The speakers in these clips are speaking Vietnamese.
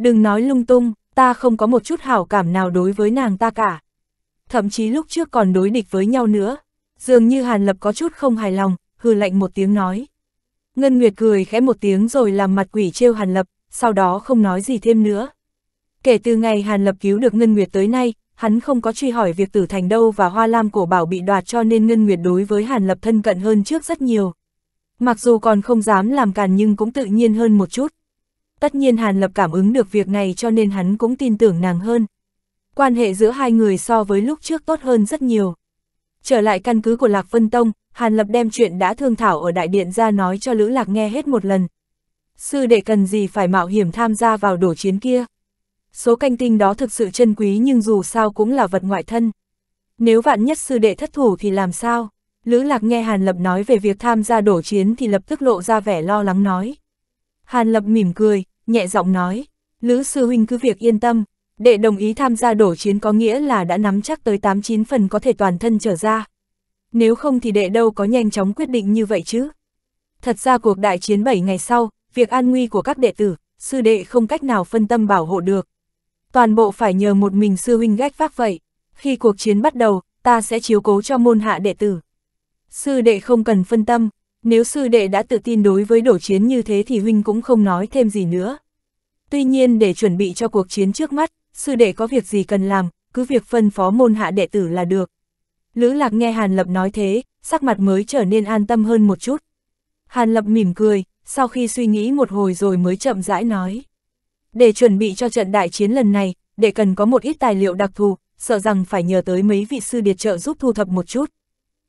Đừng nói lung tung, ta không có một chút hảo cảm nào đối với nàng ta cả. Thậm chí lúc trước còn đối địch với nhau nữa. Dường như Hàn Lập có chút không hài lòng, hừ lạnh một tiếng nói. Ngân Nguyệt cười khẽ một tiếng rồi làm mặt quỷ trêu Hàn Lập, sau đó không nói gì thêm nữa. Kể từ ngày Hàn Lập cứu được Ngân Nguyệt tới nay, hắn không có truy hỏi việc Tử Thành đâu và Hoa Lam cổ bảo bị đoạt cho nên Ngân Nguyệt đối với Hàn Lập thân cận hơn trước rất nhiều. Mặc dù còn không dám làm càn nhưng cũng tự nhiên hơn một chút. Tất nhiên Hàn Lập cảm ứng được việc này cho nên hắn cũng tin tưởng nàng hơn. Quan hệ giữa hai người so với lúc trước tốt hơn rất nhiều. Trở lại căn cứ của Lạc Vân Tông, Hàn Lập đem chuyện đã thương thảo ở đại điện ra nói cho Lữ Lạc nghe hết một lần. Sư đệ cần gì phải mạo hiểm tham gia vào đổ chiến kia. Số canh tinh đó thực sự chân quý nhưng dù sao cũng là vật ngoại thân. Nếu vạn nhất sư đệ thất thủ thì làm sao? Lữ Lạc nghe Hàn Lập nói về việc tham gia đổ chiến thì lập tức lộ ra vẻ lo lắng nói. Hàn Lập mỉm cười, nhẹ giọng nói, Lữ Sư Huynh cứ việc yên tâm, đệ đồng ý tham gia đổ chiến có nghĩa là đã nắm chắc tới 89 phần có thể toàn thân trở ra. Nếu không thì đệ đâu có nhanh chóng quyết định như vậy chứ. Thật ra cuộc đại chiến 7 ngày sau, việc an nguy của các đệ tử, sư đệ không cách nào phân tâm bảo hộ được. Toàn bộ phải nhờ một mình sư huynh gách vác vậy. Khi cuộc chiến bắt đầu, ta sẽ chiếu cố cho môn hạ đệ tử. Sư đệ không cần phân tâm, nếu sư đệ đã tự tin đối với đổ chiến như thế thì huynh cũng không nói thêm gì nữa. Tuy nhiên để chuẩn bị cho cuộc chiến trước mắt, sư đệ có việc gì cần làm, cứ việc phân phó môn hạ đệ tử là được. Lữ lạc nghe Hàn Lập nói thế, sắc mặt mới trở nên an tâm hơn một chút. Hàn Lập mỉm cười, sau khi suy nghĩ một hồi rồi mới chậm rãi nói. Để chuẩn bị cho trận đại chiến lần này, đệ cần có một ít tài liệu đặc thù, sợ rằng phải nhờ tới mấy vị sư điệt trợ giúp thu thập một chút.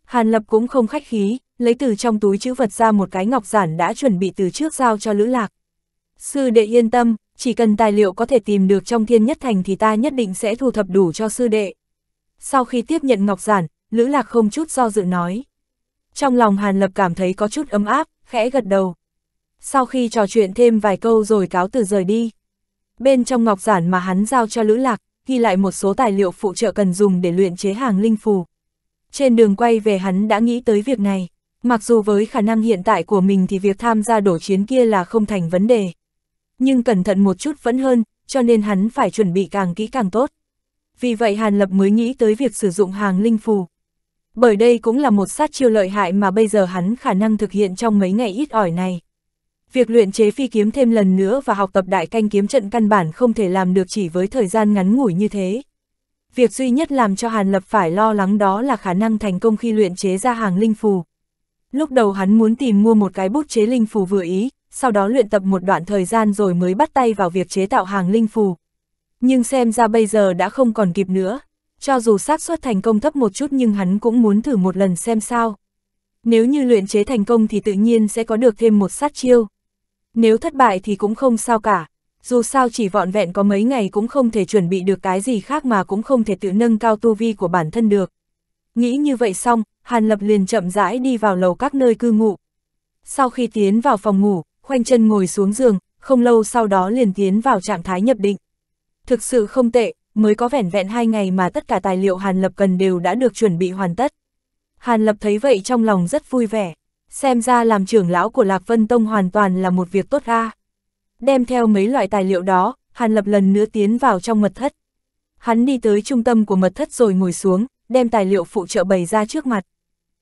Hàn Lập cũng không khách khí, lấy từ trong túi chữ vật ra một cái ngọc giản đã chuẩn bị từ trước giao cho Lữ Lạc. Sư đệ yên tâm, chỉ cần tài liệu có thể tìm được trong thiên nhất thành thì ta nhất định sẽ thu thập đủ cho sư đệ. Sau khi tiếp nhận ngọc giản, Lữ Lạc không chút do dự nói. Trong lòng Hàn Lập cảm thấy có chút ấm áp, khẽ gật đầu. Sau khi trò chuyện thêm vài câu rồi cáo từ rời đi. Bên trong ngọc giản mà hắn giao cho Lữ Lạc, ghi lại một số tài liệu phụ trợ cần dùng để luyện chế hàng linh phù. Trên đường quay về hắn đã nghĩ tới việc này. Mặc dù với khả năng hiện tại của mình thì việc tham gia đổ chiến kia là không thành vấn đề. Nhưng cẩn thận một chút vẫn hơn, cho nên hắn phải chuẩn bị càng kỹ càng tốt. Vì vậy Hàn Lập mới nghĩ tới việc sử dụng hàng linh phù. Bởi đây cũng là một sát chiêu lợi hại mà bây giờ hắn khả năng thực hiện trong mấy ngày ít ỏi này. Việc luyện chế phi kiếm thêm lần nữa và học tập đại canh kiếm trận căn bản không thể làm được chỉ với thời gian ngắn ngủi như thế. Việc duy nhất làm cho Hàn Lập phải lo lắng đó là khả năng thành công khi luyện chế ra hàng linh phù. Lúc đầu hắn muốn tìm mua một cái bút chế linh phù vừa ý, sau đó luyện tập một đoạn thời gian rồi mới bắt tay vào việc chế tạo hàng linh phù. Nhưng xem ra bây giờ đã không còn kịp nữa. Cho dù xác suất thành công thấp một chút nhưng hắn cũng muốn thử một lần xem sao. Nếu như luyện chế thành công thì tự nhiên sẽ có được thêm một sát chiêu. Nếu thất bại thì cũng không sao cả. Dù sao chỉ vọn vẹn có mấy ngày cũng không thể chuẩn bị được cái gì khác mà cũng không thể tự nâng cao tu vi của bản thân được. Nghĩ như vậy xong, Hàn Lập liền chậm rãi đi vào lầu các nơi cư ngụ. Sau khi tiến vào phòng ngủ, khoanh chân ngồi xuống giường, không lâu sau đó liền tiến vào trạng thái nhập định. Thực sự không tệ, mới có vẻn vẹn hai ngày mà tất cả tài liệu Hàn Lập cần đều đã được chuẩn bị hoàn tất. Hàn Lập thấy vậy trong lòng rất vui vẻ, xem ra làm trưởng lão của Lạc Vân Tông hoàn toàn là một việc tốt ra. Đem theo mấy loại tài liệu đó, Hàn Lập lần nữa tiến vào trong mật thất. Hắn đi tới trung tâm của mật thất rồi ngồi xuống, đem tài liệu phụ trợ bày ra trước mặt.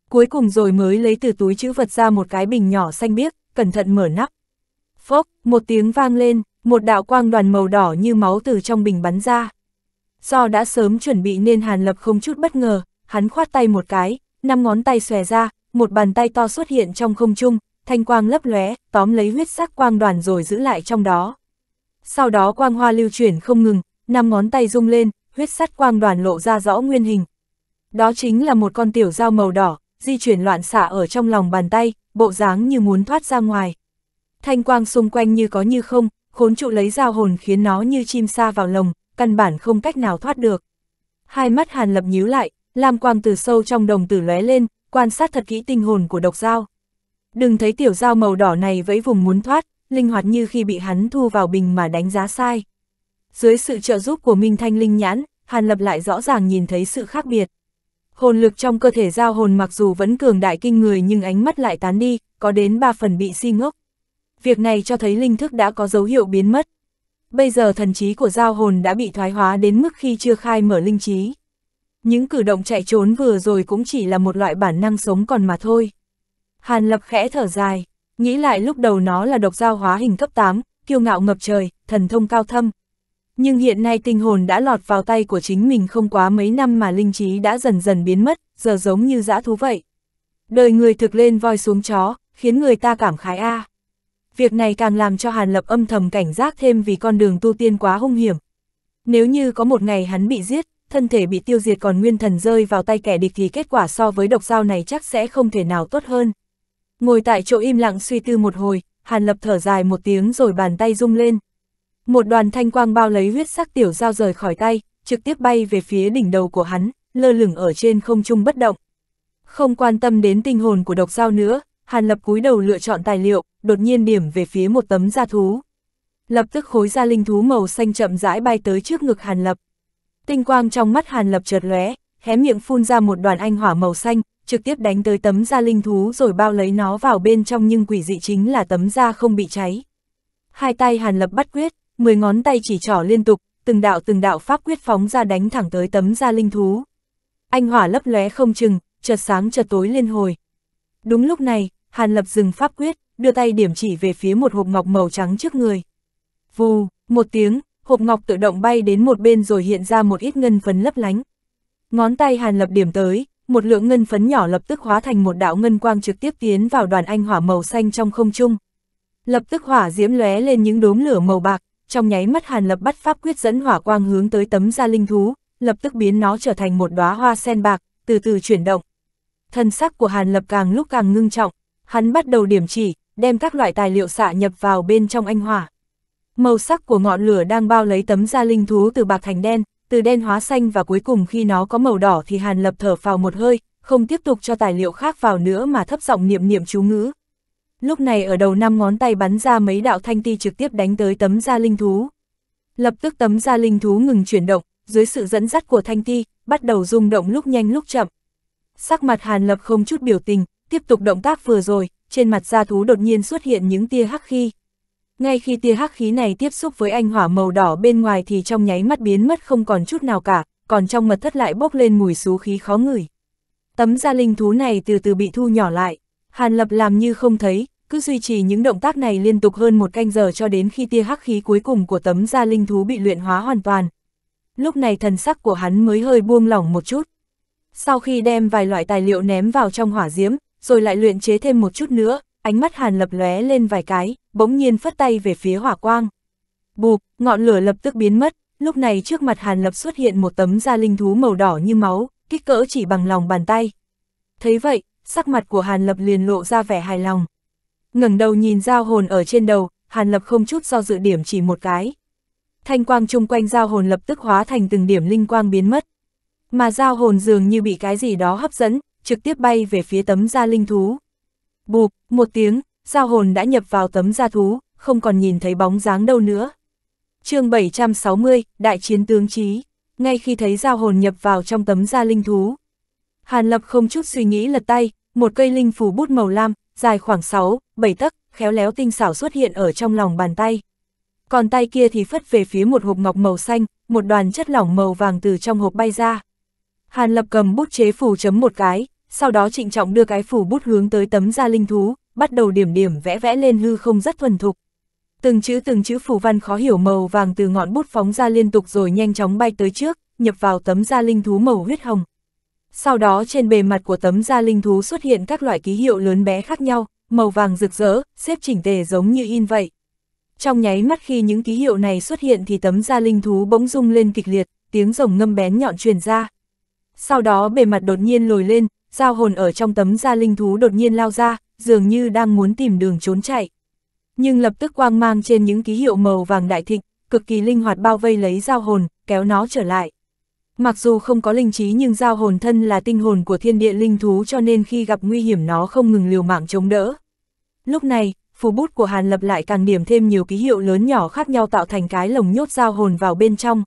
Cuối cùng rồi mới lấy từ túi chữ vật ra một cái bình nhỏ xanh biếc, cẩn thận mở nắp. Phốc, một tiếng vang lên, một đạo quang đoàn màu đỏ như máu từ trong bình bắn ra. Do đã sớm chuẩn bị nên Hàn Lập không chút bất ngờ, hắn khoát tay một cái, năm ngón tay xòe ra, một bàn tay to xuất hiện trong không trung, thanh quang lấp lóe, tóm lấy huyết sắc quang đoàn rồi giữ lại trong đó. Sau đó quang hoa lưu chuyển không ngừng, năm ngón tay rung lên, huyết sắc quang đoàn lộ ra rõ nguyên hình, đó chính là một con tiểu dao màu đỏ, di chuyển loạn xạ ở trong lòng bàn tay, bộ dáng như muốn thoát ra ngoài. Thanh quang xung quanh như có như không, khốn trụ lấy dao hồn khiến nó như chim sa vào lồng, căn bản không cách nào thoát được. Hai mắt Hàn Lập nhíu lại, lam quang từ sâu trong đồng tử lóe lên, quan sát thật kỹ tinh hồn của độc dao. Đừng thấy tiểu dao màu đỏ này vẫy vùng muốn thoát, linh hoạt như khi bị hắn thu vào bình mà đánh giá sai. Dưới sự trợ giúp của Minh Thanh Linh Nhãn, Hàn Lập lại rõ ràng nhìn thấy sự khác biệt hồn lực trong cơ thể giao hồn mặc dù vẫn cường đại kinh người nhưng ánh mắt lại tán đi, có đến ba phần bị si ngốc. Việc này cho thấy linh thức đã có dấu hiệu biến mất. Bây giờ thần trí của giao hồn đã bị thoái hóa đến mức khi chưa khai mở linh trí. Những cử động chạy trốn vừa rồi cũng chỉ là một loại bản năng sống còn mà thôi. Hàn lập khẽ thở dài, nghĩ lại lúc đầu nó là độc giao hóa hình cấp 8, kiêu ngạo ngập trời, thần thông cao thâm, nhưng hiện nay tinh hồn đã lọt vào tay của chính mình không quá mấy năm mà linh trí đã dần dần biến mất, giờ giống như dã thú vậy. Đời người thực lên voi xuống chó, khiến người ta cảm khái a. À. Việc này càng làm cho Hàn Lập âm thầm cảnh giác thêm vì con đường tu tiên quá hung hiểm. Nếu như có một ngày hắn bị giết, thân thể bị tiêu diệt còn nguyên thần rơi vào tay kẻ địch thì kết quả so với độc dao này chắc sẽ không thể nào tốt hơn. Ngồi tại chỗ im lặng suy tư một hồi, Hàn Lập thở dài một tiếng rồi bàn tay rung lên, một đoàn thanh quang bao lấy huyết sắc tiểu dao rời khỏi tay, trực tiếp bay về phía đỉnh đầu của hắn, lơ lửng ở trên không trung bất động. Không quan tâm đến tinh hồn của độc dao nữa, Hàn Lập cúi đầu lựa chọn tài liệu, đột nhiên điểm về phía một tấm da thú. Lập tức khối da linh thú màu xanh chậm rãi bay tới trước ngực Hàn Lập. Tinh quang trong mắt Hàn Lập chợt lóe, hé miệng phun ra một đoàn anh hỏa màu xanh, trực tiếp đánh tới tấm da linh thú rồi bao lấy nó vào bên trong nhưng quỷ dị chính là tấm da không bị cháy. Hai tay Hàn Lập bắt quyết, mười ngón tay chỉ trỏ liên tục, từng đạo từng đạo pháp quyết phóng ra đánh thẳng tới tấm da linh thú. Anh hỏa lấp lóe không chừng, chợt sáng chợt tối liên hồi. Đúng lúc này, Hàn Lập dừng pháp quyết, đưa tay điểm chỉ về phía một hộp ngọc màu trắng trước người. Vù, một tiếng, hộp ngọc tự động bay đến một bên rồi hiện ra một ít ngân phấn lấp lánh. Ngón tay Hàn Lập điểm tới, một lượng ngân phấn nhỏ lập tức hóa thành một đạo ngân quang trực tiếp tiến vào đoàn anh hỏa màu xanh trong không trung. Lập tức hỏa diễm lóe lên những đốm lửa màu bạc, trong nháy mắt Hàn Lập bắt pháp quyết dẫn hỏa quang hướng tới tấm da linh thú, lập tức biến nó trở thành một đóa hoa sen bạc, từ từ chuyển động. Thân sắc của Hàn Lập càng lúc càng ngưng trọng, hắn bắt đầu điểm chỉ, đem các loại tài liệu xạ nhập vào bên trong anh hỏa. Màu sắc của ngọn lửa đang bao lấy tấm da linh thú từ bạc thành đen, từ đen hóa xanh và cuối cùng khi nó có màu đỏ thì Hàn Lập thở vào một hơi, không tiếp tục cho tài liệu khác vào nữa mà thấp giọng niệm niệm chú ngữ, lúc này ở đầu năm ngón tay bắn ra mấy đạo thanh ti trực tiếp đánh tới tấm da linh thú. Lập tức tấm da linh thú ngừng chuyển động, dưới sự dẫn dắt của thanh ti, bắt đầu rung động lúc nhanh lúc chậm. Sắc mặt Hàn Lập không chút biểu tình, tiếp tục động tác vừa rồi, trên mặt da thú đột nhiên xuất hiện những tia hắc khí. Ngay khi tia hắc khí này tiếp xúc với anh hỏa màu đỏ bên ngoài thì trong nháy mắt biến mất không còn chút nào cả, còn trong mật thất lại bốc lên mùi xú khí khó ngửi. Tấm da linh thú này từ từ bị thu nhỏ lại, Hàn Lập làm như không thấy, cứ duy trì những động tác này liên tục hơn một canh giờ cho đến khi tia hắc khí cuối cùng của tấm da linh thú bị luyện hóa hoàn toàn. Lúc này thần sắc của hắn mới hơi buông lỏng một chút. Sau khi đem vài loại tài liệu ném vào trong hỏa diễm, rồi lại luyện chế thêm một chút nữa, ánh mắt Hàn lập lóe lên vài cái, bỗng nhiên phất tay về phía hỏa quang. Bụp, ngọn lửa lập tức biến mất, lúc này trước mặt Hàn lập xuất hiện một tấm da linh thú màu đỏ như máu, kích cỡ chỉ bằng lòng bàn tay. Thấy vậy, sắc mặt của Hàn lập liền lộ ra vẻ hài lòng ngẩng đầu nhìn giao hồn ở trên đầu, Hàn Lập không chút do dự điểm chỉ một cái. Thanh quang chung quanh giao hồn lập tức hóa thành từng điểm linh quang biến mất. Mà giao hồn dường như bị cái gì đó hấp dẫn, trực tiếp bay về phía tấm da linh thú. Bụp, một tiếng, giao hồn đã nhập vào tấm da thú, không còn nhìn thấy bóng dáng đâu nữa. chương 760, Đại chiến tướng trí, ngay khi thấy giao hồn nhập vào trong tấm da linh thú. Hàn Lập không chút suy nghĩ lật tay, một cây linh phủ bút màu lam dài khoảng 6, 7 tấc, khéo léo tinh xảo xuất hiện ở trong lòng bàn tay. Còn tay kia thì phất về phía một hộp ngọc màu xanh, một đoàn chất lỏng màu vàng từ trong hộp bay ra. Hàn Lập cầm bút chế phủ chấm một cái, sau đó trịnh trọng đưa cái phủ bút hướng tới tấm da linh thú, bắt đầu điểm điểm vẽ vẽ lên hư không rất thuần thục. Từng chữ từng chữ phủ văn khó hiểu màu vàng từ ngọn bút phóng ra liên tục rồi nhanh chóng bay tới trước, nhập vào tấm da linh thú màu huyết hồng. Sau đó trên bề mặt của tấm da linh thú xuất hiện các loại ký hiệu lớn bé khác nhau, màu vàng rực rỡ, xếp chỉnh tề giống như in vậy. Trong nháy mắt khi những ký hiệu này xuất hiện thì tấm da linh thú bỗng rung lên kịch liệt, tiếng rồng ngâm bén nhọn truyền ra. Sau đó bề mặt đột nhiên lồi lên, giao hồn ở trong tấm da linh thú đột nhiên lao ra, dường như đang muốn tìm đường trốn chạy. Nhưng lập tức quang mang trên những ký hiệu màu vàng đại thịnh, cực kỳ linh hoạt bao vây lấy giao hồn, kéo nó trở lại. Mặc dù không có linh trí nhưng giao hồn thân là tinh hồn của thiên địa linh thú cho nên khi gặp nguy hiểm nó không ngừng liều mạng chống đỡ. Lúc này, phù bút của Hàn Lập lại càng điểm thêm nhiều ký hiệu lớn nhỏ khác nhau tạo thành cái lồng nhốt giao hồn vào bên trong.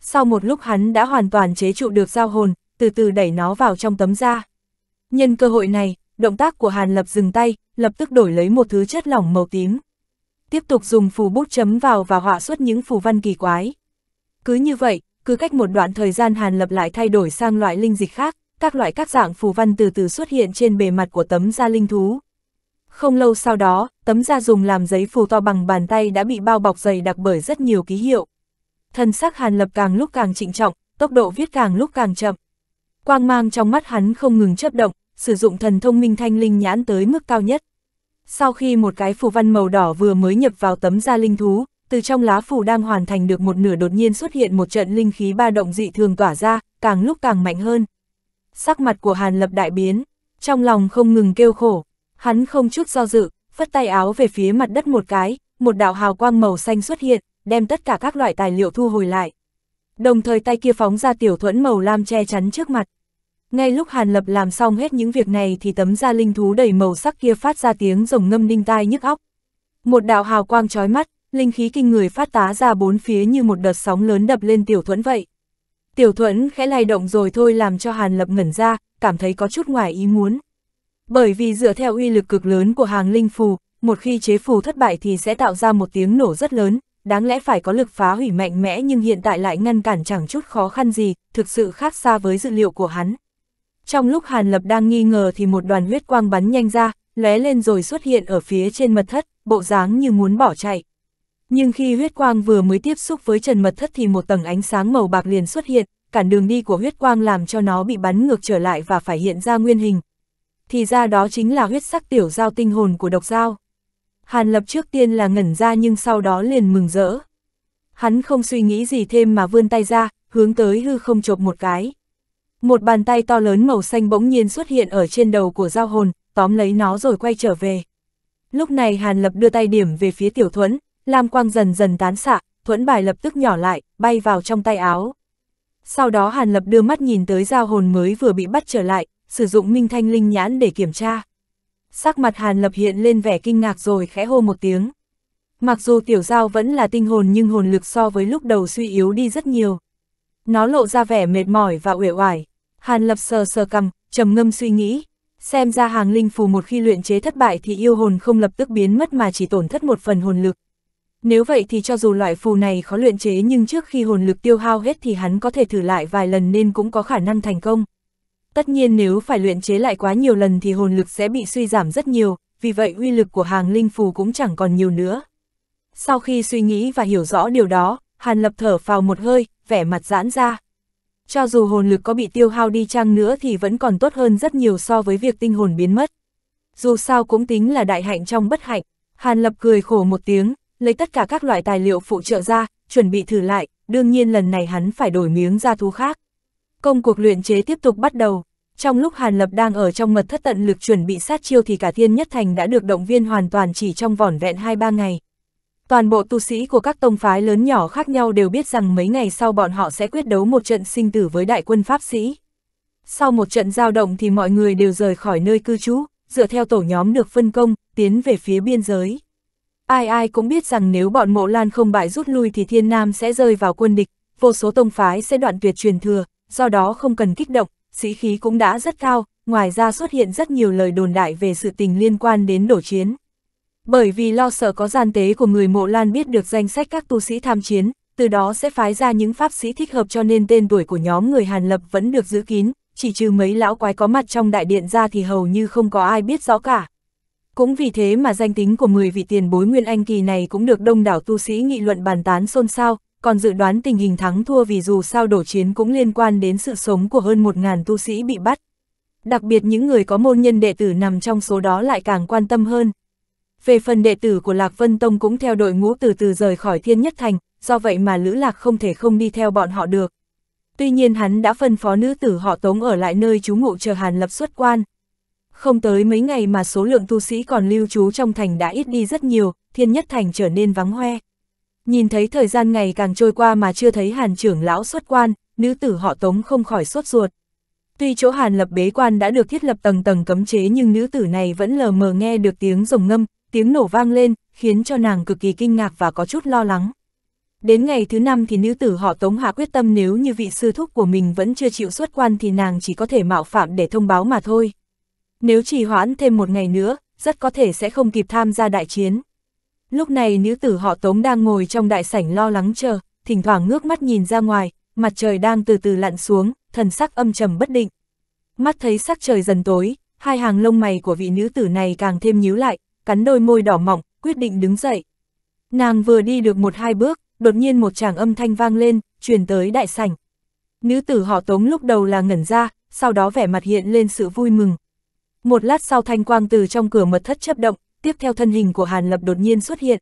Sau một lúc hắn đã hoàn toàn chế trụ được giao hồn, từ từ đẩy nó vào trong tấm da. Nhân cơ hội này, động tác của Hàn Lập dừng tay, lập tức đổi lấy một thứ chất lỏng màu tím. Tiếp tục dùng phù bút chấm vào và họa xuất những phù văn kỳ quái. Cứ như vậy, cứ cách một đoạn thời gian Hàn Lập lại thay đổi sang loại linh dịch khác, các loại các dạng phù văn từ từ xuất hiện trên bề mặt của tấm da linh thú. Không lâu sau đó, tấm da dùng làm giấy phù to bằng bàn tay đã bị bao bọc dày đặc bởi rất nhiều ký hiệu. Thân sắc Hàn Lập càng lúc càng trịnh trọng, tốc độ viết càng lúc càng chậm. Quang mang trong mắt hắn không ngừng chớp động, sử dụng thần thông minh thanh linh nhãn tới mức cao nhất. Sau khi một cái phù văn màu đỏ vừa mới nhập vào tấm da linh thú, từ trong lá phủ đang hoàn thành được một nửa đột nhiên xuất hiện một trận linh khí ba động dị thường tỏa ra, càng lúc càng mạnh hơn. Sắc mặt của Hàn Lập đại biến, trong lòng không ngừng kêu khổ, hắn không chút do dự, phất tay áo về phía mặt đất một cái, một đạo hào quang màu xanh xuất hiện, đem tất cả các loại tài liệu thu hồi lại. Đồng thời tay kia phóng ra tiểu thuẫn màu lam che chắn trước mặt. Ngay lúc Hàn Lập làm xong hết những việc này thì tấm da linh thú đầy màu sắc kia phát ra tiếng rồng ngâm ninh tai nhức óc. Một đạo hào quang chói mắt, linh khí kinh người phát tá ra bốn phía như một đợt sóng lớn đập lên tiểu thuẫn vậy. Tiểu thuẫn khẽ lay động rồi thôi làm cho Hàn Lập ngẩn ra, cảm thấy có chút ngoài ý muốn. Bởi vì dựa theo uy lực cực lớn của hàng linh phù, một khi chế phù thất bại thì sẽ tạo ra một tiếng nổ rất lớn, đáng lẽ phải có lực phá hủy mạnh mẽ nhưng hiện tại lại ngăn cản chẳng chút khó khăn gì, thực sự khác xa với dự liệu của hắn. Trong lúc Hàn Lập đang nghi ngờ thì một đoàn huyết quang bắn nhanh ra, lóe lên rồi xuất hiện ở phía trên mật thất, bộ dáng như muốn bỏ chạy. Nhưng khi huyết quang vừa mới tiếp xúc với trần mật thất thì một tầng ánh sáng màu bạc liền xuất hiện, cản đường đi của huyết quang làm cho nó bị bắn ngược trở lại và phải hiện ra nguyên hình. Thì ra đó chính là huyết sắc tiểu giao tinh hồn của độc giao. Hàn lập trước tiên là ngẩn ra nhưng sau đó liền mừng rỡ. Hắn không suy nghĩ gì thêm mà vươn tay ra, hướng tới hư không chộp một cái. Một bàn tay to lớn màu xanh bỗng nhiên xuất hiện ở trên đầu của giao hồn, tóm lấy nó rồi quay trở về. Lúc này Hàn Lập đưa tay điểm về phía Tiểu Thuẫn, Lam quang dần dần tán xạ, thuẫn bài lập tức nhỏ lại, bay vào trong tay áo. Sau đó Hàn Lập đưa mắt nhìn tới giao hồn mới vừa bị bắt trở lại, sử dụng minh thanh linh nhãn để kiểm tra. Sắc mặt Hàn Lập hiện lên vẻ kinh ngạc rồi khẽ hô một tiếng. Mặc dù tiểu giao vẫn là tinh hồn nhưng hồn lực so với lúc đầu suy yếu đi rất nhiều. Nó lộ ra vẻ mệt mỏi và uể oải. Hàn Lập sờ sờ cầm, trầm ngâm suy nghĩ. Xem ra hàng linh phù một khi luyện chế thất bại thì yêu hồn không lập tức biến mất mà chỉ tổn thất một phần hồn lực. Nếu vậy thì cho dù loại phù này khó luyện chế nhưng trước khi hồn lực tiêu hao hết thì hắn có thể thử lại vài lần nên cũng có khả năng thành công. Tất nhiên nếu phải luyện chế lại quá nhiều lần thì hồn lực sẽ bị suy giảm rất nhiều, vì vậy uy lực của hàng linh phù cũng chẳng còn nhiều nữa. Sau khi suy nghĩ và hiểu rõ điều đó, Hàn Lập thở vào một hơi, vẻ mặt giãn ra. Cho dù hồn lực có bị tiêu hao đi chăng nữa thì vẫn còn tốt hơn rất nhiều so với việc tinh hồn biến mất. Dù sao cũng tính là đại hạnh trong bất hạnh, Hàn Lập cười khổ một tiếng, lấy tất cả các loại tài liệu phụ trợ ra, chuẩn bị thử lại, đương nhiên lần này hắn phải đổi miếng ra thú khác. Công cuộc luyện chế tiếp tục bắt đầu. Trong lúc Hàn Lập đang ở trong mật thất tận lực chuẩn bị sát chiêu thì cả Thiên Nhất Thành đã được động viên hoàn toàn chỉ trong vỏn vẹn 2-3 ngày. Toàn bộ tu sĩ của các tông phái lớn nhỏ khác nhau đều biết rằng mấy ngày sau bọn họ sẽ quyết đấu một trận sinh tử với đại quân Pháp Sĩ. Sau một trận giao động thì mọi người đều rời khỏi nơi cư trú, dựa theo tổ nhóm được phân công, tiến về phía biên giới. Ai ai cũng biết rằng nếu bọn mộ lan không bại rút lui thì thiên nam sẽ rơi vào quân địch, vô số tông phái sẽ đoạn tuyệt truyền thừa, do đó không cần kích động, sĩ khí cũng đã rất cao, ngoài ra xuất hiện rất nhiều lời đồn đại về sự tình liên quan đến đổ chiến. Bởi vì lo sợ có gian tế của người mộ lan biết được danh sách các tu sĩ tham chiến, từ đó sẽ phái ra những pháp sĩ thích hợp cho nên tên tuổi của nhóm người Hàn Lập vẫn được giữ kín, chỉ trừ mấy lão quái có mặt trong đại điện ra thì hầu như không có ai biết rõ cả. Cũng vì thế mà danh tính của 10 vị tiền bối Nguyên Anh kỳ này cũng được đông đảo tu sĩ nghị luận bàn tán xôn xao, còn dự đoán tình hình thắng thua vì dù sao đổ chiến cũng liên quan đến sự sống của hơn 1.000 tu sĩ bị bắt. Đặc biệt những người có môn nhân đệ tử nằm trong số đó lại càng quan tâm hơn. Về phần đệ tử của Lạc Vân Tông cũng theo đội ngũ từ từ rời khỏi Thiên Nhất Thành, do vậy mà Lữ Lạc không thể không đi theo bọn họ được. Tuy nhiên hắn đã phân phó nữ tử họ Tống ở lại nơi chú ngụ chờ Hàn Lập xuất quan. Không tới mấy ngày mà số lượng tu sĩ còn lưu trú trong thành đã ít đi rất nhiều, thiên nhất thành trở nên vắng hoe. Nhìn thấy thời gian ngày càng trôi qua mà chưa thấy hàn trưởng lão xuất quan, nữ tử họ tống không khỏi sốt ruột. Tuy chỗ hàn lập bế quan đã được thiết lập tầng tầng cấm chế nhưng nữ tử này vẫn lờ mờ nghe được tiếng rồng ngâm, tiếng nổ vang lên, khiến cho nàng cực kỳ kinh ngạc và có chút lo lắng. Đến ngày thứ năm thì nữ tử họ Tống Hạ quyết tâm nếu như vị sư thúc của mình vẫn chưa chịu xuất quan thì nàng chỉ có thể mạo phạm để thông báo mà thôi. Nếu trì hoãn thêm một ngày nữa, rất có thể sẽ không kịp tham gia đại chiến. Lúc này nữ tử họ Tống đang ngồi trong đại sảnh lo lắng chờ, thỉnh thoảng ngước mắt nhìn ra ngoài, mặt trời đang từ từ lặn xuống, thần sắc âm trầm bất định. Mắt thấy sắc trời dần tối, hai hàng lông mày của vị nữ tử này càng thêm nhíu lại, cắn đôi môi đỏ mọng quyết định đứng dậy. Nàng vừa đi được một hai bước, đột nhiên một tràng âm thanh vang lên, truyền tới đại sảnh. Nữ tử họ Tống lúc đầu là ngẩn ra, sau đó vẻ mặt hiện lên sự vui mừng, một lát sau thanh quang từ trong cửa mật thất chấp động, tiếp theo thân hình của Hàn Lập đột nhiên xuất hiện.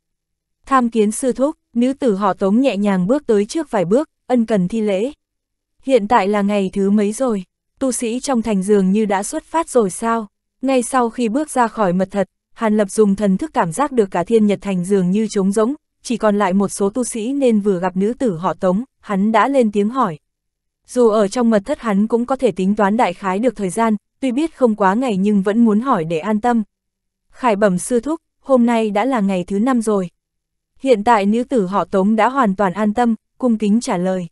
Tham kiến sư thúc, nữ tử họ tống nhẹ nhàng bước tới trước vài bước, ân cần thi lễ. Hiện tại là ngày thứ mấy rồi, tu sĩ trong thành dường như đã xuất phát rồi sao? Ngay sau khi bước ra khỏi mật thật, Hàn Lập dùng thần thức cảm giác được cả thiên nhật thành dường như trống rỗng, chỉ còn lại một số tu sĩ nên vừa gặp nữ tử họ tống, hắn đã lên tiếng hỏi. Dù ở trong mật thất hắn cũng có thể tính toán đại khái được thời gian, tuy biết không quá ngày nhưng vẫn muốn hỏi để an tâm. Khải bẩm sư thúc, hôm nay đã là ngày thứ năm rồi. Hiện tại nữ tử họ Tống đã hoàn toàn an tâm, cung kính trả lời.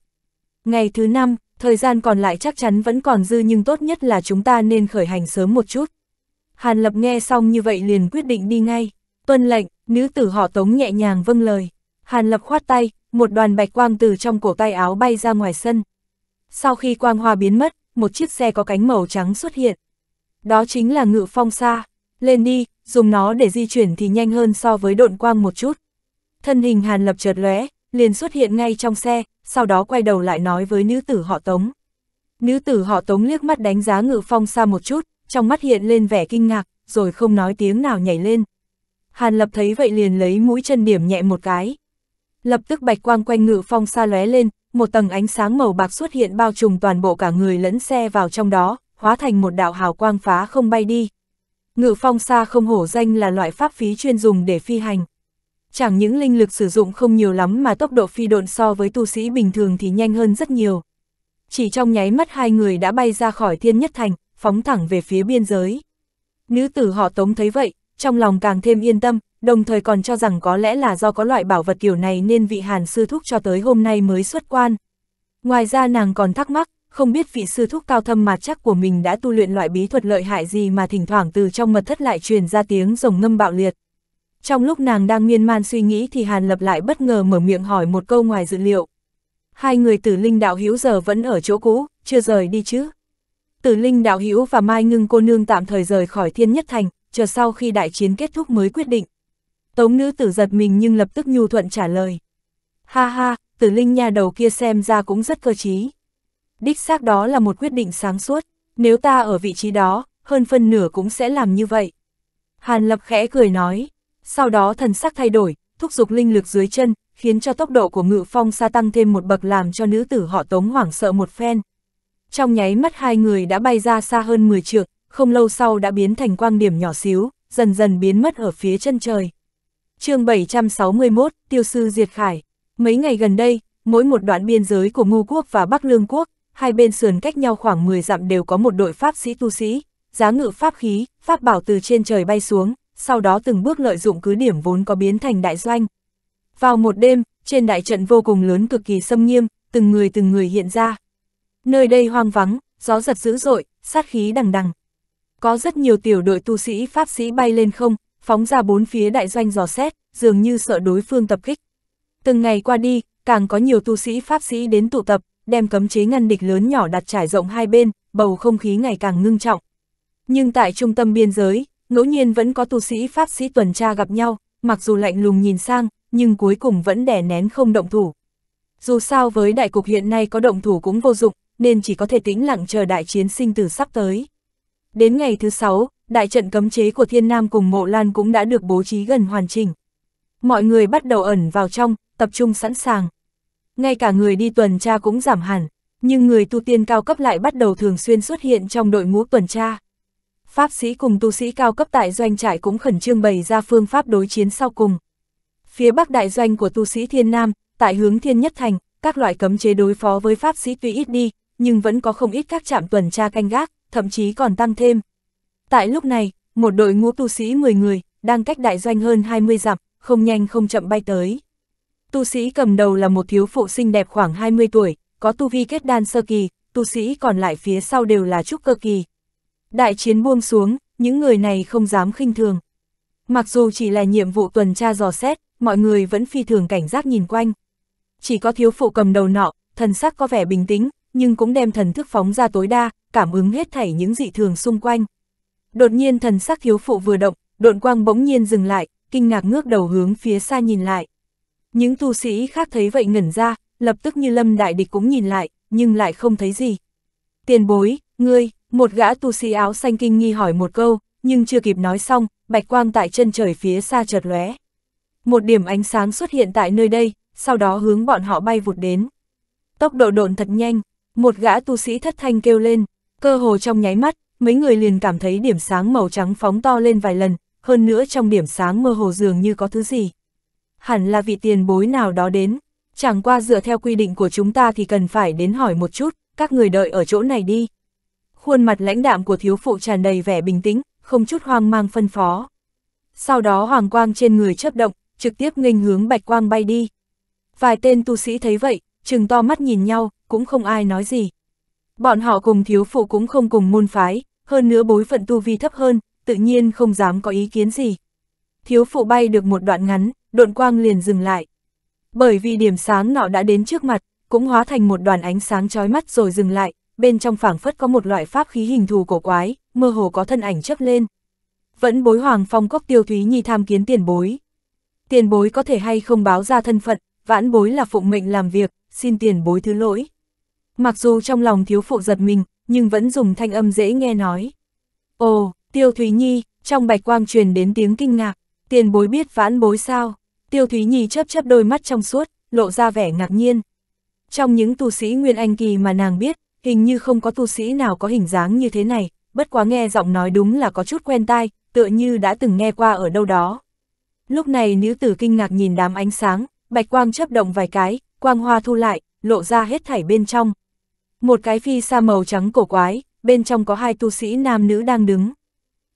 Ngày thứ năm, thời gian còn lại chắc chắn vẫn còn dư nhưng tốt nhất là chúng ta nên khởi hành sớm một chút. Hàn Lập nghe xong như vậy liền quyết định đi ngay. Tuân lệnh, nữ tử họ Tống nhẹ nhàng vâng lời. Hàn Lập khoát tay, một đoàn bạch quang từ trong cổ tay áo bay ra ngoài sân. Sau khi quang hoa biến mất, một chiếc xe có cánh màu trắng xuất hiện. Đó chính là ngự phong xa, lên đi, dùng nó để di chuyển thì nhanh hơn so với độn quang một chút. Thân hình Hàn Lập chợt lóe, liền xuất hiện ngay trong xe, sau đó quay đầu lại nói với nữ tử họ Tống. Nữ tử họ Tống liếc mắt đánh giá ngự phong xa một chút, trong mắt hiện lên vẻ kinh ngạc, rồi không nói tiếng nào nhảy lên. Hàn Lập thấy vậy liền lấy mũi chân điểm nhẹ một cái. Lập tức bạch quang quanh ngự phong xa lóe lên, một tầng ánh sáng màu bạc xuất hiện bao trùm toàn bộ cả người lẫn xe vào trong đó, hóa thành một đạo hào quang phá không bay đi. Ngự phong xa không hổ danh là loại pháp phí chuyên dùng để phi hành. Chẳng những linh lực sử dụng không nhiều lắm mà tốc độ phi độn so với tu sĩ bình thường thì nhanh hơn rất nhiều. Chỉ trong nháy mắt hai người đã bay ra khỏi thiên nhất thành, phóng thẳng về phía biên giới. Nữ tử họ tống thấy vậy, trong lòng càng thêm yên tâm, đồng thời còn cho rằng có lẽ là do có loại bảo vật kiểu này nên vị hàn sư thúc cho tới hôm nay mới xuất quan. Ngoài ra nàng còn thắc mắc, không biết vị sư thúc cao thâm mà chắc của mình đã tu luyện loại bí thuật lợi hại gì mà thỉnh thoảng từ trong mật thất lại truyền ra tiếng rồng ngâm bạo liệt. Trong lúc nàng đang miên man suy nghĩ thì Hàn Lập lại bất ngờ mở miệng hỏi một câu ngoài dự liệu. Hai người tử linh đạo hữu giờ vẫn ở chỗ cũ, chưa rời đi chứ. Tử linh đạo hữu và Mai Ngưng cô nương tạm thời rời khỏi thiên nhất thành, chờ sau khi đại chiến kết thúc mới quyết định. Tống nữ tử giật mình nhưng lập tức nhu thuận trả lời. Ha ha, tử linh nha đầu kia xem ra cũng rất cơ trí. Đích xác đó là một quyết định sáng suốt, nếu ta ở vị trí đó, hơn phân nửa cũng sẽ làm như vậy. Hàn lập khẽ cười nói, sau đó thần sắc thay đổi, thúc giục linh lực dưới chân, khiến cho tốc độ của ngự phong xa tăng thêm một bậc làm cho nữ tử họ tống hoảng sợ một phen. Trong nháy mắt hai người đã bay ra xa hơn 10 trượng, không lâu sau đã biến thành quang điểm nhỏ xíu, dần dần biến mất ở phía chân trời chương 761, tiêu sư diệt khải. Mấy ngày gần đây, mỗi một đoạn biên giới của Ngu Quốc và Bắc Lương Quốc, hai bên sườn cách nhau khoảng 10 dặm đều có một đội pháp sĩ tu sĩ, giá ngự pháp khí, pháp bảo từ trên trời bay xuống, sau đó từng bước lợi dụng cứ điểm vốn có biến thành đại doanh. Vào một đêm, trên đại trận vô cùng lớn cực kỳ xâm nghiêm, từng người từng người hiện ra. Nơi đây hoang vắng, gió giật dữ dội, sát khí đằng đằng. Có rất nhiều tiểu đội tu sĩ pháp sĩ bay lên không, phóng ra bốn phía đại doanh dò xét, dường như sợ đối phương tập kích. Từng ngày qua đi, càng có nhiều tu sĩ pháp sĩ đến tụ tập, đem cấm chế ngăn địch lớn nhỏ đặt trải rộng hai bên, bầu không khí ngày càng ngưng trọng. Nhưng tại trung tâm biên giới, ngẫu nhiên vẫn có tu sĩ pháp sĩ tuần tra gặp nhau, mặc dù lạnh lùng nhìn sang, nhưng cuối cùng vẫn đè nén không động thủ. Dù sao với đại cục hiện nay có động thủ cũng vô dụng, nên chỉ có thể tĩnh lặng chờ đại chiến sinh tử sắp tới. Đến ngày thứ sáu, đại trận cấm chế của Thiên Nam cùng Mộ Lan cũng đã được bố trí gần hoàn chỉnh. Mọi người bắt đầu ẩn vào trong, tập trung sẵn sàng. Ngay cả người đi tuần tra cũng giảm hẳn, nhưng người tu tiên cao cấp lại bắt đầu thường xuyên xuất hiện trong đội ngũ tuần tra. Pháp sĩ cùng tu sĩ cao cấp tại doanh trại cũng khẩn trương bày ra phương pháp đối chiến sau cùng. Phía bắc đại doanh của tu sĩ Thiên Nam, tại hướng Thiên Nhất Thành, các loại cấm chế đối phó với pháp sĩ tuy ít đi, nhưng vẫn có không ít các trạm tuần tra canh gác, thậm chí còn tăng thêm. Tại lúc này, một đội ngũ tu sĩ 10 người, đang cách đại doanh hơn 20 dặm, không nhanh không chậm bay tới. Tu sĩ cầm đầu là một thiếu phụ xinh đẹp khoảng 20 tuổi, có tu vi kết đan sơ kỳ, tu sĩ còn lại phía sau đều là trúc cơ kỳ. Đại chiến buông xuống, những người này không dám khinh thường. Mặc dù chỉ là nhiệm vụ tuần tra dò xét, mọi người vẫn phi thường cảnh giác nhìn quanh. Chỉ có thiếu phụ cầm đầu nọ, thần sắc có vẻ bình tĩnh, nhưng cũng đem thần thức phóng ra tối đa, cảm ứng hết thảy những dị thường xung quanh. Đột nhiên thần sắc thiếu phụ vừa động, độn quang bỗng nhiên dừng lại, kinh ngạc ngước đầu hướng phía xa nhìn lại. Những tu sĩ khác thấy vậy ngẩn ra, lập tức như lâm đại địch cũng nhìn lại, nhưng lại không thấy gì. Tiền bối, ngươi, một gã tu sĩ áo xanh kinh nghi hỏi một câu, nhưng chưa kịp nói xong, bạch quang tại chân trời phía xa chợt lóe. Một điểm ánh sáng xuất hiện tại nơi đây, sau đó hướng bọn họ bay vụt đến. Tốc độ độn thật nhanh, một gã tu sĩ thất thanh kêu lên, cơ hồ trong nháy mắt, mấy người liền cảm thấy điểm sáng màu trắng phóng to lên vài lần, hơn nữa trong điểm sáng mơ hồ dường như có thứ gì. Hẳn là vị tiền bối nào đó đến, chẳng qua dựa theo quy định của chúng ta thì cần phải đến hỏi một chút, các người đợi ở chỗ này đi. Khuôn mặt lãnh đạm của thiếu phụ tràn đầy vẻ bình tĩnh, không chút hoang mang phân phó. Sau đó hoàng quang trên người chớp động, trực tiếp nghênh hướng bạch quang bay đi. Vài tên tu sĩ thấy vậy, chừng to mắt nhìn nhau, cũng không ai nói gì. Bọn họ cùng thiếu phụ cũng không cùng môn phái, hơn nữa bối phận tu vi thấp hơn, tự nhiên không dám có ý kiến gì. Thiếu phụ bay được một đoạn ngắn, độn quang liền dừng lại. Bởi vì điểm sáng nọ đã đến trước mặt, cũng hóa thành một đoàn ánh sáng chói mắt rồi dừng lại, bên trong phảng phất có một loại pháp khí hình thù cổ quái, mơ hồ có thân ảnh chấp lên. Vẫn bối hoàng phong cốc tiêu thúy nhi tham kiến tiền bối. Tiền bối có thể hay không báo ra thân phận, vãn bối là phụng mệnh làm việc, xin tiền bối thứ lỗi mặc dù trong lòng thiếu phụ giật mình, nhưng vẫn dùng thanh âm dễ nghe nói. Ồ, Tiêu Thúy Nhi, trong bạch quang truyền đến tiếng kinh ngạc, tiền bối biết vãn bối sao, Tiêu Thúy Nhi chớp chớp đôi mắt trong suốt, lộ ra vẻ ngạc nhiên. Trong những tu sĩ Nguyên Anh Kỳ mà nàng biết, hình như không có tu sĩ nào có hình dáng như thế này, bất quá nghe giọng nói đúng là có chút quen tai, tựa như đã từng nghe qua ở đâu đó. Lúc này nữ tử kinh ngạc nhìn đám ánh sáng, bạch quang chớp động vài cái, quang hoa thu lại, lộ ra hết thảy bên trong, một cái phi sa màu trắng cổ quái, bên trong có hai tu sĩ nam nữ đang đứng.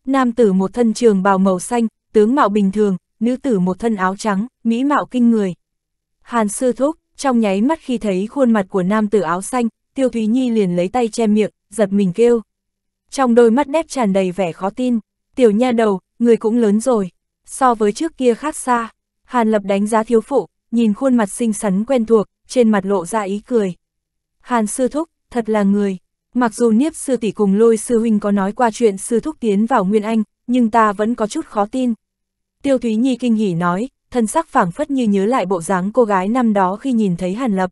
Nam tử một thân trường bào màu xanh, tướng mạo bình thường, nữ tử một thân áo trắng, mỹ mạo kinh người. Hàn sư thúc, trong nháy mắt khi thấy khuôn mặt của nam tử áo xanh, Tiêu Thúy Nhi liền lấy tay che miệng, giật mình kêu. Trong đôi mắt đép tràn đầy vẻ khó tin, tiểu nha đầu, người cũng lớn rồi, so với trước kia khác xa. Hàn Lập đánh giá thiếu phụ, nhìn khuôn mặt xinh xắn quen thuộc, trên mặt lộ ra ý cười. Hàn sư thúc, thật là người. Mặc dù Niếp sư tỷ cùng lôi sư huynh có nói qua chuyện sư thúc tiến vào Nguyên Anh, nhưng ta vẫn có chút khó tin. Tiêu Thúy Nhi kinh hỉ nói, thân sắc phảng phất như nhớ lại bộ dáng cô gái năm đó khi nhìn thấy Hàn Lập.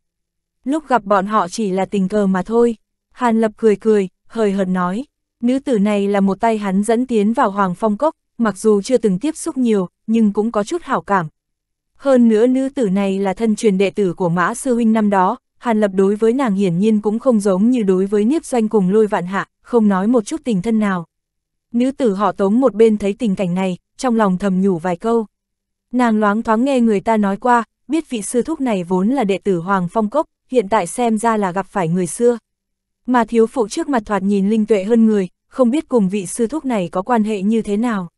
Lúc gặp bọn họ chỉ là tình cờ mà thôi. Hàn Lập cười cười, hời hợt nói, nữ tử này là một tay hắn dẫn tiến vào Hoàng Phong Cốc, mặc dù chưa từng tiếp xúc nhiều, nhưng cũng có chút hảo cảm. Hơn nữa nữ tử này là thân truyền đệ tử của Mã Sư Huynh năm đó, Hàn Lập đối với nàng hiển nhiên cũng không giống như đối với Niếp Doanh cùng lôi vạn hạ, không nói một chút tình thân nào. Nữ tử họ tống một bên thấy tình cảnh này, trong lòng thầm nhủ vài câu. Nàng loáng thoáng nghe người ta nói qua, biết vị sư thúc này vốn là đệ tử Hoàng Phong Cốc, hiện tại xem ra là gặp phải người xưa. Mà thiếu phụ trước mặt thoạt nhìn linh tuệ hơn người, không biết cùng vị sư thúc này có quan hệ như thế nào.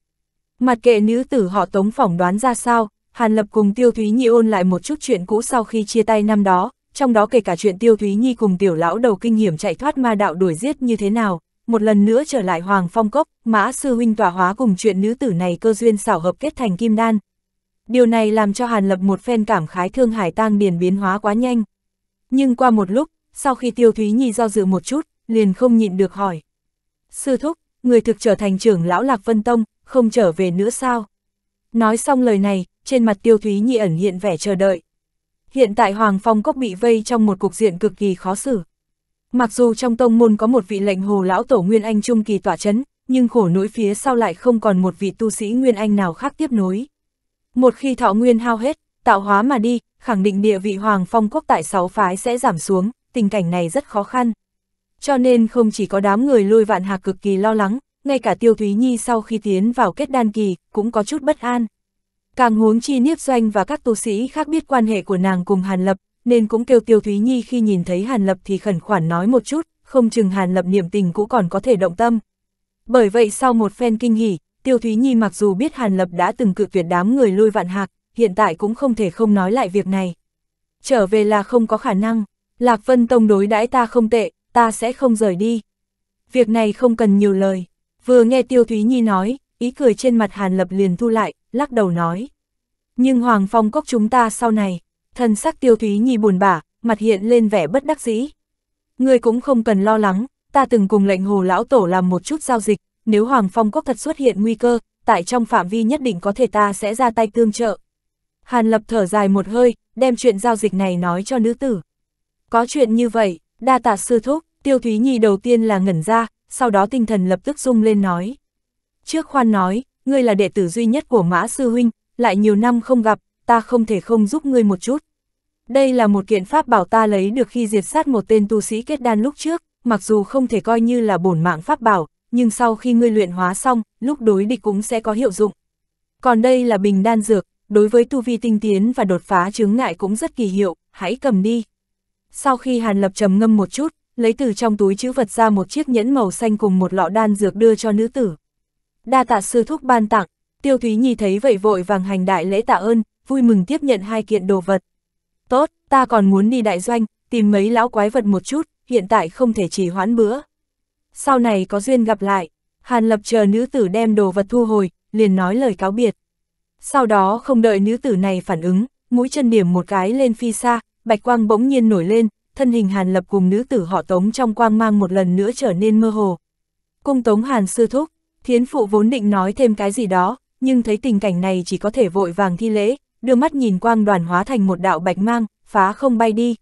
Mặt kệ nữ tử họ tống phỏng đoán ra sao, Hàn Lập cùng Tiêu Thúy Nhi ôn lại một chút chuyện cũ sau khi chia tay năm đó, trong đó kể cả chuyện Tiêu Thúy Nhi cùng tiểu lão đầu kinh hiểm chạy thoát ma đạo đuổi giết như thế nào, một lần nữa trở lại Hoàng Phong Cốc, Mã Sư Huynh tỏa hóa cùng chuyện nữ tử này cơ duyên xảo hợp kết thành kim đan. Điều này làm cho Hàn Lập một phen cảm khái thương hải tang điền biến hóa quá nhanh. Nhưng qua một lúc, sau khi Tiêu Thúy Nhi do dự một chút, liền không nhịn được hỏi. Sư Thúc, người thực trở thành trưởng lão Lạc Vân Tông, không trở về nữa sao? Nói xong lời này, trên mặt Tiêu Thúy Nhi ẩn hiện vẻ chờ đợi hiện tại Hoàng Phong Cốc bị vây trong một cục diện cực kỳ khó xử. Mặc dù trong tông môn có một vị lệnh hồ lão tổ Nguyên Anh Trung kỳ tỏa chấn, nhưng khổ nỗi phía sau lại không còn một vị tu sĩ Nguyên Anh nào khác tiếp nối. Một khi thọ Nguyên hao hết, tạo hóa mà đi, khẳng định địa vị Hoàng Phong quốc tại sáu phái sẽ giảm xuống, tình cảnh này rất khó khăn. Cho nên không chỉ có đám người lôi vạn hạc cực kỳ lo lắng, ngay cả Tiêu Thúy Nhi sau khi tiến vào kết đan kỳ, cũng có chút bất an. Càng huống chi Niếp Doanh và các tu sĩ khác biết quan hệ của nàng cùng Hàn Lập, nên cũng kêu Tiêu Thúy Nhi khi nhìn thấy Hàn Lập thì khẩn khoản nói một chút, không chừng Hàn Lập niệm tình cũng còn có thể động tâm. Bởi vậy sau một phen kinh hỉ, Tiêu Thúy Nhi mặc dù biết Hàn Lập đã từng cự tuyệt đám người lui vạn hạc, hiện tại cũng không thể không nói lại việc này. Trở về là không có khả năng, Lạc Vân Tông đối đãi ta không tệ, ta sẽ không rời đi. Việc này không cần nhiều lời. Vừa nghe Tiêu Thúy Nhi nói, ý cười trên mặt Hàn Lập liền thu lại, lắc đầu nói. Nhưng Hoàng Phong Cốc chúng ta sau này, thần sắc tiêu thúy nhi buồn bã, mặt hiện lên vẻ bất đắc dĩ. Người cũng không cần lo lắng, ta từng cùng lệnh hồ lão tổ làm một chút giao dịch, nếu Hoàng Phong Cốc thật xuất hiện nguy cơ, tại trong phạm vi nhất định có thể ta sẽ ra tay tương trợ. Hàn Lập thở dài một hơi, đem chuyện giao dịch này nói cho nữ tử. Có chuyện như vậy, đa tạ sư thúc, tiêu thúy nhi đầu tiên là ngẩn ra, sau đó tinh thần lập tức rung lên nói. Trước khoan nói, ngươi là đệ tử duy nhất của Mã Sư Huynh, lại nhiều năm không gặp, ta không thể không giúp ngươi một chút. Đây là một kiện pháp bảo ta lấy được khi diệt sát một tên tu sĩ kết đan lúc trước, mặc dù không thể coi như là bổn mạng pháp bảo, nhưng sau khi ngươi luyện hóa xong, lúc đối địch cũng sẽ có hiệu dụng. Còn đây là bình đan dược, đối với tu vi tinh tiến và đột phá chướng ngại cũng rất kỳ hiệu, hãy cầm đi. Sau khi Hàn Lập trầm ngâm một chút, lấy từ trong túi chữ vật ra một chiếc nhẫn màu xanh cùng một lọ đan dược đưa cho nữ tử đa tạ sư thúc ban tặng, tiêu thúy nhi thấy vậy vội vàng hành đại lễ tạ ơn, vui mừng tiếp nhận hai kiện đồ vật. Tốt, ta còn muốn đi đại doanh, tìm mấy lão quái vật một chút, hiện tại không thể trì hoãn bữa. Sau này có duyên gặp lại, Hàn lập chờ nữ tử đem đồ vật thu hồi, liền nói lời cáo biệt. Sau đó không đợi nữ tử này phản ứng, mũi chân điểm một cái lên phi xa, bạch quang bỗng nhiên nổi lên, thân hình Hàn lập cùng nữ tử họ tống trong quang mang một lần nữa trở nên mơ hồ. Cung tống Hàn sư thúc, Thiến phụ vốn định nói thêm cái gì đó, nhưng thấy tình cảnh này chỉ có thể vội vàng thi lễ, đưa mắt nhìn quang đoàn hóa thành một đạo bạch mang, phá không bay đi.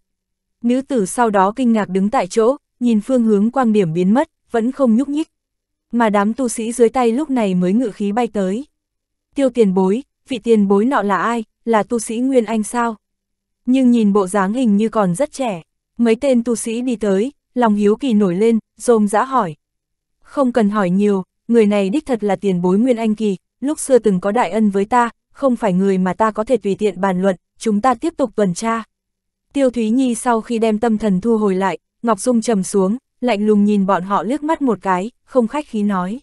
Nữ tử sau đó kinh ngạc đứng tại chỗ, nhìn phương hướng quang điểm biến mất, vẫn không nhúc nhích. Mà đám tu sĩ dưới tay lúc này mới ngự khí bay tới. Tiêu tiền bối, vị tiền bối nọ là ai, là tu sĩ Nguyên Anh sao? Nhưng nhìn bộ dáng hình như còn rất trẻ, mấy tên tu sĩ đi tới, lòng hiếu kỳ nổi lên, rôm rã hỏi. Không cần hỏi nhiều, người này đích thật là tiền bối Nguyên Anh Kỳ, lúc xưa từng có đại ân với ta, không phải người mà ta có thể tùy tiện bàn luận, chúng ta tiếp tục tuần tra. Tiêu Thúy Nhi sau khi đem tâm thần thu hồi lại, Ngọc Dung trầm xuống, lạnh lùng nhìn bọn họ liếc mắt một cái, không khách khí nói.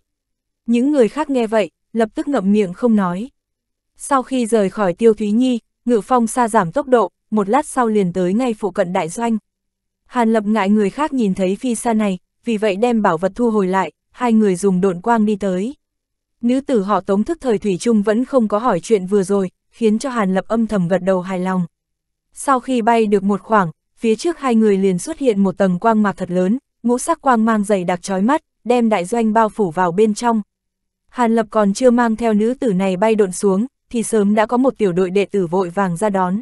Những người khác nghe vậy, lập tức ngậm miệng không nói. Sau khi rời khỏi Tiêu Thúy Nhi, Ngự Phong xa giảm tốc độ, một lát sau liền tới ngay phụ cận đại doanh. Hàn Lập ngại người khác nhìn thấy phi xa này, vì vậy đem bảo vật thu hồi lại, hai người dùng độn quang đi tới. Nữ tử họ tống thức thời Thủy Trung vẫn không có hỏi chuyện vừa rồi, khiến cho Hàn Lập âm thầm gật đầu hài lòng. Sau khi bay được một khoảng, phía trước hai người liền xuất hiện một tầng quang mạc thật lớn, ngũ sắc quang mang dày đặc trói mắt, đem đại doanh bao phủ vào bên trong. Hàn Lập còn chưa mang theo nữ tử này bay độn xuống, thì sớm đã có một tiểu đội đệ tử vội vàng ra đón.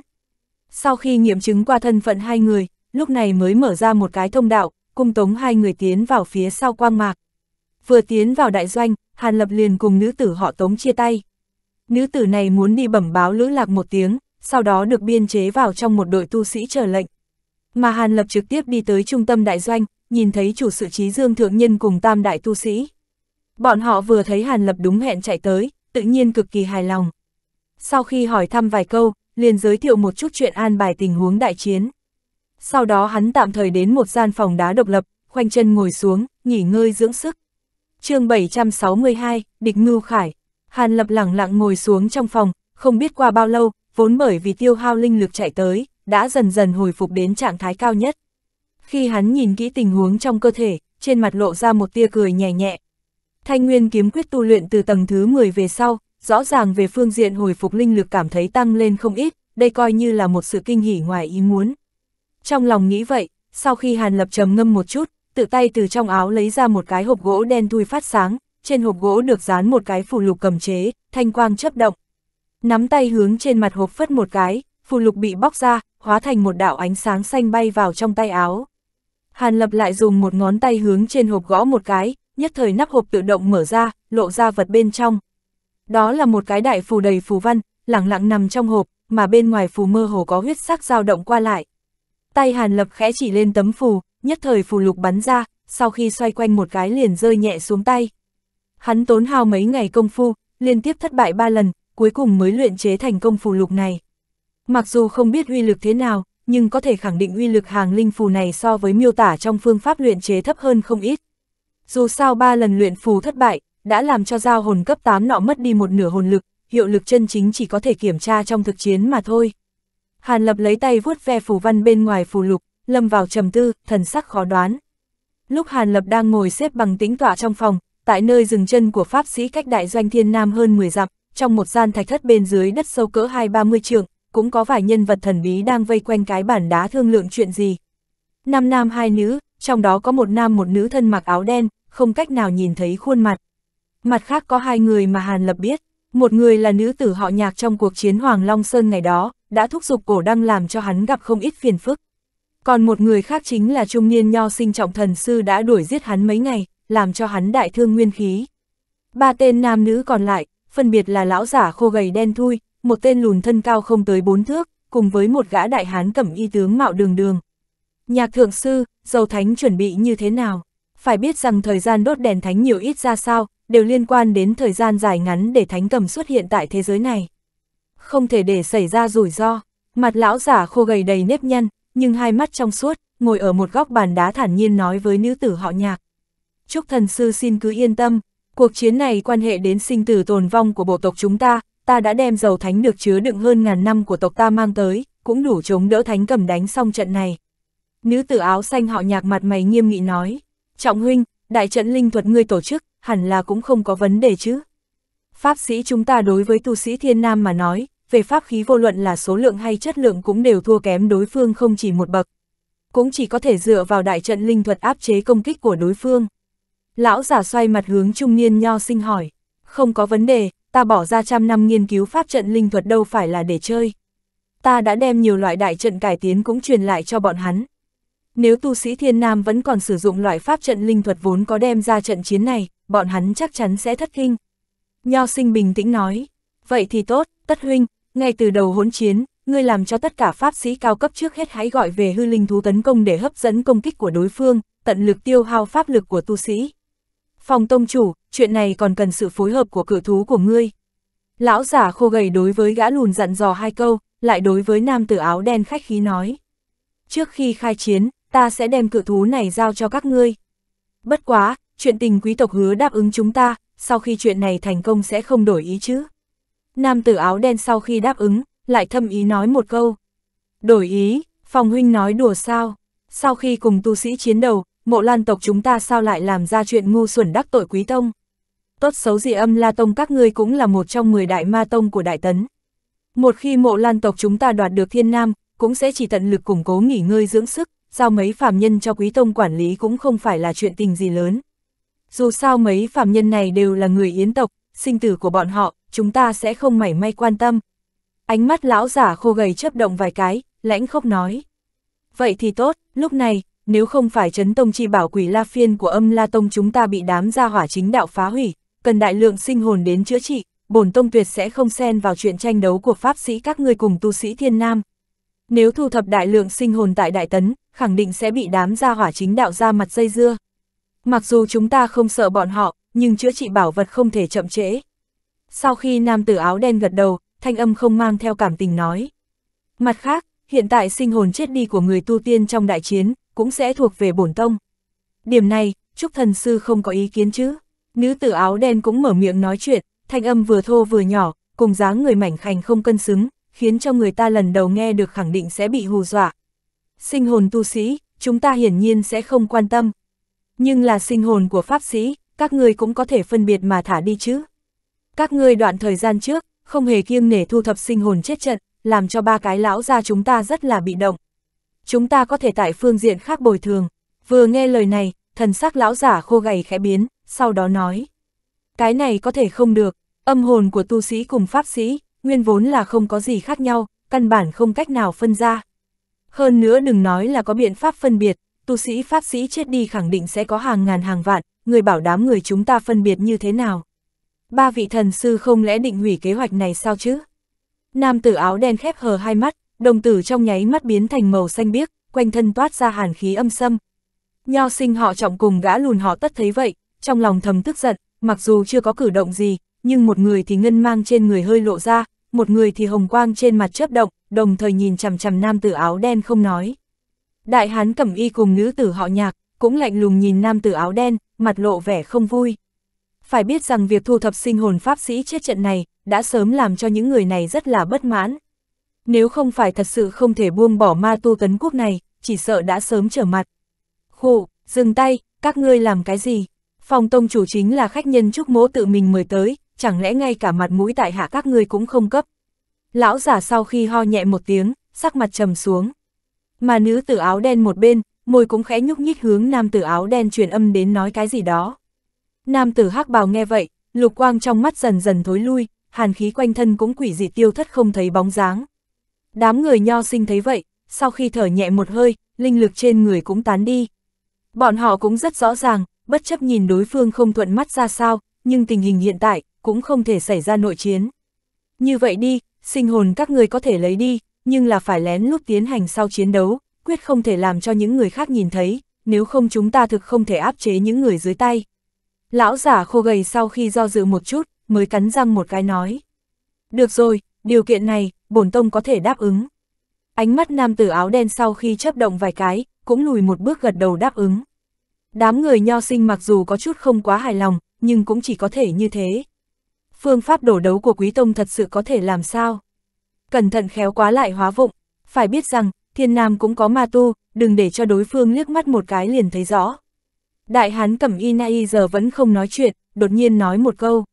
Sau khi nghiệm chứng qua thân phận hai người, lúc này mới mở ra một cái thông đạo, cung tống hai người tiến vào phía sau quang mạc. Vừa tiến vào đại doanh, Hàn Lập liền cùng nữ tử họ Tống chia tay. Nữ tử này muốn đi bẩm báo Lữ Lạc một tiếng, sau đó được biên chế vào trong một đội tu sĩ chờ lệnh. Mà Hàn Lập trực tiếp đi tới trung tâm đại doanh, nhìn thấy chủ sự trí Dương Thượng Nhân cùng tam đại tu sĩ. Bọn họ vừa thấy Hàn Lập đúng hẹn chạy tới, tự nhiên cực kỳ hài lòng. Sau khi hỏi thăm vài câu, liền giới thiệu một chút chuyện an bài tình huống đại chiến. Sau đó hắn tạm thời đến một gian phòng đá độc lập, khoanh chân ngồi xuống, nghỉ ngơi dưỡng sức chương 762, địch ngưu khải. Hàn lập lẳng lặng ngồi xuống trong phòng, không biết qua bao lâu, vốn bởi vì tiêu hao linh lực chạy tới, đã dần dần hồi phục đến trạng thái cao nhất. Khi hắn nhìn kỹ tình huống trong cơ thể, trên mặt lộ ra một tia cười nhẹ nhẹ. Thanh Nguyên kiếm quyết tu luyện từ tầng thứ 10 về sau, rõ ràng về phương diện hồi phục linh lực cảm thấy tăng lên không ít, đây coi như là một sự kinh hỉ ngoài ý muốn. Trong lòng nghĩ vậy, sau khi Hàn Lập trầm ngâm một chút, tự tay từ trong áo lấy ra một cái hộp gỗ đen thui phát sáng, trên hộp gỗ được dán một cái phù lục cầm chế, thanh quang chấp động. Nắm tay hướng trên mặt hộp phất một cái, phù lục bị bóc ra, hóa thành một đạo ánh sáng xanh bay vào trong tay áo. Hàn Lập lại dùng một ngón tay hướng trên hộp gõ một cái, nhất thời nắp hộp tự động mở ra, lộ ra vật bên trong. Đó là một cái đại phù đầy phù văn, lặng lặng nằm trong hộp, mà bên ngoài phù mơ hồ có huyết sắc dao động qua lại. Tay Hàn Lập khẽ chỉ lên tấm phù, nhất thời phù lục bắn ra, sau khi xoay quanh một cái liền rơi nhẹ xuống tay. Hắn tốn hao mấy ngày công phu, liên tiếp thất bại ba lần, cuối cùng mới luyện chế thành công phù lục này. Mặc dù không biết uy lực thế nào, nhưng có thể khẳng định uy lực hàng linh phù này so với miêu tả trong phương pháp luyện chế thấp hơn không ít. Dù sao ba lần luyện phù thất bại, đã làm cho giao hồn cấp 8 nọ mất đi một nửa hồn lực, hiệu lực chân chính chỉ có thể kiểm tra trong thực chiến mà thôi. Hàn Lập lấy tay vuốt ve phù văn bên ngoài phù lục, lâm vào trầm tư, thần sắc khó đoán. Lúc Hàn Lập đang ngồi xếp bằng tĩnh tọa trong phòng, tại nơi dừng chân của Pháp sĩ cách đại doanh thiên nam hơn 10 dặm, trong một gian thạch thất bên dưới đất sâu cỡ hai ba mươi trường, cũng có vài nhân vật thần bí đang vây quanh cái bản đá thương lượng chuyện gì. Năm nam hai nữ, trong đó có một nam một nữ thân mặc áo đen, không cách nào nhìn thấy khuôn mặt. Mặt khác có hai người mà Hàn Lập biết, một người là nữ tử họ nhạc trong cuộc chiến Hoàng Long Sơn ngày đó, đã thúc giục cổ đăng làm cho hắn gặp không ít phiền phức. Còn một người khác chính là trung niên nho sinh trọng thần sư đã đuổi giết hắn mấy ngày, làm cho hắn đại thương nguyên khí. Ba tên nam nữ còn lại, phân biệt là lão giả khô gầy đen thui, một tên lùn thân cao không tới bốn thước, cùng với một gã đại hán cẩm y tướng mạo đường đường. Nhạc thượng sư, dầu thánh chuẩn bị như thế nào? Phải biết rằng thời gian đốt đèn thánh nhiều ít ra sao, đều liên quan đến thời gian dài ngắn để thánh cầm xuất hiện tại thế giới này. Không thể để xảy ra rủi ro, mặt lão giả khô gầy đầy nếp nhăn, nhưng hai mắt trong suốt, ngồi ở một góc bàn đá thản nhiên nói với nữ tử họ nhạc. chúc thần sư xin cứ yên tâm, cuộc chiến này quan hệ đến sinh tử tồn vong của bộ tộc chúng ta, ta đã đem dầu thánh được chứa đựng hơn ngàn năm của tộc ta mang tới, cũng đủ chống đỡ thánh cầm đánh xong trận này. Nữ tử áo xanh họ nhạc mặt mày nghiêm nghị nói, trọng huynh, đại trận linh thuật ngươi tổ chức, hẳn là cũng không có vấn đề chứ. Pháp sĩ chúng ta đối với tu sĩ thiên nam mà nói, về pháp khí vô luận là số lượng hay chất lượng cũng đều thua kém đối phương không chỉ một bậc. Cũng chỉ có thể dựa vào đại trận linh thuật áp chế công kích của đối phương. Lão giả xoay mặt hướng trung niên nho sinh hỏi, không có vấn đề, ta bỏ ra trăm năm nghiên cứu pháp trận linh thuật đâu phải là để chơi. Ta đã đem nhiều loại đại trận cải tiến cũng truyền lại cho bọn hắn. Nếu tu sĩ thiên nam vẫn còn sử dụng loại pháp trận linh thuật vốn có đem ra trận chiến này, bọn hắn chắc chắn sẽ thất kinh. Nho sinh bình tĩnh nói, vậy thì tốt, tất huynh, ngay từ đầu hỗn chiến, ngươi làm cho tất cả pháp sĩ cao cấp trước hết hãy gọi về hư linh thú tấn công để hấp dẫn công kích của đối phương, tận lực tiêu hao pháp lực của tu sĩ. Phòng tông chủ, chuyện này còn cần sự phối hợp của cự thú của ngươi. Lão giả khô gầy đối với gã lùn dặn dò hai câu, lại đối với nam tử áo đen khách khí nói. Trước khi khai chiến, ta sẽ đem cự thú này giao cho các ngươi. Bất quá, chuyện tình quý tộc hứa đáp ứng chúng ta, sau khi chuyện này thành công sẽ không đổi ý chứ. Nam tử áo đen sau khi đáp ứng, lại thâm ý nói một câu. Đổi ý, phòng huynh nói đùa sao? Sau khi cùng tu sĩ chiến đầu, mộ lan tộc chúng ta sao lại làm ra chuyện ngu xuẩn đắc tội quý tông? Tốt xấu gì âm la tông các ngươi cũng là một trong 10 đại ma tông của đại tấn. Một khi mộ lan tộc chúng ta đoạt được thiên nam, cũng sẽ chỉ tận lực củng cố nghỉ ngơi dưỡng sức, giao mấy phàm nhân cho quý tông quản lý cũng không phải là chuyện tình gì lớn. Dù sao mấy phàm nhân này đều là người yến tộc, sinh tử của bọn họ, chúng ta sẽ không mảy may quan tâm. Ánh mắt lão giả khô gầy chấp động vài cái, lãnh khốc nói. Vậy thì tốt, lúc này, nếu không phải chấn tông chi bảo quỷ La Phiên của âm La Tông chúng ta bị đám gia hỏa chính đạo phá hủy, cần đại lượng sinh hồn đến chữa trị, bổn tông tuyệt sẽ không xen vào chuyện tranh đấu của pháp sĩ các ngươi cùng tu sĩ thiên nam. Nếu thu thập đại lượng sinh hồn tại Đại Tấn, khẳng định sẽ bị đám gia hỏa chính đạo ra mặt dây dưa. Mặc dù chúng ta không sợ bọn họ, nhưng chữa trị bảo vật không thể chậm trễ. Sau khi nam tử áo đen gật đầu, thanh âm không mang theo cảm tình nói. Mặt khác, hiện tại sinh hồn chết đi của người tu tiên trong đại chiến, cũng sẽ thuộc về bổn tông. Điểm này, Trúc Thần Sư không có ý kiến chứ. Nữ tử áo đen cũng mở miệng nói chuyện, thanh âm vừa thô vừa nhỏ, cùng dáng người mảnh khảnh không cân xứng, khiến cho người ta lần đầu nghe được khẳng định sẽ bị hù dọa. Sinh hồn tu sĩ, chúng ta hiển nhiên sẽ không quan tâm. Nhưng là sinh hồn của pháp sĩ, các người cũng có thể phân biệt mà thả đi chứ. Các ngươi đoạn thời gian trước, không hề kiêng nể thu thập sinh hồn chết trận, làm cho ba cái lão ra chúng ta rất là bị động. Chúng ta có thể tại phương diện khác bồi thường. Vừa nghe lời này, thần sắc lão giả khô gầy khẽ biến, sau đó nói. Cái này có thể không được, âm hồn của tu sĩ cùng pháp sĩ, nguyên vốn là không có gì khác nhau, căn bản không cách nào phân ra. Hơn nữa đừng nói là có biện pháp phân biệt, tu sĩ pháp sĩ chết đi khẳng định sẽ có hàng ngàn hàng vạn, người bảo đám người chúng ta phân biệt như thế nào. Ba vị thần sư không lẽ định hủy kế hoạch này sao chứ? Nam tử áo đen khép hờ hai mắt, đồng tử trong nháy mắt biến thành màu xanh biếc, quanh thân toát ra hàn khí âm sâm. Nho sinh họ trọng cùng gã lùn họ tất thấy vậy, trong lòng thầm tức giận, mặc dù chưa có cử động gì, nhưng một người thì ngân mang trên người hơi lộ ra, một người thì hồng quang trên mặt chớp động, đồng thời nhìn chằm chằm nam tử áo đen không nói. Đại hán cẩm y cùng nữ tử họ nhạc, cũng lạnh lùng nhìn nam tử áo đen, mặt lộ vẻ không vui. Phải biết rằng việc thu thập sinh hồn pháp sĩ chết trận này đã sớm làm cho những người này rất là bất mãn. Nếu không phải thật sự không thể buông bỏ ma tu tấn quốc này, chỉ sợ đã sớm trở mặt. Khụ, dừng tay, các ngươi làm cái gì? Phòng tông chủ chính là khách nhân chúc mỗ tự mình mời tới, chẳng lẽ ngay cả mặt mũi tại hạ các ngươi cũng không cấp. Lão giả sau khi ho nhẹ một tiếng, sắc mặt trầm xuống. Mà nữ tử áo đen một bên, môi cũng khẽ nhúc nhích hướng nam tử áo đen truyền âm đến nói cái gì đó. Nam tử hắc bào nghe vậy, lục quang trong mắt dần dần thối lui, hàn khí quanh thân cũng quỷ dị tiêu thất không thấy bóng dáng. Đám người nho sinh thấy vậy, sau khi thở nhẹ một hơi, linh lực trên người cũng tán đi. Bọn họ cũng rất rõ ràng, bất chấp nhìn đối phương không thuận mắt ra sao, nhưng tình hình hiện tại cũng không thể xảy ra nội chiến. Như vậy đi, sinh hồn các người có thể lấy đi, nhưng là phải lén lúc tiến hành sau chiến đấu, quyết không thể làm cho những người khác nhìn thấy, nếu không chúng ta thực không thể áp chế những người dưới tay. Lão giả khô gầy sau khi do dự một chút, mới cắn răng một cái nói. Được rồi, điều kiện này, bổn tông có thể đáp ứng. Ánh mắt nam tử áo đen sau khi chấp động vài cái, cũng lùi một bước gật đầu đáp ứng. Đám người nho sinh mặc dù có chút không quá hài lòng, nhưng cũng chỉ có thể như thế. Phương pháp đổ đấu của quý tông thật sự có thể làm sao? Cẩn thận khéo quá lại hóa vụng, phải biết rằng, thiên nam cũng có ma tu, đừng để cho đối phương liếc mắt một cái liền thấy rõ. Đại hán cẩm y nai giờ vẫn không nói chuyện, đột nhiên nói một câu.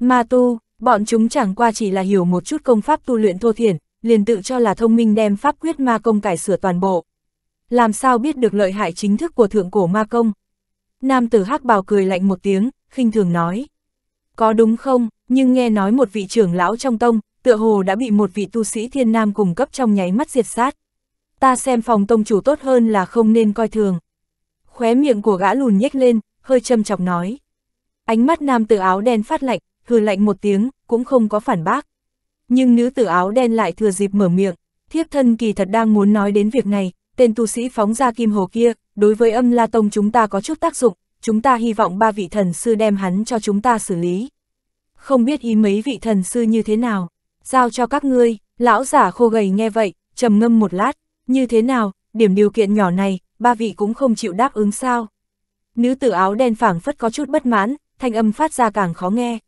Ma tu, bọn chúng chẳng qua chỉ là hiểu một chút công pháp tu luyện thô thiển, liền tự cho là thông minh đem pháp quyết ma công cải sửa toàn bộ. Làm sao biết được lợi hại chính thức của thượng cổ ma công? Nam tử hắc bào cười lạnh một tiếng, khinh thường nói. Có đúng không, nhưng nghe nói một vị trưởng lão trong tông, tựa hồ đã bị một vị tu sĩ thiên nam cùng cấp trong nháy mắt diệt sát. Ta xem phòng tông chủ tốt hơn là không nên coi thường khóe miệng của gã lùn nhếch lên, hơi châm chọc nói. Ánh mắt nam tử áo đen phát lạnh, hừ lạnh một tiếng, cũng không có phản bác. Nhưng nữ tử áo đen lại thừa dịp mở miệng, thiếp thân kỳ thật đang muốn nói đến việc này, tên tu sĩ phóng ra kim hồ kia, đối với âm la tông chúng ta có chút tác dụng, chúng ta hy vọng ba vị thần sư đem hắn cho chúng ta xử lý. Không biết ý mấy vị thần sư như thế nào, giao cho các ngươi, lão giả khô gầy nghe vậy, trầm ngâm một lát, như thế nào, điểm điều kiện nhỏ này, ba vị cũng không chịu đáp ứng sao. Nữ tử áo đen phảng phất có chút bất mãn, thanh âm phát ra càng khó nghe.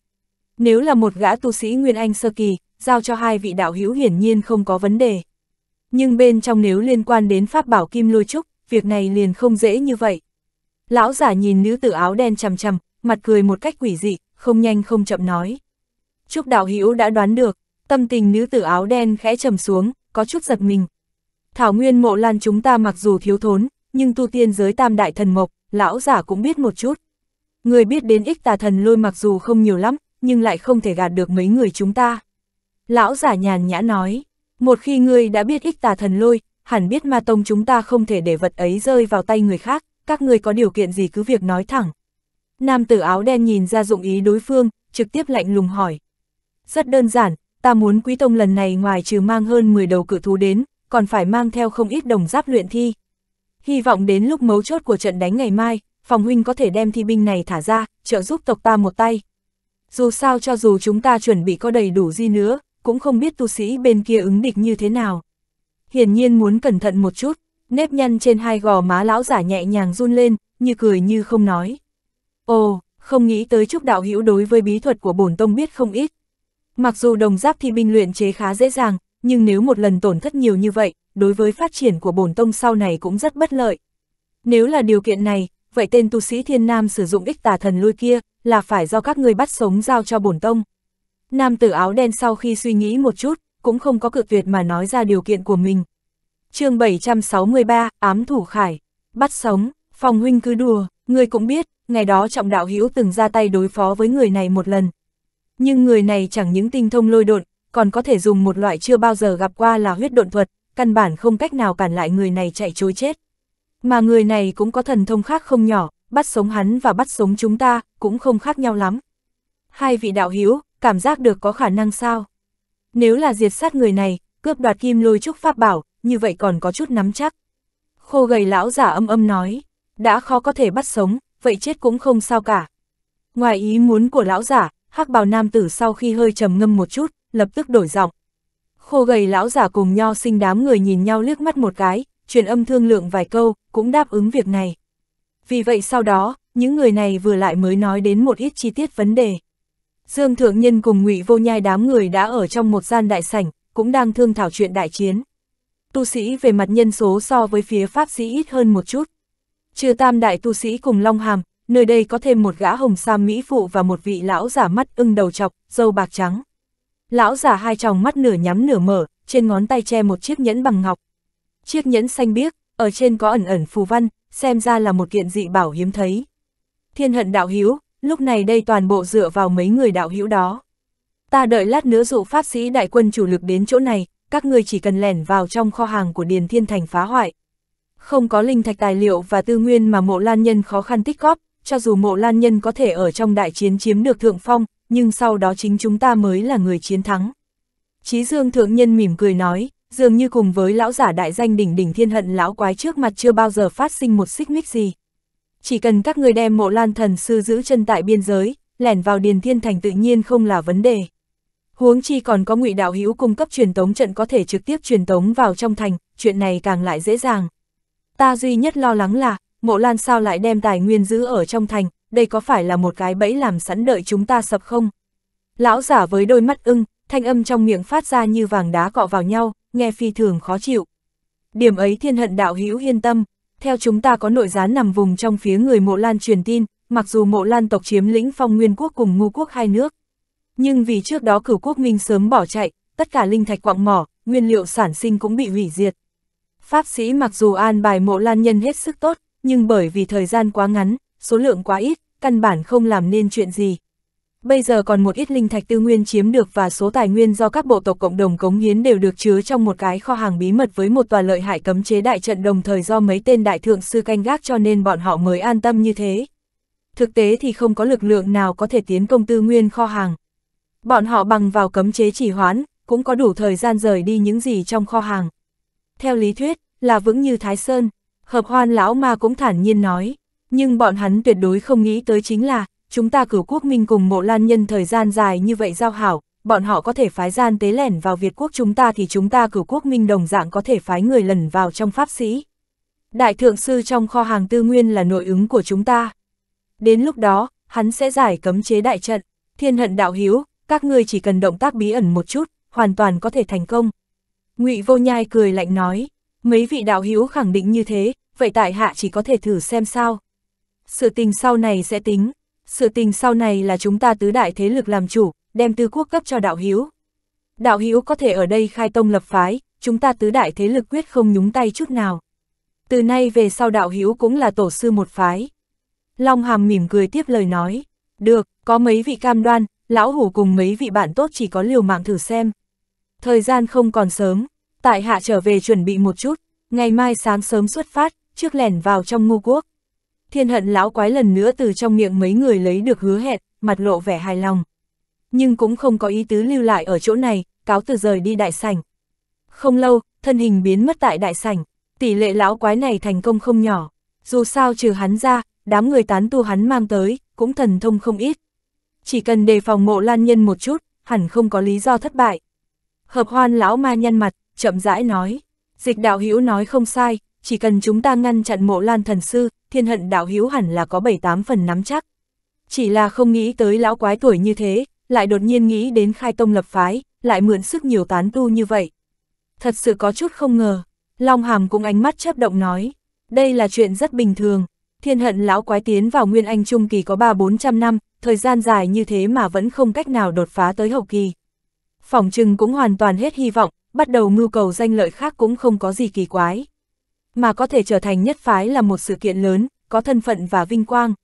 Nếu là một gã tu sĩ Nguyên Anh sơ kỳ, giao cho hai vị đạo hữu hiển nhiên không có vấn đề. Nhưng bên trong nếu liên quan đến pháp bảo kim lôi trúc, việc này liền không dễ như vậy. Lão giả nhìn nữ tử áo đen chầm chầm, mặt cười một cách quỷ dị, không nhanh không chậm nói. Trúc đạo hữu đã đoán được, tâm tình nữ tử áo đen khẽ trầm xuống, có chút giật mình. Thảo nguyên mộ lan chúng ta mặc dù thiếu thốn, nhưng tu tiên giới tam đại thần mộc, lão giả cũng biết một chút. Người biết đến ích tà thần lôi mặc dù không nhiều lắm, nhưng lại không thể gạt được mấy người chúng ta. Lão giả nhàn nhã nói, một khi ngươi đã biết ích tà thần lôi, hẳn biết ma tông chúng ta không thể để vật ấy rơi vào tay người khác, các ngươi có điều kiện gì cứ việc nói thẳng. Nam tử áo đen nhìn ra dụng ý đối phương, trực tiếp lạnh lùng hỏi. Rất đơn giản, ta muốn quý tông lần này ngoài trừ mang hơn 10 đầu cự thú đến, còn phải mang theo không ít đồng giáp luyện thi hy vọng đến lúc mấu chốt của trận đánh ngày mai, phòng huynh có thể đem thi binh này thả ra, trợ giúp tộc ta một tay. Dù sao cho dù chúng ta chuẩn bị có đầy đủ gì nữa, cũng không biết tu sĩ bên kia ứng địch như thế nào. Hiển nhiên muốn cẩn thận một chút, nếp nhăn trên hai gò má lão giả nhẹ nhàng run lên, như cười như không nói. Ồ, không nghĩ tới trúc đạo hữu đối với bí thuật của bổn tông biết không ít. Mặc dù đồng giáp thi binh luyện chế khá dễ dàng, nhưng nếu một lần tổn thất nhiều như vậy, đối với phát triển của bổn tông sau này cũng rất bất lợi. Nếu là điều kiện này, vậy tên tu sĩ thiên nam sử dụng ích tà thần lui kia, là phải do các người bắt sống giao cho bổn tông. Nam tử áo đen sau khi suy nghĩ một chút, cũng không có cự tuyệt mà nói ra điều kiện của mình. chương 763, ám thủ khải, bắt sống, phòng huynh cứ đùa, người cũng biết, ngày đó trọng đạo hữu từng ra tay đối phó với người này một lần. Nhưng người này chẳng những tinh thông lôi đột, còn có thể dùng một loại chưa bao giờ gặp qua là huyết độn thuật, căn bản không cách nào cản lại người này chạy chối chết. Mà người này cũng có thần thông khác không nhỏ, bắt sống hắn và bắt sống chúng ta, cũng không khác nhau lắm. Hai vị đạo hiếu, cảm giác được có khả năng sao? Nếu là diệt sát người này, cướp đoạt kim lôi trúc pháp bảo, như vậy còn có chút nắm chắc. Khô gầy lão giả âm âm nói, đã khó có thể bắt sống, vậy chết cũng không sao cả. Ngoài ý muốn của lão giả, hắc bào nam tử sau khi hơi trầm ngâm một chút, lập tức đổi giọng. Khô gầy lão giả cùng nho sinh đám người nhìn nhau liếc mắt một cái, truyền âm thương lượng vài câu, cũng đáp ứng việc này. Vì vậy sau đó, những người này vừa lại mới nói đến một ít chi tiết vấn đề. Dương Thượng Nhân cùng ngụy Vô Nhai đám người đã ở trong một gian đại sảnh, cũng đang thương thảo chuyện đại chiến. Tu sĩ về mặt nhân số so với phía Pháp sĩ ít hơn một chút. Trừ tam đại tu sĩ cùng Long Hàm, nơi đây có thêm một gã hồng sam mỹ phụ và một vị lão giả mắt ưng đầu chọc, dâu bạc trắng. Lão giả hai tròng mắt nửa nhắm nửa mở, trên ngón tay che một chiếc nhẫn bằng ngọc. Chiếc nhẫn xanh biếc, ở trên có ẩn ẩn phù văn, xem ra là một kiện dị bảo hiếm thấy. Thiên hận đạo hiếu lúc này đây toàn bộ dựa vào mấy người đạo hiếu đó. Ta đợi lát nữa dụ pháp sĩ đại quân chủ lực đến chỗ này, các ngươi chỉ cần lẻn vào trong kho hàng của Điền Thiên Thành phá hoại. Không có linh thạch tài liệu và tư nguyên mà mộ lan nhân khó khăn tích góp, cho dù mộ lan nhân có thể ở trong đại chiến chiếm được thượng phong, nhưng sau đó chính chúng ta mới là người chiến thắng. Chí Dương Thượng Nhân mỉm cười nói, dường như cùng với lão giả đại danh đỉnh đỉnh thiên hận lão quái trước mặt chưa bao giờ phát sinh một xích mích gì. Chỉ cần các người đem mộ lan thần sư giữ chân tại biên giới, lẻn vào điền thiên thành tự nhiên không là vấn đề. Huống chi còn có ngụy đạo hữu cung cấp truyền tống trận có thể trực tiếp truyền tống vào trong thành, chuyện này càng lại dễ dàng. Ta duy nhất lo lắng là, mộ lan sao lại đem tài nguyên giữ ở trong thành, đây có phải là một cái bẫy làm sẵn đợi chúng ta sập không? Lão giả với đôi mắt ưng, thanh âm trong miệng phát ra như vàng đá cọ vào nhau, nghe phi thường khó chịu. Điểm ấy thiên hận đạo hữu yên tâm, theo chúng ta có nội gián nằm vùng trong phía người mộ lan truyền tin, mặc dù mộ lan tộc chiếm lĩnh phong nguyên quốc cùng ngu quốc hai nước. Nhưng vì trước đó cửu quốc minh sớm bỏ chạy, tất cả linh thạch quạng mỏ, nguyên liệu sản sinh cũng bị hủy diệt. Pháp sĩ mặc dù an bài mộ lan nhân hết sức tốt, nhưng bởi vì thời gian quá ngắn, số lượng quá ít, căn bản không làm nên chuyện gì. Bây giờ còn một ít linh thạch tư nguyên chiếm được và số tài nguyên do các bộ tộc cộng đồng cống hiến đều được chứa trong một cái kho hàng bí mật với một tòa lợi hại cấm chế đại trận đồng thời do mấy tên đại thượng sư canh gác cho nên bọn họ mới an tâm như thế. Thực tế thì không có lực lượng nào có thể tiến công tư nguyên kho hàng. Bọn họ bằng vào cấm chế chỉ hoán, cũng có đủ thời gian rời đi những gì trong kho hàng. Theo lý thuyết, là vững như Thái Sơn, hợp hoan lão ma cũng thản nhiên nói. Nhưng bọn hắn tuyệt đối không nghĩ tới chính là, chúng ta cửu quốc minh cùng mộ lan nhân thời gian dài như vậy giao hảo, bọn họ có thể phái gian tế lẻn vào Việt quốc chúng ta thì chúng ta cửu quốc minh đồng dạng có thể phái người lần vào trong pháp sĩ. Đại thượng sư trong kho hàng tư nguyên là nội ứng của chúng ta. Đến lúc đó, hắn sẽ giải cấm chế đại trận, thiên hận đạo hiếu, các ngươi chỉ cần động tác bí ẩn một chút, hoàn toàn có thể thành công. ngụy vô nhai cười lạnh nói, mấy vị đạo hiếu khẳng định như thế, vậy tại hạ chỉ có thể thử xem sao sự tình sau này sẽ tính, sự tình sau này là chúng ta tứ đại thế lực làm chủ, đem tư quốc cấp cho đạo hiếu. Đạo hiếu có thể ở đây khai tông lập phái, chúng ta tứ đại thế lực quyết không nhúng tay chút nào. Từ nay về sau đạo hiếu cũng là tổ sư một phái. Long Hàm mỉm cười tiếp lời nói, được, có mấy vị cam đoan, lão hủ cùng mấy vị bạn tốt chỉ có liều mạng thử xem. Thời gian không còn sớm, tại hạ trở về chuẩn bị một chút, ngày mai sáng sớm xuất phát, trước lẻn vào trong ngu quốc. Thiên hận lão quái lần nữa từ trong miệng mấy người lấy được hứa hẹn, mặt lộ vẻ hài lòng. Nhưng cũng không có ý tứ lưu lại ở chỗ này, cáo từ rời đi đại sảnh. Không lâu, thân hình biến mất tại đại sảnh, tỷ lệ lão quái này thành công không nhỏ. Dù sao trừ hắn ra, đám người tán tu hắn mang tới, cũng thần thông không ít. Chỉ cần đề phòng mộ lan nhân một chút, hẳn không có lý do thất bại. Hợp hoan lão ma nhăn mặt, chậm rãi nói. Dịch đạo hữu nói không sai, chỉ cần chúng ta ngăn chặn mộ lan thần sư, thiên hận đạo Hiếu hẳn là có bảy tám phần nắm chắc. Chỉ là không nghĩ tới lão quái tuổi như thế, lại đột nhiên nghĩ đến khai tông lập phái, lại mượn sức nhiều tán tu như vậy. Thật sự có chút không ngờ, Long Hàm cũng ánh mắt chấp động nói, đây là chuyện rất bình thường, thiên hận lão quái tiến vào Nguyên Anh Trung Kỳ có ba bốn trăm năm, thời gian dài như thế mà vẫn không cách nào đột phá tới hậu kỳ. Phỏng trừng cũng hoàn toàn hết hy vọng, bắt đầu mưu cầu danh lợi khác cũng không có gì kỳ quái mà có thể trở thành nhất phái là một sự kiện lớn, có thân phận và vinh quang.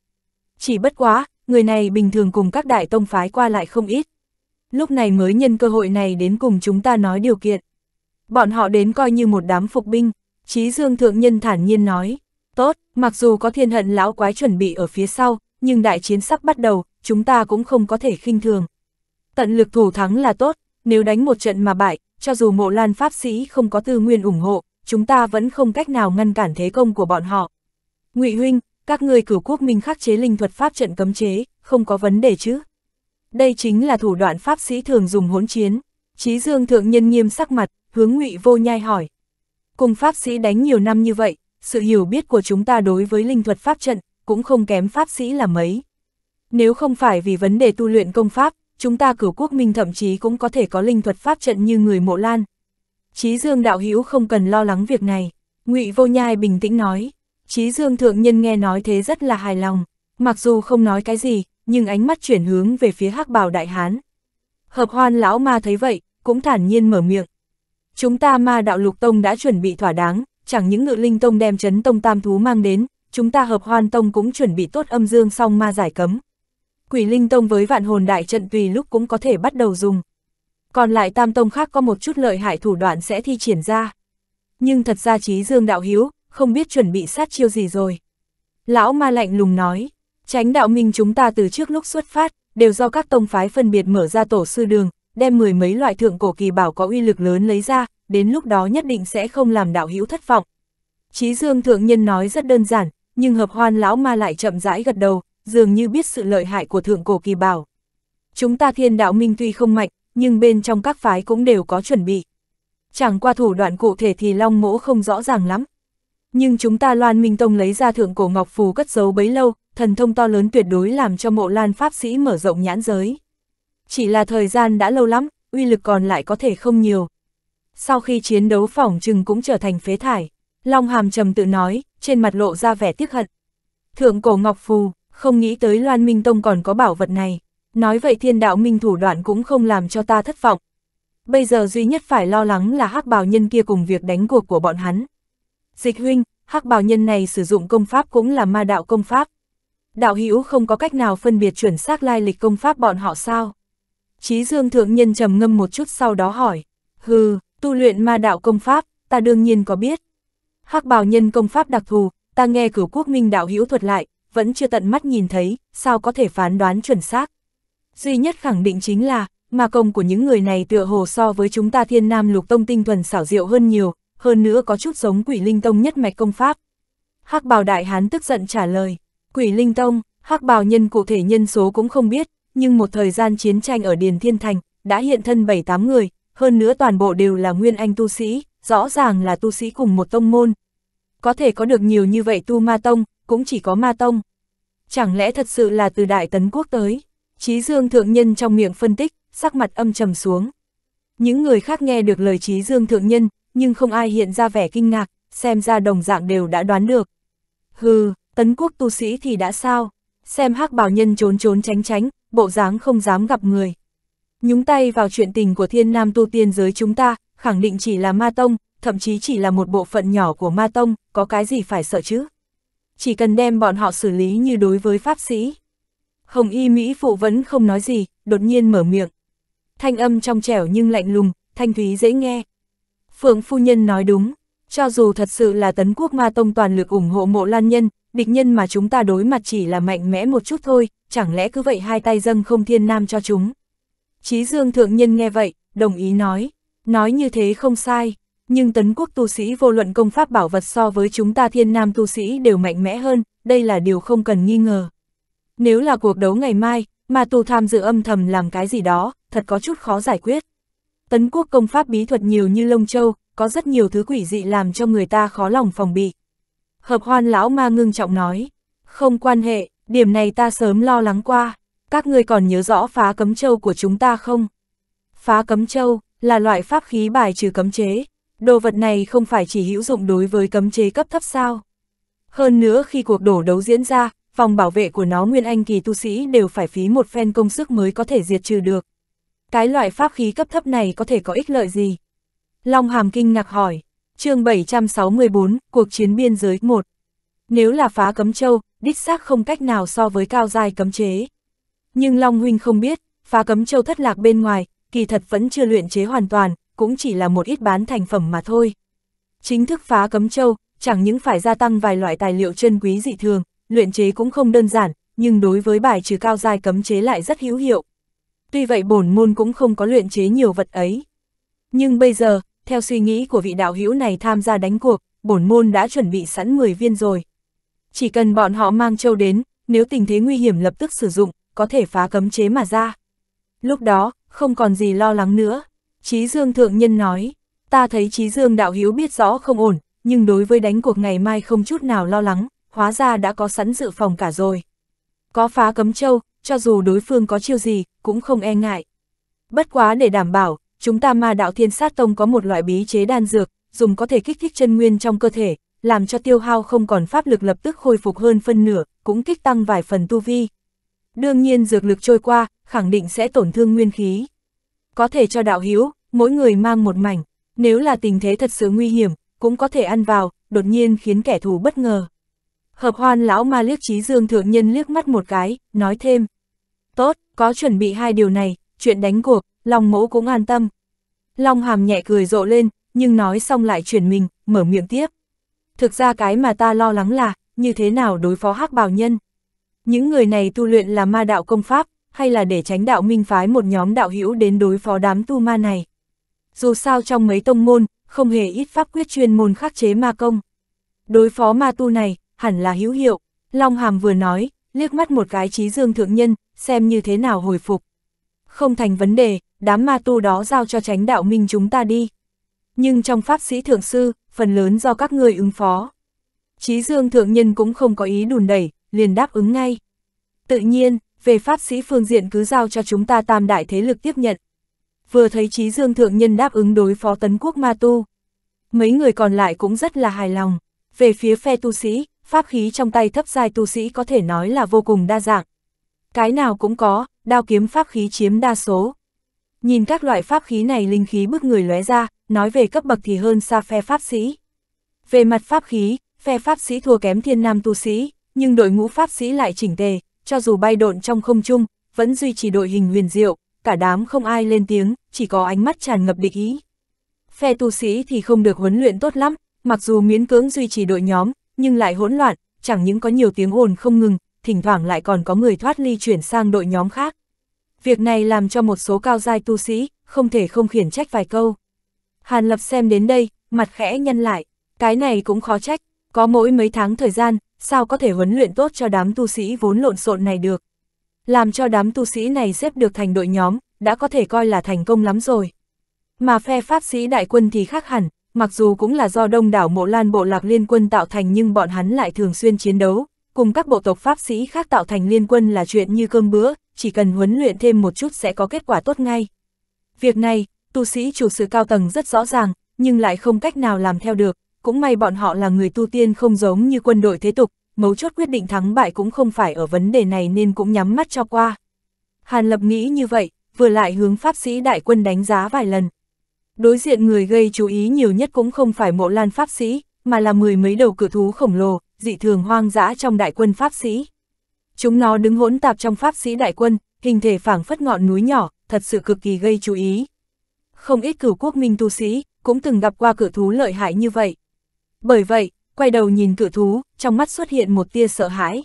Chỉ bất quá, người này bình thường cùng các đại tông phái qua lại không ít. Lúc này mới nhân cơ hội này đến cùng chúng ta nói điều kiện. Bọn họ đến coi như một đám phục binh, Chí Dương Thượng Nhân thản nhiên nói, tốt, mặc dù có thiên hận lão quái chuẩn bị ở phía sau, nhưng đại chiến sắp bắt đầu, chúng ta cũng không có thể khinh thường. Tận lực thủ thắng là tốt, nếu đánh một trận mà bại, cho dù mộ lan pháp sĩ không có tư nguyên ủng hộ, chúng ta vẫn không cách nào ngăn cản thế công của bọn họ. Ngụy huynh, các ngươi cửu quốc minh khắc chế linh thuật pháp trận cấm chế, không có vấn đề chứ? Đây chính là thủ đoạn pháp sĩ thường dùng hỗn chiến. Chí Dương thượng nhân nghiêm sắc mặt, hướng Ngụy Vô Nhai hỏi. Cùng pháp sĩ đánh nhiều năm như vậy, sự hiểu biết của chúng ta đối với linh thuật pháp trận cũng không kém pháp sĩ là mấy. Nếu không phải vì vấn đề tu luyện công pháp, chúng ta cửu quốc minh thậm chí cũng có thể có linh thuật pháp trận như người mộ lan. Chí Dương đạo hữu không cần lo lắng việc này, Ngụy Vô Nhai bình tĩnh nói. Chí Dương thượng nhân nghe nói thế rất là hài lòng, mặc dù không nói cái gì, nhưng ánh mắt chuyển hướng về phía Hắc Bảo Đại Hán. Hợp Hoan lão ma thấy vậy, cũng thản nhiên mở miệng. Chúng ta Ma đạo Lục Tông đã chuẩn bị thỏa đáng, chẳng những Ngự Linh Tông đem Trấn Tông Tam thú mang đến, chúng ta Hợp Hoan Tông cũng chuẩn bị tốt âm dương song ma giải cấm. Quỷ Linh Tông với Vạn Hồn Đại trận tùy lúc cũng có thể bắt đầu dùng, còn lại tam tông khác có một chút lợi hại thủ đoạn sẽ thi triển ra. Nhưng thật ra trí dương đạo hiếu, không biết chuẩn bị sát chiêu gì rồi. Lão ma lạnh lùng nói, tránh đạo minh chúng ta từ trước lúc xuất phát, đều do các tông phái phân biệt mở ra tổ sư đường, đem mười mấy loại thượng cổ kỳ bảo có uy lực lớn lấy ra, đến lúc đó nhất định sẽ không làm đạo hiếu thất vọng. trí Dương thượng nhân nói rất đơn giản, nhưng hợp hoan lão ma lại chậm rãi gật đầu, dường như biết sự lợi hại của thượng cổ kỳ bảo. Chúng ta thiên đạo minh tuy không mạnh, nhưng bên trong các phái cũng đều có chuẩn bị. Chẳng qua thủ đoạn cụ thể thì Long Mỗ không rõ ràng lắm. Nhưng chúng ta Loan Minh Tông lấy ra thượng cổ ngọc phù cất giấu bấy lâu, thần thông to lớn tuyệt đối làm cho mộ lan pháp sĩ mở rộng nhãn giới. Chỉ là thời gian đã lâu lắm, uy lực còn lại có thể không nhiều. Sau khi chiến đấu phỏng trừng cũng trở thành phế thải, Long Hàm trầm tự nói, trên mặt lộ ra vẻ tiếc hận. Thượng cổ ngọc phù, không nghĩ tới Loan Minh Tông còn có bảo vật này. Nói vậy thiên đạo minh thủ đoạn cũng không làm cho ta thất vọng. Bây giờ duy nhất phải lo lắng là hắc bào nhân kia cùng việc đánh cuộc của bọn hắn. Dịch huynh, hắc bào nhân này sử dụng công pháp cũng là ma đạo công pháp. Đạo hữu không có cách nào phân biệt chuẩn xác lai lịch công pháp bọn họ sao? Chí Dương Thượng Nhân trầm ngâm một chút sau đó hỏi, hừ, tu luyện ma đạo công pháp, ta đương nhiên có biết. hắc bào nhân công pháp đặc thù, ta nghe cửu quốc minh đạo hữu thuật lại, vẫn chưa tận mắt nhìn thấy, sao có thể phán đoán chuẩn xác. Duy nhất khẳng định chính là, ma công của những người này tựa hồ so với chúng ta thiên nam lục tông tinh thuần xảo diệu hơn nhiều, hơn nữa có chút giống quỷ linh tông nhất mạch công pháp. hắc bào đại hán tức giận trả lời, quỷ linh tông, hắc bào nhân cụ thể nhân số cũng không biết, nhưng một thời gian chiến tranh ở Điền Thiên Thành, đã hiện thân 7-8 người, hơn nữa toàn bộ đều là nguyên anh tu sĩ, rõ ràng là tu sĩ cùng một tông môn. Có thể có được nhiều như vậy tu ma tông, cũng chỉ có ma tông. Chẳng lẽ thật sự là từ đại tấn quốc tới? Chí Dương Thượng Nhân trong miệng phân tích, sắc mặt âm trầm xuống. Những người khác nghe được lời Chí Dương Thượng Nhân, nhưng không ai hiện ra vẻ kinh ngạc, xem ra đồng dạng đều đã đoán được. Hừ, tấn quốc tu sĩ thì đã sao? Xem hắc bảo nhân trốn trốn tránh tránh, bộ dáng không dám gặp người. Nhúng tay vào chuyện tình của thiên nam tu tiên giới chúng ta, khẳng định chỉ là ma tông, thậm chí chỉ là một bộ phận nhỏ của ma tông, có cái gì phải sợ chứ? Chỉ cần đem bọn họ xử lý như đối với pháp sĩ. Hồng y Mỹ phụ vẫn không nói gì, đột nhiên mở miệng. Thanh âm trong trẻo nhưng lạnh lùng, thanh thúy dễ nghe. Phượng phu nhân nói đúng, cho dù thật sự là tấn quốc ma tông toàn lực ủng hộ mộ lan nhân, địch nhân mà chúng ta đối mặt chỉ là mạnh mẽ một chút thôi, chẳng lẽ cứ vậy hai tay dâng không thiên nam cho chúng. Chí dương thượng nhân nghe vậy, đồng ý nói, nói như thế không sai, nhưng tấn quốc tu sĩ vô luận công pháp bảo vật so với chúng ta thiên nam tu sĩ đều mạnh mẽ hơn, đây là điều không cần nghi ngờ. Nếu là cuộc đấu ngày mai, mà tù tham dự âm thầm làm cái gì đó, thật có chút khó giải quyết. Tấn quốc công pháp bí thuật nhiều như lông châu, có rất nhiều thứ quỷ dị làm cho người ta khó lòng phòng bị. Hợp hoan lão ma ngưng trọng nói, không quan hệ, điểm này ta sớm lo lắng qua, các ngươi còn nhớ rõ phá cấm châu của chúng ta không? Phá cấm châu là loại pháp khí bài trừ cấm chế, đồ vật này không phải chỉ hữu dụng đối với cấm chế cấp thấp sao? Hơn nữa khi cuộc đổ đấu diễn ra, vòng bảo vệ của nó nguyên anh kỳ tu sĩ đều phải phí một phen công sức mới có thể diệt trừ được. Cái loại pháp khí cấp thấp này có thể có ích lợi gì? Long Hàm kinh ngạc hỏi, chương 764, cuộc chiến biên giới 1. Nếu là phá cấm châu, đích xác không cách nào so với cao dài cấm chế. Nhưng Long Huynh không biết, phá cấm châu thất lạc bên ngoài, kỳ thật vẫn chưa luyện chế hoàn toàn, cũng chỉ là một ít bán thành phẩm mà thôi. Chính thức phá cấm châu, chẳng những phải gia tăng vài loại tài liệu chân quý dị thường, luyện chế cũng không đơn giản, nhưng đối với bài trừ cao giai cấm chế lại rất hữu hiệu. Tuy vậy bổn môn cũng không có luyện chế nhiều vật ấy. Nhưng bây giờ, theo suy nghĩ của vị đạo hữu này tham gia đánh cuộc, bổn môn đã chuẩn bị sẵn 10 viên rồi. Chỉ cần bọn họ mang châu đến, nếu tình thế nguy hiểm lập tức sử dụng, có thể phá cấm chế mà ra. Lúc đó, không còn gì lo lắng nữa. Chí Dương Thượng Nhân nói, ta thấy Chí Dương đạo hữu biết rõ không ổn, nhưng đối với đánh cuộc ngày mai không chút nào lo lắng, hóa ra đã có sẵn dự phòng cả rồi. Có phá cấm châu, cho dù đối phương có chiêu gì, cũng không e ngại. Bất quá để đảm bảo, chúng ta ma đạo thiên sát tông có một loại bí chế đan dược, dùng có thể kích thích chân nguyên trong cơ thể, làm cho tiêu hao không còn pháp lực lập tức khôi phục hơn phân nửa, cũng kích tăng vài phần tu vi. Đương nhiên dược lực trôi qua, khẳng định sẽ tổn thương nguyên khí. Có thể cho đạo hiếu, mỗi người mang một mảnh, nếu là tình thế thật sự nguy hiểm, cũng có thể ăn vào, đột nhiên khiến kẻ thù bất ngờ. Hợp hoan lão ma liếc trí dương thượng nhân liếc mắt một cái, nói thêm. Tốt, có chuẩn bị hai điều này, chuyện đánh cuộc, Long mẫu cũng an tâm. Long hàm nhẹ cười rộ lên, nhưng nói xong lại chuyển mình, mở miệng tiếp. Thực ra cái mà ta lo lắng là, như thế nào đối phó hắc bào nhân. Những người này tu luyện là ma đạo công pháp, hay là để tránh đạo minh phái một nhóm đạo hữu đến đối phó đám tu ma này. Dù sao trong mấy tông môn, không hề ít pháp quyết chuyên môn khắc chế ma công. Đối phó ma tu này, hẳn là hữu hiệu. Long Hàm vừa nói, liếc mắt một cái trí dương thượng nhân, xem như thế nào hồi phục. Không thành vấn đề, đám ma tu đó giao cho tránh đạo minh chúng ta đi. Nhưng trong pháp sĩ thượng sư, phần lớn do các người ứng phó. Trí dương thượng nhân cũng không có ý đùn đẩy, liền đáp ứng ngay. Tự nhiên, về pháp sĩ phương diện cứ giao cho chúng ta tam đại thế lực tiếp nhận. Vừa thấy trí dương thượng nhân đáp ứng đối phó tấn quốc ma tu. Mấy người còn lại cũng rất là hài lòng. Về phía phe tu sĩ, pháp khí trong tay thấp giai tu sĩ có thể nói là vô cùng đa dạng. Cái nào cũng có, đao kiếm pháp khí chiếm đa số. Nhìn các loại pháp khí này linh khí bức người lóe ra, nói về cấp bậc thì hơn xa phe pháp sĩ. Về mặt pháp khí, phe pháp sĩ thua kém thiên nam tu sĩ, nhưng đội ngũ pháp sĩ lại chỉnh tề, cho dù bay độn trong không trung, vẫn duy trì đội hình huyền diệu, cả đám không ai lên tiếng, chỉ có ánh mắt tràn ngập địch ý. Phe tu sĩ thì không được huấn luyện tốt lắm, mặc dù miễn cưỡng duy trì đội nhóm, nhưng lại hỗn loạn, chẳng những có nhiều tiếng ồn không ngừng, thỉnh thoảng lại còn có người thoát ly chuyển sang đội nhóm khác. Việc này làm cho một số cao giai tu sĩ, không thể không khiển trách vài câu. Hàn Lập xem đến đây, mặt khẽ nhân lại, cái này cũng khó trách, có mỗi mấy tháng thời gian, sao có thể huấn luyện tốt cho đám tu sĩ vốn lộn xộn này được. Làm cho đám tu sĩ này xếp được thành đội nhóm, đã có thể coi là thành công lắm rồi. Mà phe pháp sĩ đại quân thì khác hẳn, Mặc dù cũng là do đông đảo mộ lan bộ lạc liên quân tạo thành nhưng bọn hắn lại thường xuyên chiến đấu, cùng các bộ tộc pháp sĩ khác tạo thành liên quân là chuyện như cơm bữa, chỉ cần huấn luyện thêm một chút sẽ có kết quả tốt ngay. Việc này, tu sĩ chủ sự cao tầng rất rõ ràng, nhưng lại không cách nào làm theo được, cũng may bọn họ là người tu tiên không giống như quân đội thế tục, mấu chốt quyết định thắng bại cũng không phải ở vấn đề này nên cũng nhắm mắt cho qua. Hàn Lập nghĩ như vậy, vừa lại hướng pháp sĩ đại quân đánh giá vài lần, Đối diện người gây chú ý nhiều nhất cũng không phải mộ lan pháp sĩ, mà là mười mấy đầu cử thú khổng lồ, dị thường hoang dã trong đại quân pháp sĩ. Chúng nó đứng hỗn tạp trong pháp sĩ đại quân, hình thể phảng phất ngọn núi nhỏ, thật sự cực kỳ gây chú ý. Không ít cửu quốc minh tu sĩ, cũng từng gặp qua cử thú lợi hại như vậy. Bởi vậy, quay đầu nhìn cử thú, trong mắt xuất hiện một tia sợ hãi.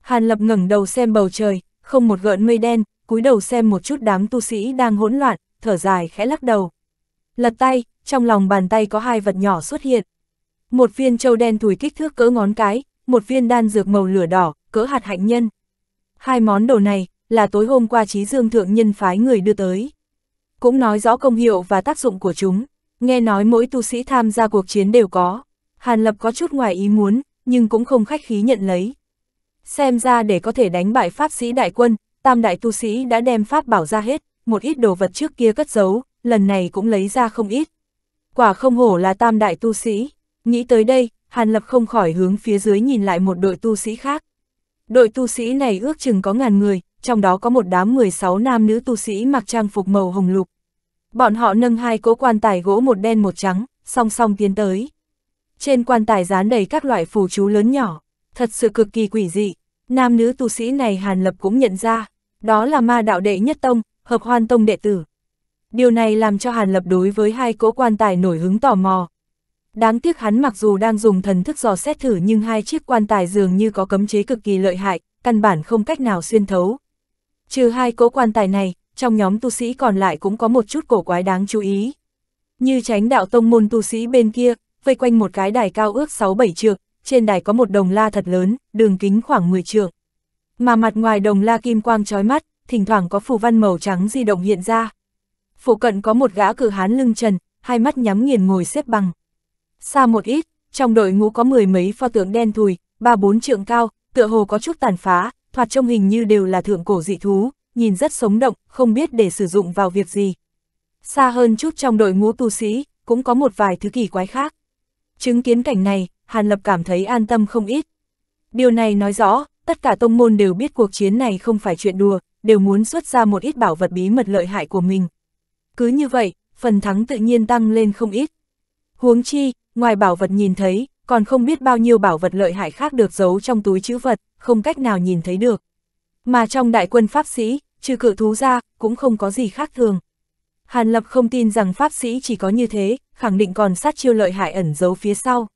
Hàn Lập ngẩng đầu xem bầu trời, không một gợn mây đen, cúi đầu xem một chút đám tu sĩ đang hỗn loạn, thở dài khẽ lắc đầu. Lật tay, trong lòng bàn tay có hai vật nhỏ xuất hiện. Một viên châu đen thùi kích thước cỡ ngón cái, một viên đan dược màu lửa đỏ, cỡ hạt hạnh nhân. Hai món đồ này, là tối hôm qua trí dương thượng nhân phái người đưa tới. Cũng nói rõ công hiệu và tác dụng của chúng, nghe nói mỗi tu sĩ tham gia cuộc chiến đều có. Hàn Lập có chút ngoài ý muốn, nhưng cũng không khách khí nhận lấy. Xem ra để có thể đánh bại pháp sĩ đại quân, tam đại tu sĩ đã đem pháp bảo ra hết, một ít đồ vật trước kia cất giấu, lần này cũng lấy ra không ít. Quả không hổ là tam đại tu sĩ, nghĩ tới đây, Hàn Lập không khỏi hướng phía dưới nhìn lại một đội tu sĩ khác. Đội tu sĩ này ước chừng có ngàn người, trong đó có một đám 16 nam nữ tu sĩ mặc trang phục màu hồng lục. Bọn họ nâng hai cỗ quan tài gỗ một đen một trắng, song song tiến tới. Trên quan tài dán đầy các loại phù chú lớn nhỏ, thật sự cực kỳ quỷ dị. Nam nữ tu sĩ này Hàn Lập cũng nhận ra, đó là ma đạo đệ nhất tông, hợp hoan tông đệ tử. Điều này làm cho Hàn Lập đối với hai cỗ quan tài nổi hứng tò mò. Đáng tiếc hắn mặc dù đang dùng thần thức dò xét thử nhưng hai chiếc quan tài dường như có cấm chế cực kỳ lợi hại, căn bản không cách nào xuyên thấu. Trừ hai cỗ quan tài này, trong nhóm tu sĩ còn lại cũng có một chút cổ quái đáng chú ý. Như tránh đạo tông môn tu sĩ bên kia, vây quanh một cái đài cao ước 6-7 trượng, trên đài có một đồng la thật lớn, đường kính khoảng 10 trượng. Mà mặt ngoài đồng la kim quang trói mắt, thỉnh thoảng có phù văn màu trắng di động hiện ra phụ cận có một gã cử hán lưng trần, hai mắt nhắm nghiền ngồi xếp bằng. Xa một ít, trong đội ngũ có mười mấy pho tượng đen thùi, ba bốn trượng cao, tựa hồ có chút tàn phá, thoạt trông hình như đều là thượng cổ dị thú, nhìn rất sống động, không biết để sử dụng vào việc gì. Xa hơn chút trong đội ngũ tu sĩ, cũng có một vài thứ kỳ quái khác. Chứng kiến cảnh này, Hàn Lập cảm thấy an tâm không ít. Điều này nói rõ, tất cả tông môn đều biết cuộc chiến này không phải chuyện đùa, đều muốn xuất ra một ít bảo vật bí mật lợi hại của mình. Cứ như vậy, phần thắng tự nhiên tăng lên không ít. Huống chi, ngoài bảo vật nhìn thấy, còn không biết bao nhiêu bảo vật lợi hại khác được giấu trong túi chữ vật, không cách nào nhìn thấy được. Mà trong đại quân Pháp Sĩ, trừ cự thú ra, cũng không có gì khác thường. Hàn Lập không tin rằng Pháp Sĩ chỉ có như thế, khẳng định còn sát chiêu lợi hại ẩn giấu phía sau.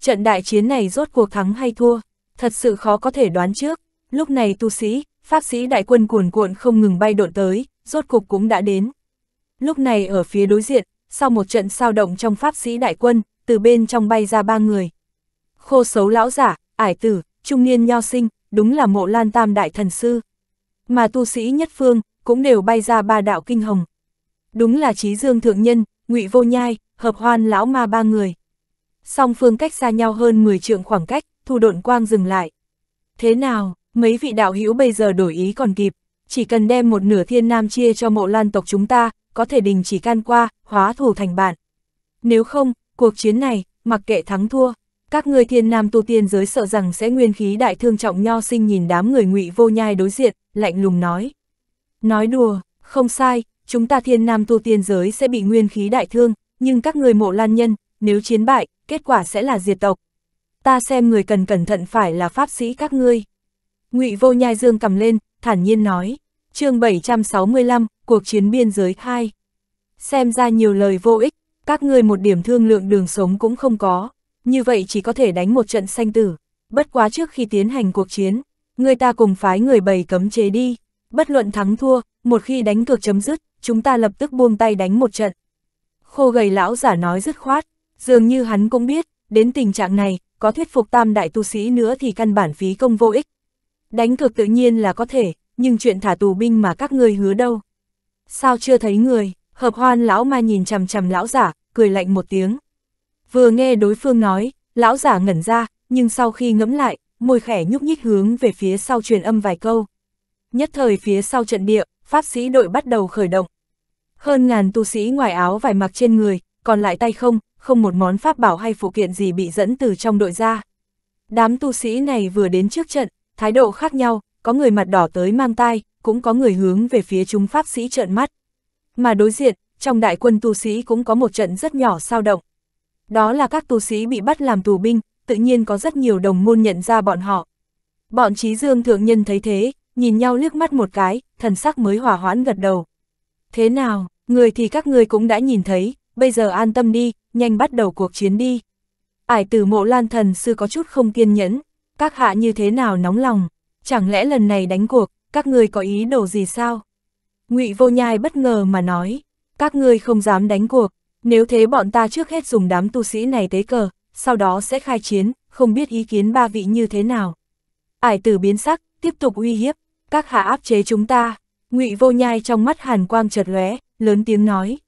Trận đại chiến này rốt cuộc thắng hay thua, thật sự khó có thể đoán trước. Lúc này tu sĩ, Pháp Sĩ đại quân cuồn cuộn không ngừng bay độn tới, rốt cuộc cũng đã đến. Lúc này ở phía đối diện, sau một trận sao động trong pháp sĩ đại quân, từ bên trong bay ra ba người. Khô xấu lão giả, ải tử, trung niên nho sinh, đúng là mộ lan tam đại thần sư. Mà tu sĩ nhất phương, cũng đều bay ra ba đạo kinh hồng. Đúng là trí dương thượng nhân, ngụy vô nhai, hợp hoan lão ma ba người. Song phương cách xa nhau hơn 10 trượng khoảng cách, thu độn quang dừng lại. Thế nào, mấy vị đạo hữu bây giờ đổi ý còn kịp, chỉ cần đem một nửa thiên nam chia cho mộ lan tộc chúng ta, có thể đình chỉ can qua, hóa thù thành bạn. Nếu không, cuộc chiến này, mặc kệ thắng thua, các người thiên nam tu tiên giới sợ rằng sẽ nguyên khí đại thương trọng nho sinh nhìn đám người ngụy vô nhai đối diện, lạnh lùng nói. Nói đùa, không sai, chúng ta thiên nam tu tiên giới sẽ bị nguyên khí đại thương, nhưng các người mộ lan nhân, nếu chiến bại, kết quả sẽ là diệt tộc. Ta xem người cần cẩn thận phải là pháp sĩ các ngươi. Ngụy vô nhai dương cầm lên, thản nhiên nói chương 765, cuộc chiến biên giới 2. Xem ra nhiều lời vô ích, các ngươi một điểm thương lượng đường sống cũng không có, như vậy chỉ có thể đánh một trận sanh tử. Bất quá trước khi tiến hành cuộc chiến, người ta cùng phái người bày cấm chế đi, bất luận thắng thua, một khi đánh cược chấm dứt, chúng ta lập tức buông tay đánh một trận. Khô gầy lão giả nói dứt khoát, dường như hắn cũng biết, đến tình trạng này, có thuyết phục tam đại tu sĩ nữa thì căn bản phí công vô ích. Đánh cược tự nhiên là có thể, nhưng chuyện thả tù binh mà các ngươi hứa đâu? Sao chưa thấy người? Hợp hoan lão ma nhìn chằm chằm lão giả, cười lạnh một tiếng. Vừa nghe đối phương nói, lão giả ngẩn ra, nhưng sau khi ngẫm lại, môi khẽ nhúc nhích hướng về phía sau truyền âm vài câu. Nhất thời phía sau trận địa, pháp sĩ đội bắt đầu khởi động. Hơn ngàn tu sĩ ngoài áo vải mặc trên người, còn lại tay không, không một món pháp bảo hay phụ kiện gì bị dẫn từ trong đội ra. Đám tu sĩ này vừa đến trước trận, thái độ khác nhau, có người mặt đỏ tới mang tai, cũng có người hướng về phía chúng pháp sĩ trợn mắt. Mà đối diện, trong đại quân tu sĩ cũng có một trận rất nhỏ sao động. Đó là các tu sĩ bị bắt làm tù binh, tự nhiên có rất nhiều đồng môn nhận ra bọn họ. Bọn trí dương thượng nhân thấy thế, nhìn nhau liếc mắt một cái, thần sắc mới hỏa hoãn gật đầu. Thế nào, người thì các người cũng đã nhìn thấy, bây giờ an tâm đi, nhanh bắt đầu cuộc chiến đi. Ải tử mộ lan thần sư có chút không kiên nhẫn, các hạ như thế nào nóng lòng chẳng lẽ lần này đánh cuộc, các ngươi có ý đồ gì sao? ngụy vô nhai bất ngờ mà nói, các ngươi không dám đánh cuộc, nếu thế bọn ta trước hết dùng đám tu sĩ này tế cờ, sau đó sẽ khai chiến, không biết ý kiến ba vị như thế nào. Ải tử biến sắc, tiếp tục uy hiếp, các hạ áp chế chúng ta, ngụy vô nhai trong mắt hàn quang chợt lóe, lớn tiếng nói.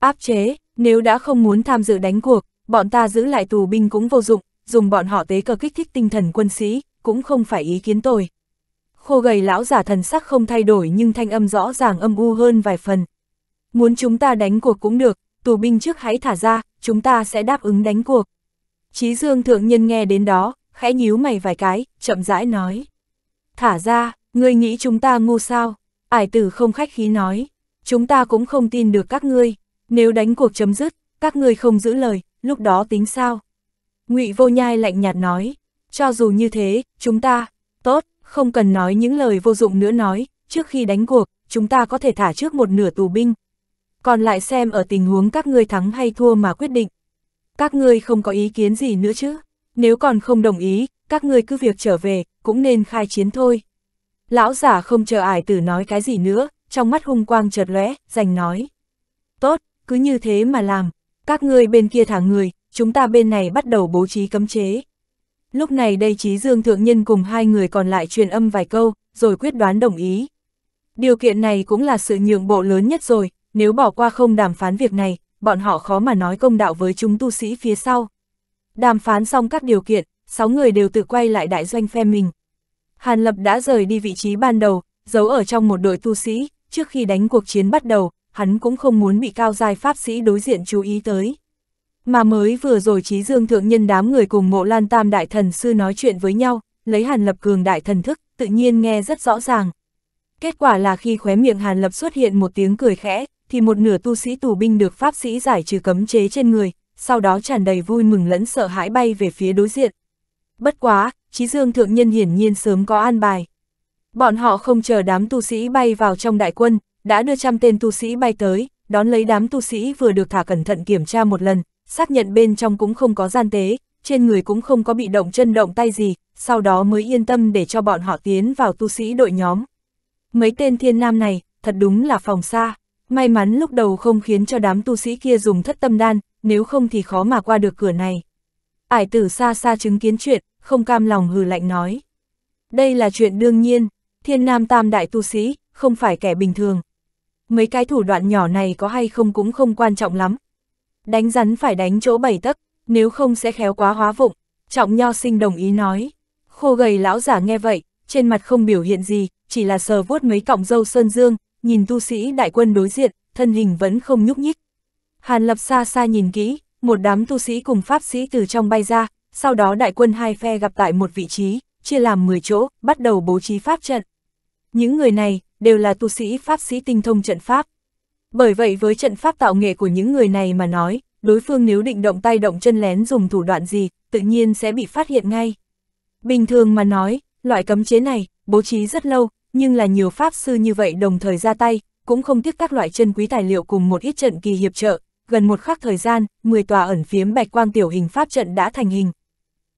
Áp chế, nếu đã không muốn tham dự đánh cuộc, bọn ta giữ lại tù binh cũng vô dụng, dùng bọn họ tế cờ kích thích tinh thần quân sĩ, cũng không phải ý kiến tôi. Khô gầy lão giả thần sắc không thay đổi nhưng thanh âm rõ ràng âm u hơn vài phần. Muốn chúng ta đánh cuộc cũng được, tù binh trước hãy thả ra, chúng ta sẽ đáp ứng đánh cuộc. Chí Dương thượng nhân nghe đến đó, khẽ nhíu mày vài cái, chậm rãi nói. Thả ra, ngươi nghĩ chúng ta ngu sao? Ải tử không khách khí nói, chúng ta cũng không tin được các ngươi, nếu đánh cuộc chấm dứt, các ngươi không giữ lời, lúc đó tính sao? Ngụy Vô Nhai lạnh nhạt nói, cho dù như thế, chúng ta, tốt, không cần nói những lời vô dụng nữa nói, trước khi đánh cuộc, chúng ta có thể thả trước một nửa tù binh. Còn lại xem ở tình huống các ngươi thắng hay thua mà quyết định. Các ngươi không có ý kiến gì nữa chứ? Nếu còn không đồng ý, các ngươi cứ việc trở về, cũng nên khai chiến thôi. Lão giả không chờ ải tử nói cái gì nữa, trong mắt hung quang chợt lóe, giành nói. Tốt, cứ như thế mà làm, các ngươi bên kia thả người, chúng ta bên này bắt đầu bố trí cấm chế. Lúc này đây Trí Dương Thượng Nhân cùng hai người còn lại truyền âm vài câu, rồi quyết đoán đồng ý. Điều kiện này cũng là sự nhượng bộ lớn nhất rồi, nếu bỏ qua không đàm phán việc này, bọn họ khó mà nói công đạo với chúng tu sĩ phía sau. Đàm phán xong các điều kiện, sáu người đều tự quay lại đại doanh phe mình. Hàn Lập đã rời đi vị trí ban đầu, giấu ở trong một đội tu sĩ, trước khi đánh cuộc chiến bắt đầu, hắn cũng không muốn bị cao giai pháp sĩ đối diện chú ý tới. Mà mới vừa rồi trí dương thượng nhân đám người cùng mộ lan tam đại thần sư nói chuyện với nhau, lấy hàn lập cường đại thần thức, tự nhiên nghe rất rõ ràng. Kết quả là khi khóe miệng hàn lập xuất hiện một tiếng cười khẽ, thì một nửa tu sĩ tù binh được pháp sĩ giải trừ cấm chế trên người, sau đó tràn đầy vui mừng lẫn sợ hãi bay về phía đối diện. Bất quá, trí dương thượng nhân hiển nhiên sớm có an bài. Bọn họ không chờ đám tu sĩ bay vào trong đại quân, đã đưa trăm tên tu sĩ bay tới, đón lấy đám tu sĩ vừa được thả cẩn thận kiểm tra một lần, xác nhận bên trong cũng không có gian tế, trên người cũng không có bị động chân động tay gì, sau đó mới yên tâm để cho bọn họ tiến vào tu sĩ đội nhóm. Mấy tên thiên nam này, thật đúng là phòng xa, may mắn lúc đầu không khiến cho đám tu sĩ kia dùng thất tâm đan, nếu không thì khó mà qua được cửa này. Ải tử xa xa chứng kiến chuyện, không cam lòng hừ lạnh nói. Đây là chuyện đương nhiên, thiên nam tam đại tu sĩ, không phải kẻ bình thường. Mấy cái thủ đoạn nhỏ này có hay không cũng không quan trọng lắm, Đánh rắn phải đánh chỗ bảy tấc, nếu không sẽ khéo quá hóa vụng, trọng nho sinh đồng ý nói. Khô gầy lão giả nghe vậy, trên mặt không biểu hiện gì, chỉ là sờ vuốt mấy cọng dâu sơn dương, nhìn tu sĩ đại quân đối diện, thân hình vẫn không nhúc nhích. Hàn lập xa xa nhìn kỹ, một đám tu sĩ cùng pháp sĩ từ trong bay ra, sau đó đại quân hai phe gặp tại một vị trí, chia làm 10 chỗ, bắt đầu bố trí pháp trận. Những người này, đều là tu sĩ pháp sĩ tinh thông trận pháp, bởi vậy với trận pháp tạo nghệ của những người này mà nói, đối phương nếu định động tay động chân lén dùng thủ đoạn gì, tự nhiên sẽ bị phát hiện ngay. Bình thường mà nói, loại cấm chế này, bố trí rất lâu, nhưng là nhiều pháp sư như vậy đồng thời ra tay, cũng không tiếc các loại chân quý tài liệu cùng một ít trận kỳ hiệp trợ, gần một khắc thời gian, 10 tòa ẩn phiếm bạch quang tiểu hình pháp trận đã thành hình.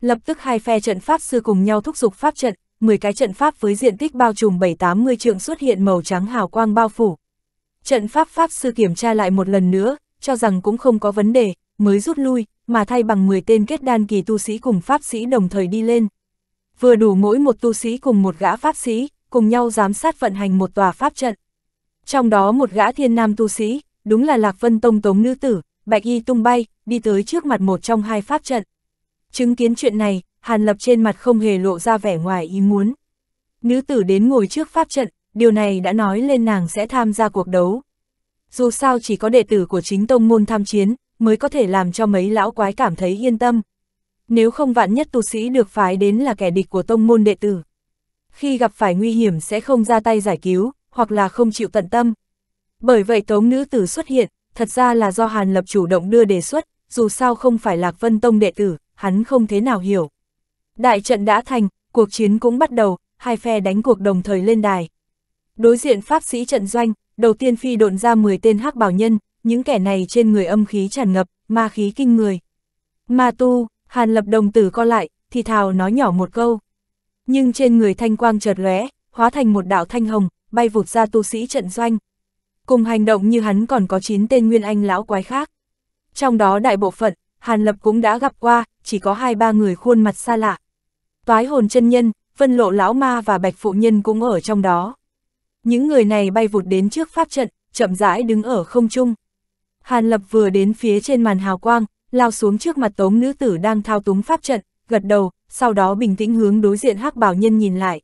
Lập tức hai phe trận pháp sư cùng nhau thúc giục pháp trận, 10 cái trận pháp với diện tích bao trùm 7-80 trượng xuất hiện màu trắng hào quang bao phủ. Trận pháp pháp sư kiểm tra lại một lần nữa, cho rằng cũng không có vấn đề, mới rút lui, mà thay bằng 10 tên kết đan kỳ tu sĩ cùng pháp sĩ đồng thời đi lên. Vừa đủ mỗi một tu sĩ cùng một gã pháp sĩ, cùng nhau giám sát vận hành một tòa pháp trận. Trong đó một gã thiên nam tu sĩ, đúng là Lạc Vân Tông Tống Nữ Tử, Bạch Y tung bay, đi tới trước mặt một trong hai pháp trận. Chứng kiến chuyện này, Hàn Lập trên mặt không hề lộ ra vẻ ngoài ý muốn. Nữ tử đến ngồi trước pháp trận, điều này đã nói lên nàng sẽ tham gia cuộc đấu. Dù sao chỉ có đệ tử của chính tông môn tham chiến, mới có thể làm cho mấy lão quái cảm thấy yên tâm. Nếu không vạn nhất tu sĩ được phái đến là kẻ địch của tông môn đệ tử. Khi gặp phải nguy hiểm sẽ không ra tay giải cứu, hoặc là không chịu tận tâm. Bởi vậy tống nữ tử xuất hiện, thật ra là do Hàn Lập chủ động đưa đề xuất, dù sao không phải Lạc Vân Tông đệ tử, hắn không thế nào hiểu. Đại trận đã thành, cuộc chiến cũng bắt đầu, hai phe đánh cuộc đồng thời lên đài. Đối diện pháp sĩ trận doanh, đầu tiên phi độn ra 10 tên hắc bảo nhân, những kẻ này trên người âm khí tràn ngập, ma khí kinh người. Ma tu, Hàn Lập đồng tử co lại, thì thào nói nhỏ một câu. Nhưng trên người thanh quang chợt lóe, hóa thành một đạo thanh hồng, bay vụt ra tu sĩ trận doanh. Cùng hành động như hắn còn có 9 tên nguyên anh lão quái khác. Trong đó đại bộ phận, Hàn Lập cũng đã gặp qua, chỉ có hai ba người khuôn mặt xa lạ. Toái hồn chân nhân, vân lộ lão ma và bạch phụ nhân cũng ở trong đó. Những người này bay vụt đến trước pháp trận, chậm rãi đứng ở không trung. Hàn Lập vừa đến phía trên màn hào quang, lao xuống trước mặt tống nữ tử đang thao túng pháp trận, gật đầu, sau đó bình tĩnh hướng đối diện hắc bảo nhân nhìn lại.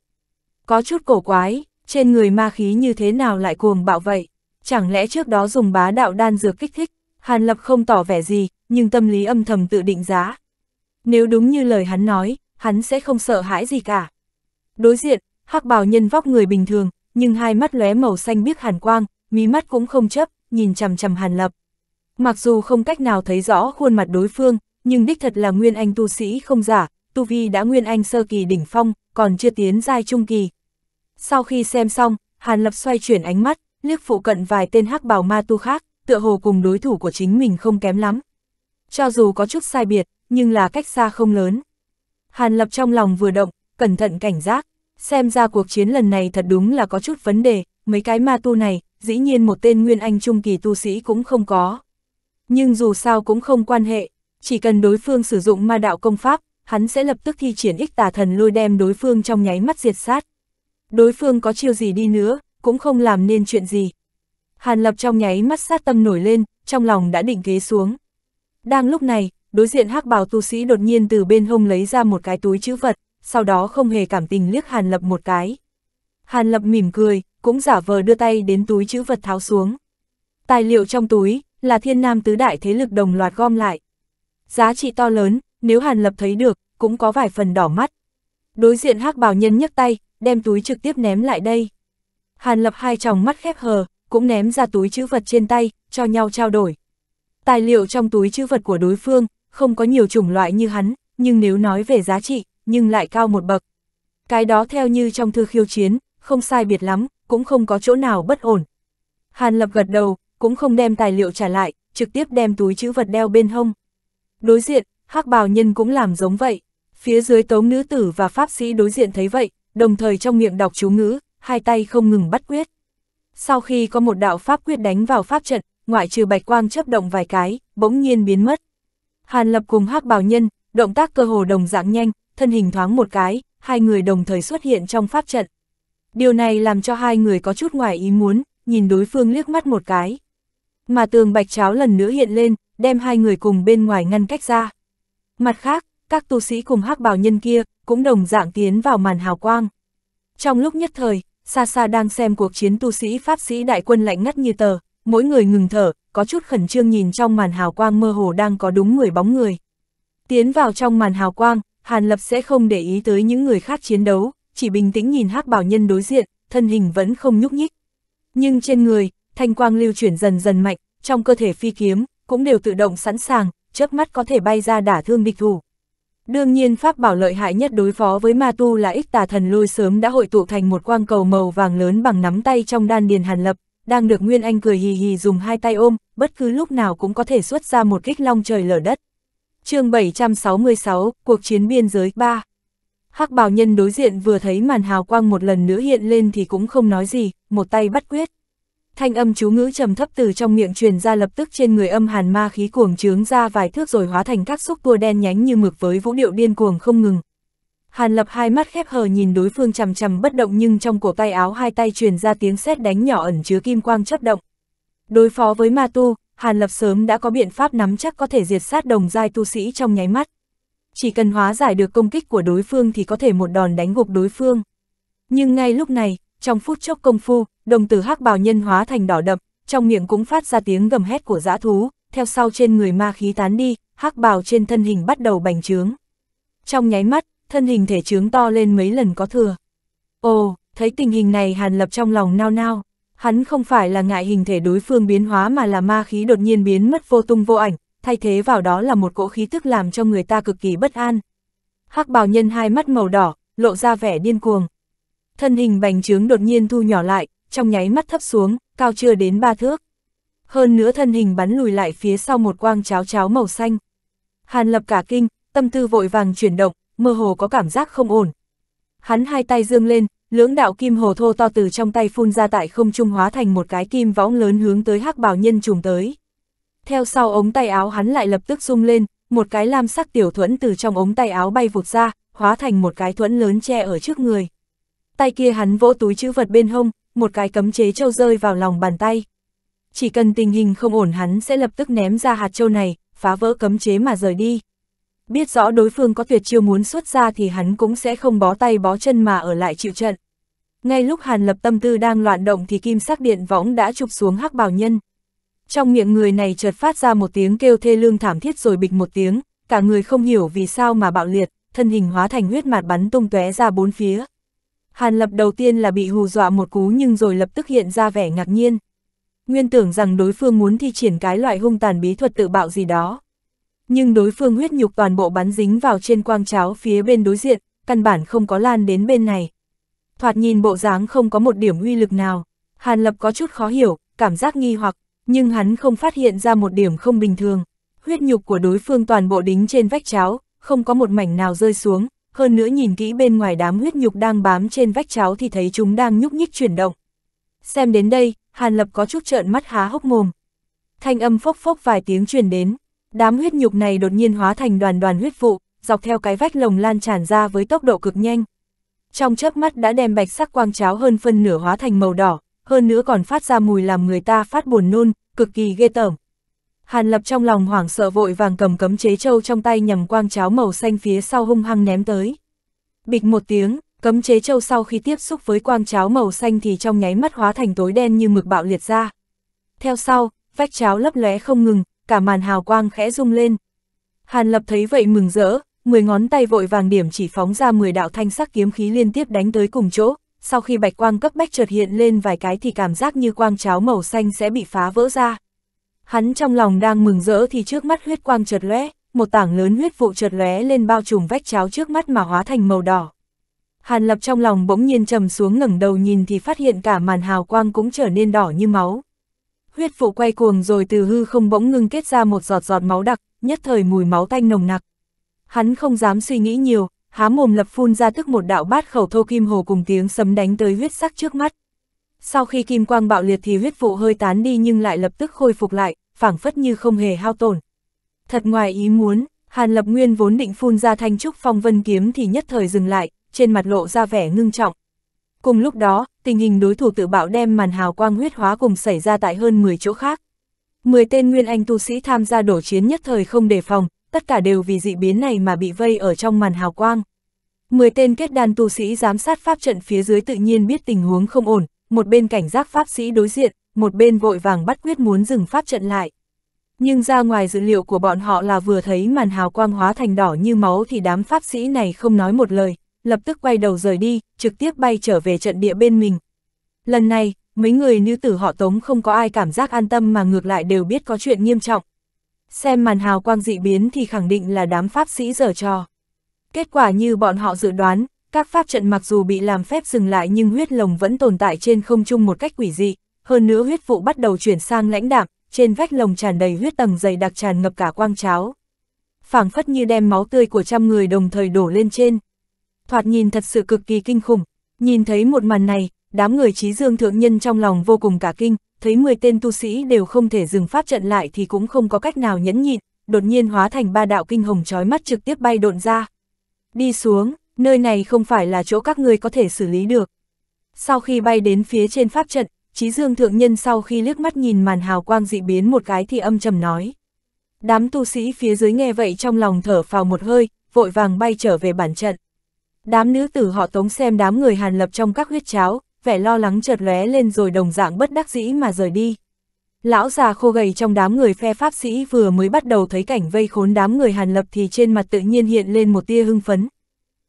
Có chút cổ quái, trên người ma khí như thế nào lại cuồng bạo vậy? Chẳng lẽ trước đó dùng bá đạo đan dược kích thích? Hàn Lập không tỏ vẻ gì, nhưng tâm lý âm thầm tự định giá. Nếu đúng như lời hắn nói, hắn sẽ không sợ hãi gì cả. Đối diện, hắc Bảo nhân vóc người bình thường, nhưng hai mắt lóe màu xanh biếc hàn quang, mí mắt cũng không chấp, nhìn chằm chằm Hàn Lập. Mặc dù không cách nào thấy rõ khuôn mặt đối phương, nhưng đích thật là nguyên anh tu sĩ không giả, tu vi đã nguyên anh sơ kỳ đỉnh phong, còn chưa tiến giai trung kỳ. Sau khi xem xong, Hàn Lập xoay chuyển ánh mắt, liếc phụ cận vài tên hắc bào ma tu khác, tựa hồ cùng đối thủ của chính mình không kém lắm. Cho dù có chút sai biệt, nhưng là cách xa không lớn. Hàn Lập trong lòng vừa động, cẩn thận cảnh giác xem ra cuộc chiến lần này thật đúng là có chút vấn đề, mấy cái ma tu này, dĩ nhiên một tên nguyên anh trung kỳ tu sĩ cũng không có. Nhưng dù sao cũng không quan hệ, chỉ cần đối phương sử dụng ma đạo công pháp, hắn sẽ lập tức thi triển ích tà thần lôi đem đối phương trong nháy mắt diệt sát. Đối phương có chiêu gì đi nữa, cũng không làm nên chuyện gì. Hàn lập trong nháy mắt sát tâm nổi lên, trong lòng đã định ghế xuống. Đang lúc này, đối diện hắc bào tu sĩ đột nhiên từ bên hông lấy ra một cái túi chữ vật sau đó không hề cảm tình liếc Hàn Lập một cái. Hàn Lập mỉm cười, cũng giả vờ đưa tay đến túi chữ vật tháo xuống. Tài liệu trong túi, là thiên nam tứ đại thế lực đồng loạt gom lại. Giá trị to lớn, nếu Hàn Lập thấy được, cũng có vài phần đỏ mắt. Đối diện hắc bào nhân nhấc tay, đem túi trực tiếp ném lại đây. Hàn Lập hai tròng mắt khép hờ, cũng ném ra túi chữ vật trên tay, cho nhau trao đổi. Tài liệu trong túi chữ vật của đối phương, không có nhiều chủng loại như hắn, nhưng nếu nói về giá trị, nhưng lại cao một bậc. Cái đó theo như trong thư khiêu chiến, không sai biệt lắm, cũng không có chỗ nào bất ổn. Hàn Lập gật đầu, cũng không đem tài liệu trả lại, trực tiếp đem túi chữ vật đeo bên hông. Đối diện, hắc bào nhân cũng làm giống vậy. Phía dưới tống nữ tử và pháp sĩ đối diện thấy vậy, đồng thời trong miệng đọc chú ngữ, hai tay không ngừng bắt quyết. Sau khi có một đạo pháp quyết đánh vào pháp trận, ngoại trừ bạch quang chấp động vài cái, bỗng nhiên biến mất. Hàn Lập cùng hắc bào nhân, động tác cơ hồ đồng dạng nhanh, thân hình thoáng một cái, hai người đồng thời xuất hiện trong pháp trận. Điều này làm cho hai người có chút ngoài ý muốn, nhìn đối phương liếc mắt một cái. Mà tường bạch cháo lần nữa hiện lên, đem hai người cùng bên ngoài ngăn cách ra. Mặt khác, các tu sĩ cùng hắc bào nhân kia cũng đồng dạng tiến vào màn hào quang. Trong lúc nhất thời, xa xa đang xem cuộc chiến tu sĩ pháp sĩ đại quân lạnh ngắt như tờ, mỗi người ngừng thở, có chút khẩn trương nhìn trong màn hào quang mơ hồ đang có đúng người bóng người. Tiến vào trong màn hào quang, Hàn Lập sẽ không để ý tới những người khác chiến đấu, chỉ bình tĩnh nhìn hắc bảo nhân đối diện, thân hình vẫn không nhúc nhích. Nhưng trên người, thanh quang lưu chuyển dần dần mạnh, trong cơ thể phi kiếm, cũng đều tự động sẵn sàng, chớp mắt có thể bay ra đả thương địch thủ. Đương nhiên pháp bảo lợi hại nhất đối phó với ma tu là ích tà thần lôi sớm đã hội tụ thành một quang cầu màu vàng lớn bằng nắm tay trong đan điền hàn lập, đang được Nguyên Anh cười hì hì dùng hai tay ôm, bất cứ lúc nào cũng có thể xuất ra một kích long trời lở đất chương 766, cuộc chiến biên giới 3. Hắc bào nhân đối diện vừa thấy màn hào quang một lần nữa hiện lên thì cũng không nói gì, một tay bắt quyết. Thanh âm chú ngữ trầm thấp từ trong miệng truyền ra lập tức trên người âm hàn ma khí cuồng trướng ra vài thước rồi hóa thành các xúc tua đen nhánh như mực với vũ điệu điên cuồng không ngừng. Hàn lập hai mắt khép hờ nhìn đối phương chằm chằm bất động nhưng trong cổ tay áo hai tay truyền ra tiếng sét đánh nhỏ ẩn chứa kim quang chấp động. Đối phó với ma tu, Hàn Lập sớm đã có biện pháp nắm chắc có thể diệt sát đồng giai tu sĩ trong nháy mắt. Chỉ cần hóa giải được công kích của đối phương thì có thể một đòn đánh gục đối phương. Nhưng ngay lúc này, trong phút chốc công phu, đồng tử hắc bào nhân hóa thành đỏ đậm, trong miệng cũng phát ra tiếng gầm hét của dã thú, theo sau trên người ma khí tán đi, hắc bào trên thân hình bắt đầu bành trướng. Trong nháy mắt, thân hình thể trướng to lên mấy lần có thừa. Ồ, thấy tình hình này Hàn Lập trong lòng nao nao. Hắn không phải là ngại hình thể đối phương biến hóa mà là ma khí đột nhiên biến mất vô tung vô ảnh, thay thế vào đó là một cỗ khí tức làm cho người ta cực kỳ bất an. Hắc bào nhân hai mắt màu đỏ, lộ ra vẻ điên cuồng. Thân hình bành trướng đột nhiên thu nhỏ lại, trong nháy mắt thấp xuống, cao chưa đến ba thước. Hơn nữa thân hình bắn lùi lại phía sau một quang cháo cháo màu xanh. Hàn lập cả kinh, tâm tư vội vàng chuyển động, mơ hồ có cảm giác không ổn. Hắn hai tay dương lên, Lưỡng đạo kim hồ thô to từ trong tay phun ra tại không trung hóa thành một cái kim võng lớn hướng tới hắc bảo nhân trùng tới. Theo sau ống tay áo hắn lại lập tức sung lên, một cái lam sắc tiểu thuẫn từ trong ống tay áo bay vụt ra, hóa thành một cái thuẫn lớn che ở trước người. Tay kia hắn vỗ túi chữ vật bên hông, một cái cấm chế châu rơi vào lòng bàn tay. Chỉ cần tình hình không ổn hắn sẽ lập tức ném ra hạt châu này, phá vỡ cấm chế mà rời đi. Biết rõ đối phương có tuyệt chiêu muốn xuất ra thì hắn cũng sẽ không bó tay bó chân mà ở lại chịu trận. Ngay lúc Hàn Lập tâm tư đang loạn động thì kim sắc điện võng đã chụp xuống hắc bào nhân. Trong miệng người này chợt phát ra một tiếng kêu thê lương thảm thiết rồi bịch một tiếng, cả người không hiểu vì sao mà bạo liệt, thân hình hóa thành huyết mạt bắn tung tóe ra bốn phía. Hàn Lập đầu tiên là bị hù dọa một cú nhưng rồi lập tức hiện ra vẻ ngạc nhiên. Nguyên tưởng rằng đối phương muốn thi triển cái loại hung tàn bí thuật tự bạo gì đó. Nhưng đối phương huyết nhục toàn bộ bắn dính vào trên quang cháo phía bên đối diện, căn bản không có lan đến bên này, thoạt nhìn bộ dáng không có một điểm uy lực nào. Hàn Lập có chút khó hiểu, cảm giác nghi hoặc, nhưng hắn không phát hiện ra một điểm không bình thường. Huyết nhục của đối phương toàn bộ đính trên vách cháo, không có một mảnh nào rơi xuống, hơn nữa nhìn kỹ bên ngoài đám huyết nhục đang bám trên vách cháo thì thấy chúng đang nhúc nhích chuyển động. Xem đến đây, Hàn Lập có chút trợn mắt há hốc mồm. Thanh âm phốc phốc vài tiếng truyền đến, đám huyết nhục này đột nhiên hóa thành đoàn đoàn huyết vụ, dọc theo cái vách lồng lan tràn ra với tốc độ cực nhanh trong chớp mắt đã đem bạch sắc quang cháo hơn phân nửa hóa thành màu đỏ, hơn nữa còn phát ra mùi làm người ta phát buồn nôn, cực kỳ ghê tởm. Hàn Lập trong lòng hoảng sợ vội vàng cầm cấm chế châu trong tay nhằm quang cháo màu xanh phía sau hung hăng ném tới. Bịch một tiếng, cấm chế châu sau khi tiếp xúc với quang cháo màu xanh thì trong nháy mắt hóa thành tối đen như mực bạo liệt ra. Theo sau, vách cháo lấp lóe không ngừng, cả màn hào quang khẽ rung lên. Hàn Lập thấy vậy mừng rỡ, 10 ngón tay vội vàng điểm chỉ phóng ra 10 đạo thanh sắc kiếm khí liên tiếp đánh tới cùng chỗ, sau khi bạch quang cấp bách chợt hiện lên vài cái thì cảm giác như quang cháo màu xanh sẽ bị phá vỡ ra. Hắn trong lòng đang mừng rỡ thì trước mắt huyết quang chợt lóe, một tảng lớn huyết vụ chợt lóe lên bao trùm vách cháo trước mắt mà hóa thành màu đỏ. Hàn Lập trong lòng bỗng nhiên trầm xuống ngẩng đầu nhìn thì phát hiện cả màn hào quang cũng trở nên đỏ như máu. Huyết vụ quay cuồng rồi từ hư không bỗng ngưng kết ra một giọt giọt máu đặc, nhất thời mùi máu tanh nồng nặc. Hắn không dám suy nghĩ nhiều, há mồm lập phun ra tức một đạo bát khẩu thô kim hồ cùng tiếng sấm đánh tới huyết sắc trước mắt. Sau khi kim quang bạo liệt thì huyết vụ hơi tán đi nhưng lại lập tức khôi phục lại, phảng phất như không hề hao tổn. Thật ngoài ý muốn, Hàn Lập Nguyên vốn định phun ra thanh trúc phong vân kiếm thì nhất thời dừng lại, trên mặt lộ ra vẻ ngưng trọng. Cùng lúc đó, tình hình đối thủ tự bạo đem màn hào quang huyết hóa cùng xảy ra tại hơn 10 chỗ khác. 10 tên nguyên anh tu sĩ tham gia đổ chiến nhất thời không đề phòng, tất cả đều vì dị biến này mà bị vây ở trong màn hào quang. Mười tên kết đan tu sĩ giám sát pháp trận phía dưới tự nhiên biết tình huống không ổn, một bên cảnh giác pháp sĩ đối diện, một bên vội vàng bắt quyết muốn dừng pháp trận lại. Nhưng ra ngoài dữ liệu của bọn họ là vừa thấy màn hào quang hóa thành đỏ như máu thì đám pháp sĩ này không nói một lời, lập tức quay đầu rời đi, trực tiếp bay trở về trận địa bên mình. Lần này, mấy người nữ tử họ Tống không có ai cảm giác an tâm mà ngược lại đều biết có chuyện nghiêm trọng xem màn hào quang dị biến thì khẳng định là đám pháp sĩ dở trò. Kết quả như bọn họ dự đoán, các pháp trận mặc dù bị làm phép dừng lại nhưng huyết lồng vẫn tồn tại trên không trung một cách quỷ dị, hơn nữa huyết vụ bắt đầu chuyển sang lãnh đạm, trên vách lồng tràn đầy huyết tầng dày đặc tràn ngập cả quang cháo. phảng phất như đem máu tươi của trăm người đồng thời đổ lên trên. Thoạt nhìn thật sự cực kỳ kinh khủng, nhìn thấy một màn này, đám người trí dương thượng nhân trong lòng vô cùng cả kinh, thấy 10 tên tu sĩ đều không thể dừng pháp trận lại thì cũng không có cách nào nhẫn nhịn, đột nhiên hóa thành ba đạo kinh hồng chói mắt trực tiếp bay độn ra. Đi xuống, nơi này không phải là chỗ các ngươi có thể xử lý được. Sau khi bay đến phía trên pháp trận, Chí Dương Thượng Nhân sau khi liếc mắt nhìn màn hào quang dị biến một cái thì âm trầm nói. Đám tu sĩ phía dưới nghe vậy trong lòng thở phào một hơi, vội vàng bay trở về bản trận. Đám nữ tử họ tống xem đám người hàn lập trong các huyết cháo, vẻ lo lắng chợt lóe lên rồi đồng dạng bất đắc dĩ mà rời đi. Lão già khô gầy trong đám người phe pháp sĩ vừa mới bắt đầu thấy cảnh vây khốn đám người Hàn Lập thì trên mặt tự nhiên hiện lên một tia hưng phấn.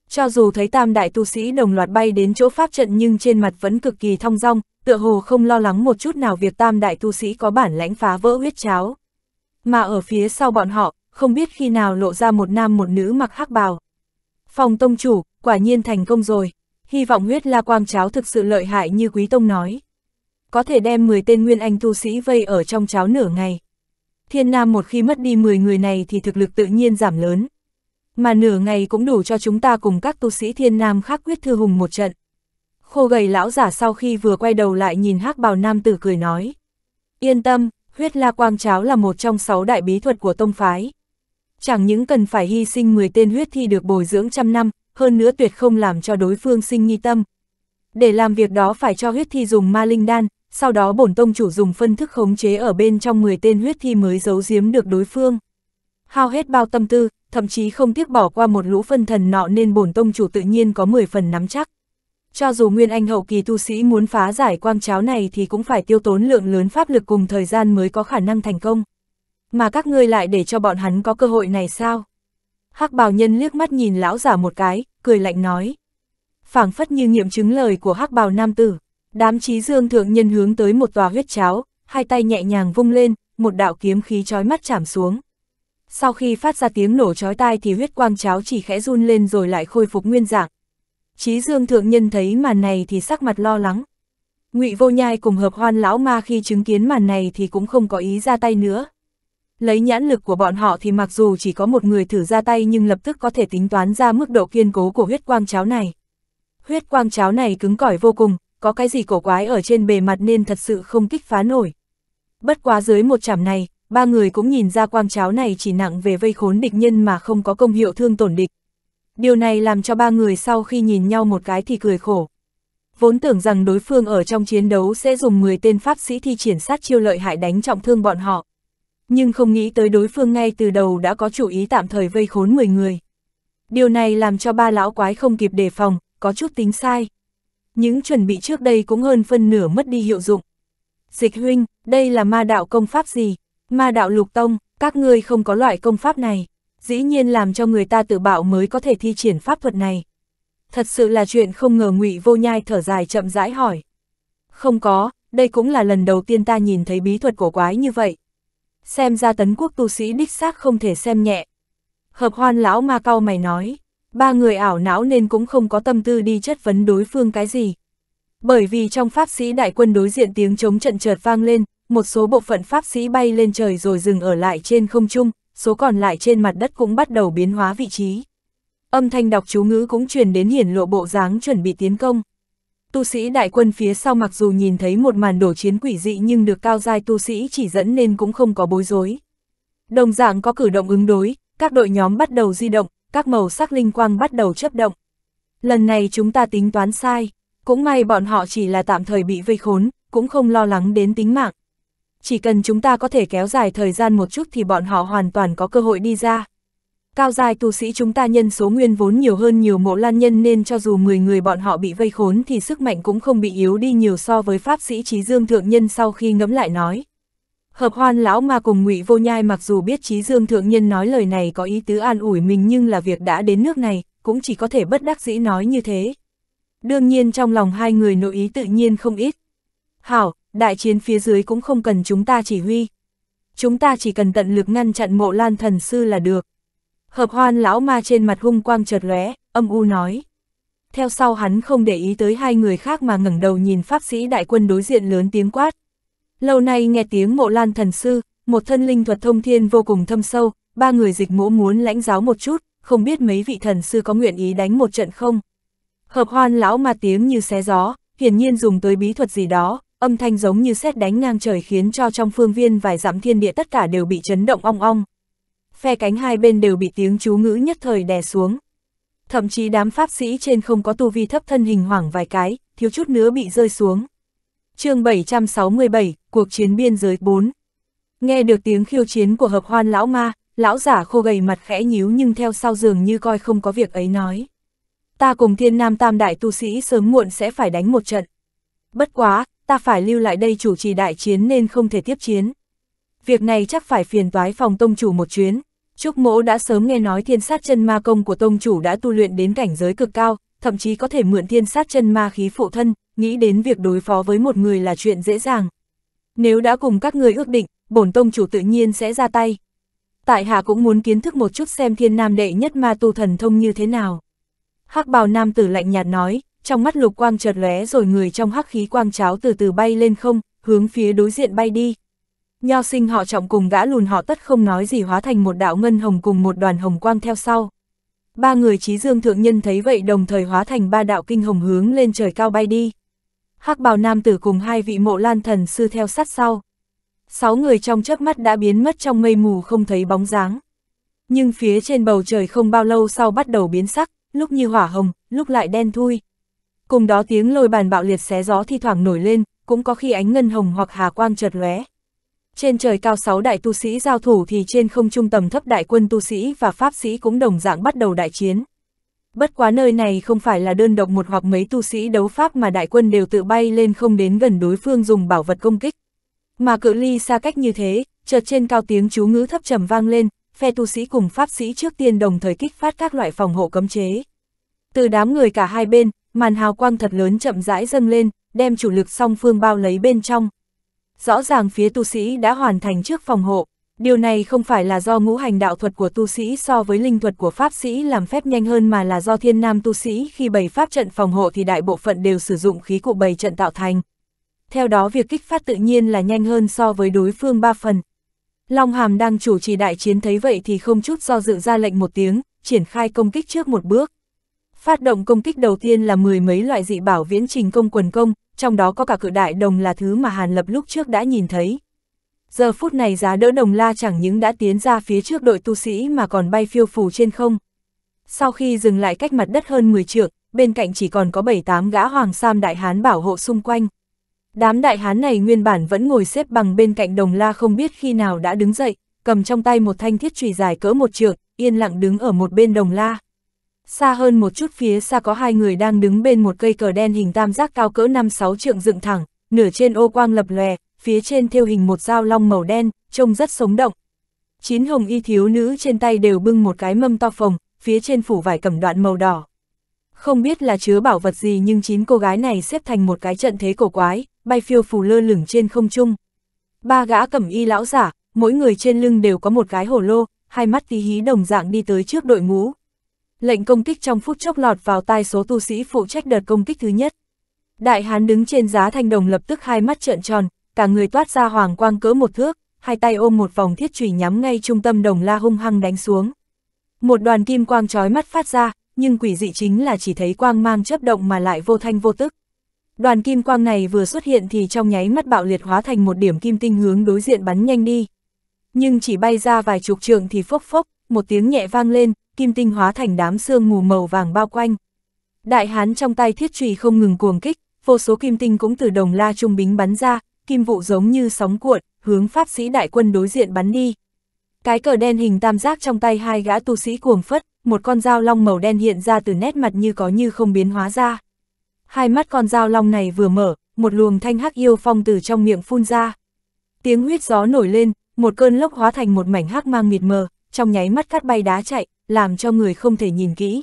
Cho dù thấy tam đại tu sĩ đồng loạt bay đến chỗ pháp trận nhưng trên mặt vẫn cực kỳ thong dong, tựa hồ không lo lắng một chút nào việc tam đại tu sĩ có bản lãnh phá vỡ huyết cháo. Mà ở phía sau bọn họ, không biết khi nào lộ ra một nam một nữ mặc hắc bào. Phòng tông chủ, quả nhiên thành công rồi hy vọng huyết la quang cháo thực sự lợi hại như Quý Tông nói. Có thể đem 10 tên nguyên anh tu sĩ vây ở trong cháo nửa ngày. Thiên Nam một khi mất đi 10 người này thì thực lực tự nhiên giảm lớn. Mà nửa ngày cũng đủ cho chúng ta cùng các tu sĩ Thiên Nam khác quyết thư hùng một trận. Khô gầy lão giả sau khi vừa quay đầu lại nhìn hắc bào nam tử cười nói. Yên tâm, huyết la quang cháo là một trong sáu đại bí thuật của tông phái. Chẳng những cần phải hy sinh 10 tên huyết thi được bồi dưỡng trăm năm, hơn nữa tuyệt không làm cho đối phương sinh nghi tâm. Để làm việc đó phải cho huyết thi dùng ma linh đan, sau đó bổn tông chủ dùng phân thức khống chế ở bên trong 10 tên huyết thi mới giấu giếm được đối phương. Hao hết bao tâm tư, thậm chí không tiếc bỏ qua một lũ phân thần nọ nên bổn tông chủ tự nhiên có 10 phần nắm chắc. Cho dù Nguyên Anh hậu kỳ tu sĩ muốn phá giải quang cháo này thì cũng phải tiêu tốn lượng lớn pháp lực cùng thời gian mới có khả năng thành công. Mà các ngươi lại để cho bọn hắn có cơ hội này sao? hắc bào nhân liếc mắt nhìn lão giả một cái, cười lạnh nói. phảng phất như nghiệm chứng lời của hắc bào nam tử, đám trí dương thượng nhân hướng tới một tòa huyết cháo, hai tay nhẹ nhàng vung lên, một đạo kiếm khí chói mắt chảm xuống. Sau khi phát ra tiếng nổ chói tai thì huyết quang cháo chỉ khẽ run lên rồi lại khôi phục nguyên dạng. Trí dương thượng nhân thấy màn này thì sắc mặt lo lắng. ngụy vô nhai cùng hợp hoan lão ma khi chứng kiến màn này thì cũng không có ý ra tay nữa, lấy nhãn lực của bọn họ thì mặc dù chỉ có một người thử ra tay nhưng lập tức có thể tính toán ra mức độ kiên cố của huyết quang cháo này. Huyết quang cháo này cứng cỏi vô cùng, có cái gì cổ quái ở trên bề mặt nên thật sự không kích phá nổi. Bất quá dưới một chảm này, ba người cũng nhìn ra quang cháo này chỉ nặng về vây khốn địch nhân mà không có công hiệu thương tổn địch. Điều này làm cho ba người sau khi nhìn nhau một cái thì cười khổ. Vốn tưởng rằng đối phương ở trong chiến đấu sẽ dùng 10 tên pháp sĩ thi triển sát chiêu lợi hại đánh trọng thương bọn họ, nhưng không nghĩ tới đối phương ngay từ đầu đã có chủ ý tạm thời vây khốn 10 người. Điều này làm cho ba lão quái không kịp đề phòng, có chút tính sai. Những chuẩn bị trước đây cũng hơn phân nửa mất đi hiệu dụng. Dịch huynh, đây là ma đạo công pháp gì? Ma đạo lục tông, các ngươi không có loại công pháp này. Dĩ nhiên làm cho người ta tự bạo mới có thể thi triển pháp thuật này. Thật sự là chuyện không ngờ ngụy vô nhai thở dài chậm rãi hỏi. Không có, đây cũng là lần đầu tiên ta nhìn thấy bí thuật cổ quái như vậy xem ra tấn quốc tu sĩ đích xác không thể xem nhẹ. Hợp hoan lão ma cao mày nói, ba người ảo não nên cũng không có tâm tư đi chất vấn đối phương cái gì. Bởi vì trong pháp sĩ đại quân đối diện tiếng chống trận chợt vang lên, một số bộ phận pháp sĩ bay lên trời rồi dừng ở lại trên không trung, số còn lại trên mặt đất cũng bắt đầu biến hóa vị trí. Âm thanh đọc chú ngữ cũng truyền đến hiển lộ bộ dáng chuẩn bị tiến công tu sĩ đại quân phía sau mặc dù nhìn thấy một màn đổ chiến quỷ dị nhưng được cao giai tu sĩ chỉ dẫn nên cũng không có bối rối. Đồng dạng có cử động ứng đối, các đội nhóm bắt đầu di động, các màu sắc linh quang bắt đầu chấp động. Lần này chúng ta tính toán sai, cũng may bọn họ chỉ là tạm thời bị vây khốn, cũng không lo lắng đến tính mạng. Chỉ cần chúng ta có thể kéo dài thời gian một chút thì bọn họ hoàn toàn có cơ hội đi ra. Cao dài tu sĩ chúng ta nhân số nguyên vốn nhiều hơn nhiều mộ lan nhân nên cho dù 10 người bọn họ bị vây khốn thì sức mạnh cũng không bị yếu đi nhiều so với pháp sĩ trí dương thượng nhân sau khi ngẫm lại nói. Hợp hoan lão mà cùng ngụy vô nhai mặc dù biết trí dương thượng nhân nói lời này có ý tứ an ủi mình nhưng là việc đã đến nước này, cũng chỉ có thể bất đắc dĩ nói như thế. Đương nhiên trong lòng hai người nội ý tự nhiên không ít. Hảo, đại chiến phía dưới cũng không cần chúng ta chỉ huy. Chúng ta chỉ cần tận lực ngăn chặn mộ lan thần sư là được. Hợp hoan lão ma trên mặt hung quang chợt lóe, âm u nói. Theo sau hắn không để ý tới hai người khác mà ngẩng đầu nhìn pháp sĩ đại quân đối diện lớn tiếng quát. Lâu nay nghe tiếng mộ lan thần sư, một thân linh thuật thông thiên vô cùng thâm sâu, ba người dịch mỗ muốn lãnh giáo một chút, không biết mấy vị thần sư có nguyện ý đánh một trận không. Hợp hoan lão ma tiếng như xé gió, hiển nhiên dùng tới bí thuật gì đó, âm thanh giống như xét đánh ngang trời khiến cho trong phương viên vài dặm thiên địa tất cả đều bị chấn động ong ong phe cánh hai bên đều bị tiếng chú ngữ nhất thời đè xuống. Thậm chí đám pháp sĩ trên không có tu vi thấp thân hình hoảng vài cái, thiếu chút nữa bị rơi xuống. chương 767, Cuộc chiến biên giới 4 Nghe được tiếng khiêu chiến của hợp hoan lão ma, lão giả khô gầy mặt khẽ nhíu nhưng theo sau giường như coi không có việc ấy nói. Ta cùng thiên nam tam đại tu sĩ sớm muộn sẽ phải đánh một trận. Bất quá, ta phải lưu lại đây chủ trì đại chiến nên không thể tiếp chiến. Việc này chắc phải phiền toái phòng tông chủ một chuyến, Trúc mỗ đã sớm nghe nói thiên sát chân ma công của tông chủ đã tu luyện đến cảnh giới cực cao, thậm chí có thể mượn thiên sát chân ma khí phụ thân, nghĩ đến việc đối phó với một người là chuyện dễ dàng. Nếu đã cùng các người ước định, bổn tông chủ tự nhiên sẽ ra tay. Tại hạ cũng muốn kiến thức một chút xem thiên nam đệ nhất ma tu thần thông như thế nào. Hắc bào nam tử lạnh nhạt nói, trong mắt lục quang chợt lóe rồi người trong hắc khí quang cháo từ từ bay lên không, hướng phía đối diện bay đi. Nho sinh họ trọng cùng gã lùn họ tất không nói gì hóa thành một đạo ngân hồng cùng một đoàn hồng quang theo sau. Ba người trí dương thượng nhân thấy vậy đồng thời hóa thành ba đạo kinh hồng hướng lên trời cao bay đi. hắc bào nam tử cùng hai vị mộ lan thần sư theo sát sau. Sáu người trong chớp mắt đã biến mất trong mây mù không thấy bóng dáng. Nhưng phía trên bầu trời không bao lâu sau bắt đầu biến sắc, lúc như hỏa hồng, lúc lại đen thui. Cùng đó tiếng lôi bàn bạo liệt xé gió thi thoảng nổi lên, cũng có khi ánh ngân hồng hoặc hà quang chợt lóe, trên trời cao sáu đại tu sĩ giao thủ thì trên không trung tầm thấp đại quân tu sĩ và pháp sĩ cũng đồng dạng bắt đầu đại chiến. Bất quá nơi này không phải là đơn độc một hoặc mấy tu sĩ đấu pháp mà đại quân đều tự bay lên không đến gần đối phương dùng bảo vật công kích. Mà cự ly xa cách như thế, chợt trên cao tiếng chú ngữ thấp trầm vang lên, phe tu sĩ cùng pháp sĩ trước tiên đồng thời kích phát các loại phòng hộ cấm chế. Từ đám người cả hai bên, màn hào quang thật lớn chậm rãi dâng lên, đem chủ lực song phương bao lấy bên trong, rõ ràng phía tu sĩ đã hoàn thành trước phòng hộ. Điều này không phải là do ngũ hành đạo thuật của tu sĩ so với linh thuật của pháp sĩ làm phép nhanh hơn mà là do thiên nam tu sĩ khi bày pháp trận phòng hộ thì đại bộ phận đều sử dụng khí cụ bày trận tạo thành. Theo đó việc kích phát tự nhiên là nhanh hơn so với đối phương ba phần. Long Hàm đang chủ trì đại chiến thấy vậy thì không chút do dự ra lệnh một tiếng, triển khai công kích trước một bước. Phát động công kích đầu tiên là mười mấy loại dị bảo viễn trình công quần công, trong đó có cả cự đại đồng là thứ mà Hàn Lập lúc trước đã nhìn thấy. Giờ phút này giá đỡ đồng la chẳng những đã tiến ra phía trước đội tu sĩ mà còn bay phiêu phù trên không. Sau khi dừng lại cách mặt đất hơn 10 trượng, bên cạnh chỉ còn có 7-8 gã hoàng sam đại hán bảo hộ xung quanh. Đám đại hán này nguyên bản vẫn ngồi xếp bằng bên cạnh đồng la không biết khi nào đã đứng dậy, cầm trong tay một thanh thiết chùy dài cỡ một trượng, yên lặng đứng ở một bên đồng la. Xa hơn một chút phía xa có hai người đang đứng bên một cây cờ đen hình tam giác cao cỡ 5-6 trượng dựng thẳng, nửa trên ô quang lập lòe, phía trên thêu hình một dao long màu đen, trông rất sống động. Chín hồng y thiếu nữ trên tay đều bưng một cái mâm to phồng, phía trên phủ vải cẩm đoạn màu đỏ. Không biết là chứa bảo vật gì nhưng chín cô gái này xếp thành một cái trận thế cổ quái, bay phiêu phù lơ lửng trên không trung. Ba gã cẩm y lão giả, mỗi người trên lưng đều có một cái hồ lô, hai mắt tí hí đồng dạng đi tới trước đội ngũ, lệnh công kích trong phút chốc lọt vào tai số tu sĩ phụ trách đợt công kích thứ nhất. Đại hán đứng trên giá thanh đồng lập tức hai mắt trợn tròn, cả người toát ra hoàng quang cỡ một thước, hai tay ôm một vòng thiết chùy nhắm ngay trung tâm đồng la hung hăng đánh xuống. Một đoàn kim quang trói mắt phát ra, nhưng quỷ dị chính là chỉ thấy quang mang chấp động mà lại vô thanh vô tức. Đoàn kim quang này vừa xuất hiện thì trong nháy mắt bạo liệt hóa thành một điểm kim tinh hướng đối diện bắn nhanh đi. Nhưng chỉ bay ra vài chục trường thì phốc phốc, một tiếng nhẹ vang lên, kim tinh hóa thành đám sương mù màu vàng bao quanh. Đại hán trong tay thiết trùy không ngừng cuồng kích, vô số kim tinh cũng từ đồng la trung bính bắn ra, kim vụ giống như sóng cuộn, hướng pháp sĩ đại quân đối diện bắn đi. Cái cờ đen hình tam giác trong tay hai gã tu sĩ cuồng phất, một con dao long màu đen hiện ra từ nét mặt như có như không biến hóa ra. Hai mắt con dao long này vừa mở, một luồng thanh hắc yêu phong từ trong miệng phun ra. Tiếng huyết gió nổi lên, một cơn lốc hóa thành một mảnh hắc mang mịt mờ, trong nháy mắt cắt bay đá chạy, làm cho người không thể nhìn kỹ.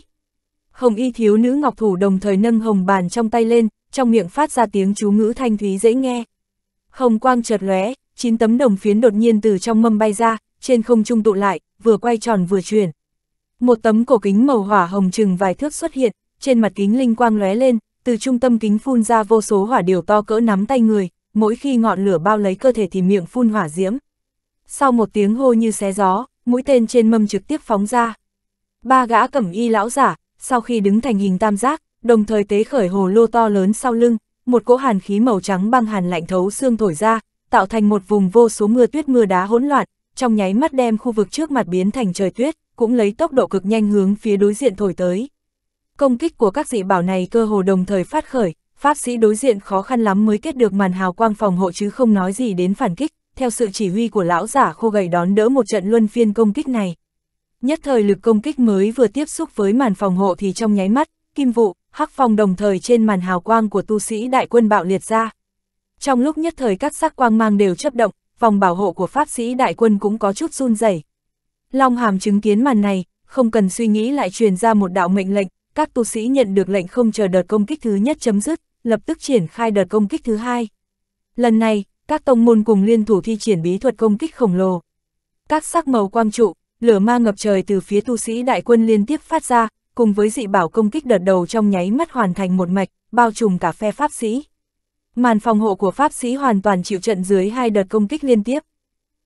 Hồng y thiếu nữ ngọc thủ đồng thời nâng hồng bàn trong tay lên, trong miệng phát ra tiếng chú ngữ thanh thúy dễ nghe. Hồng quang chợt lóe, chín tấm đồng phiến đột nhiên từ trong mâm bay ra, trên không trung tụ lại, vừa quay tròn vừa chuyển. Một tấm cổ kính màu hỏa hồng chừng vài thước xuất hiện, trên mặt kính linh quang lóe lên, từ trung tâm kính phun ra vô số hỏa điều to cỡ nắm tay người, mỗi khi ngọn lửa bao lấy cơ thể thì miệng phun hỏa diễm. Sau một tiếng hô như xé gió, mũi tên trên mâm trực tiếp phóng ra. Ba gã cẩm y lão giả, sau khi đứng thành hình tam giác, đồng thời tế khởi hồ lô to lớn sau lưng, một cỗ hàn khí màu trắng băng hàn lạnh thấu xương thổi ra, tạo thành một vùng vô số mưa tuyết mưa đá hỗn loạn, trong nháy mắt đem khu vực trước mặt biến thành trời tuyết, cũng lấy tốc độ cực nhanh hướng phía đối diện thổi tới. Công kích của các dị bảo này cơ hồ đồng thời phát khởi, pháp sĩ đối diện khó khăn lắm mới kết được màn hào quang phòng hộ chứ không nói gì đến phản kích, theo sự chỉ huy của lão giả khô gầy đón đỡ một trận luân phiên công kích này. Nhất thời lực công kích mới vừa tiếp xúc với màn phòng hộ thì trong nháy mắt, kim vụ, hắc phong đồng thời trên màn hào quang của tu sĩ đại quân bạo liệt ra. Trong lúc nhất thời các sắc quang mang đều chấp động, vòng bảo hộ của pháp sĩ đại quân cũng có chút run rẩy. Long hàm chứng kiến màn này, không cần suy nghĩ lại truyền ra một đạo mệnh lệnh, các tu sĩ nhận được lệnh không chờ đợt công kích thứ nhất chấm dứt, lập tức triển khai đợt công kích thứ hai. Lần này, các tông môn cùng liên thủ thi triển bí thuật công kích khổng lồ. Các sắc màu quang trụ, lửa ma ngập trời từ phía tu sĩ đại quân liên tiếp phát ra, cùng với dị bảo công kích đợt đầu trong nháy mắt hoàn thành một mạch, bao trùm cả phe pháp sĩ. Màn phòng hộ của pháp sĩ hoàn toàn chịu trận dưới hai đợt công kích liên tiếp.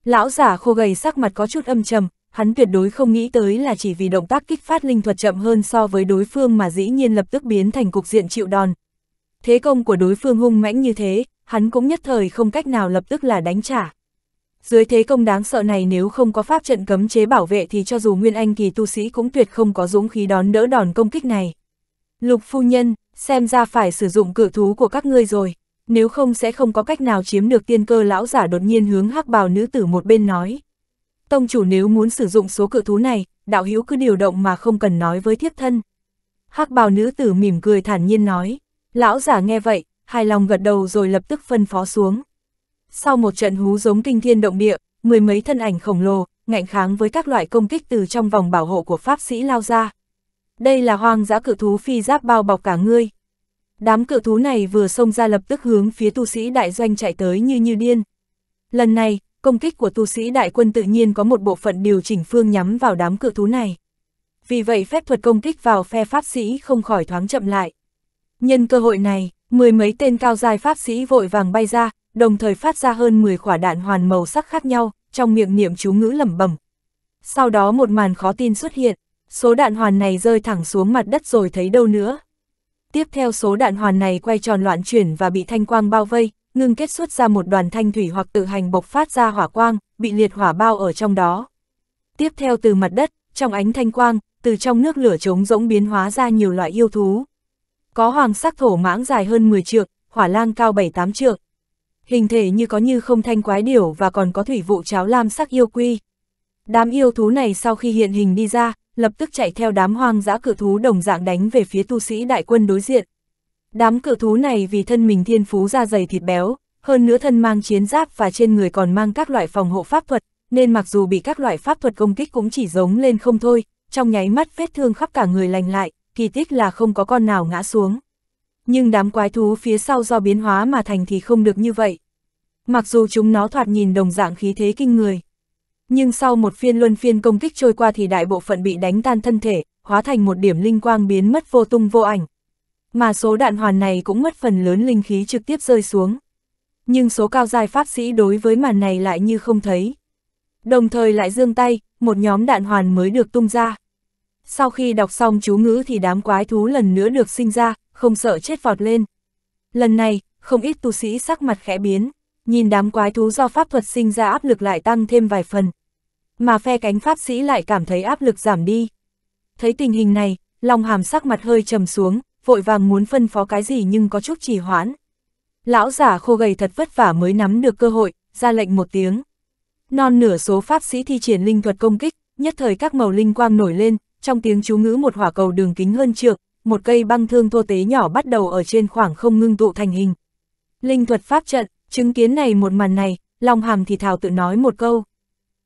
Lão giả khô gầy sắc mặt có chút âm trầm, hắn tuyệt đối không nghĩ tới là chỉ vì động tác kích phát linh thuật chậm hơn so với đối phương mà dĩ nhiên lập tức biến thành cục diện chịu đòn. Thế công của đối phương hung mãnh như thế, hắn cũng nhất thời không cách nào lập tức là đánh trả. Dưới thế công đáng sợ này nếu không có pháp trận cấm chế bảo vệ thì cho dù Nguyên Anh kỳ tu sĩ cũng tuyệt không có dũng khí đón đỡ đòn công kích này. Lục phu nhân, xem ra phải sử dụng cự thú của các ngươi rồi, nếu không sẽ không có cách nào chiếm được tiên cơ lão giả đột nhiên hướng hắc bào nữ tử một bên nói. Tông chủ nếu muốn sử dụng số cự thú này, đạo hữu cứ điều động mà không cần nói với thiếp thân. hắc bào nữ tử mỉm cười thản nhiên nói, lão giả nghe vậy, hài lòng gật đầu rồi lập tức phân phó xuống. Sau một trận hú giống kinh thiên động địa, mười mấy thân ảnh khổng lồ, ngạnh kháng với các loại công kích từ trong vòng bảo hộ của Pháp sĩ lao ra. Đây là hoang dã cự thú phi giáp bao bọc cả ngươi. Đám cự thú này vừa xông ra lập tức hướng phía tu sĩ đại doanh chạy tới như như điên. Lần này, công kích của tu sĩ đại quân tự nhiên có một bộ phận điều chỉnh phương nhắm vào đám cự thú này. Vì vậy phép thuật công kích vào phe pháp sĩ không khỏi thoáng chậm lại. Nhân cơ hội này, Mười mấy tên cao dài pháp sĩ vội vàng bay ra, đồng thời phát ra hơn 10 quả đạn hoàn màu sắc khác nhau, trong miệng niệm chú ngữ lẩm bẩm. Sau đó một màn khó tin xuất hiện, số đạn hoàn này rơi thẳng xuống mặt đất rồi thấy đâu nữa. Tiếp theo số đạn hoàn này quay tròn loạn chuyển và bị thanh quang bao vây, ngưng kết xuất ra một đoàn thanh thủy hoặc tự hành bộc phát ra hỏa quang, bị liệt hỏa bao ở trong đó. Tiếp theo từ mặt đất, trong ánh thanh quang, từ trong nước lửa trống rỗng biến hóa ra nhiều loại yêu thú. Có hoàng sắc thổ mãng dài hơn 10 trượng, hỏa lang cao 7-8 trượng. Hình thể như có như không thanh quái điểu và còn có thủy vụ cháo lam sắc yêu quy. Đám yêu thú này sau khi hiện hình đi ra, lập tức chạy theo đám hoang dã cự thú đồng dạng đánh về phía tu sĩ đại quân đối diện. Đám cự thú này vì thân mình thiên phú da dày thịt béo, hơn nữa thân mang chiến giáp và trên người còn mang các loại phòng hộ pháp thuật, nên mặc dù bị các loại pháp thuật công kích cũng chỉ giống lên không thôi, trong nháy mắt vết thương khắp cả người lành lại, kỳ tích là không có con nào ngã xuống. Nhưng đám quái thú phía sau do biến hóa mà thành thì không được như vậy. Mặc dù chúng nó thoạt nhìn đồng dạng khí thế kinh người. Nhưng sau một phiên luân phiên công kích trôi qua thì đại bộ phận bị đánh tan thân thể, hóa thành một điểm linh quang biến mất vô tung vô ảnh. Mà số đạn hoàn này cũng mất phần lớn linh khí trực tiếp rơi xuống. Nhưng số cao dài pháp sĩ đối với màn này lại như không thấy. Đồng thời lại dương tay, một nhóm đạn hoàn mới được tung ra. Sau khi đọc xong chú ngữ thì đám quái thú lần nữa được sinh ra, không sợ chết vọt lên. Lần này, không ít tu sĩ sắc mặt khẽ biến, nhìn đám quái thú do pháp thuật sinh ra áp lực lại tăng thêm vài phần. Mà phe cánh pháp sĩ lại cảm thấy áp lực giảm đi. Thấy tình hình này, lòng hàm sắc mặt hơi trầm xuống, vội vàng muốn phân phó cái gì nhưng có chút trì hoãn. Lão giả khô gầy thật vất vả mới nắm được cơ hội, ra lệnh một tiếng. Non nửa số pháp sĩ thi triển linh thuật công kích, nhất thời các màu linh quang nổi lên, trong tiếng chú ngữ một hỏa cầu đường kính hơn trượng, một cây băng thương thô tế nhỏ bắt đầu ở trên khoảng không ngưng tụ thành hình. Linh thuật pháp trận, chứng kiến này một màn này, lòng hàm thì thào tự nói một câu.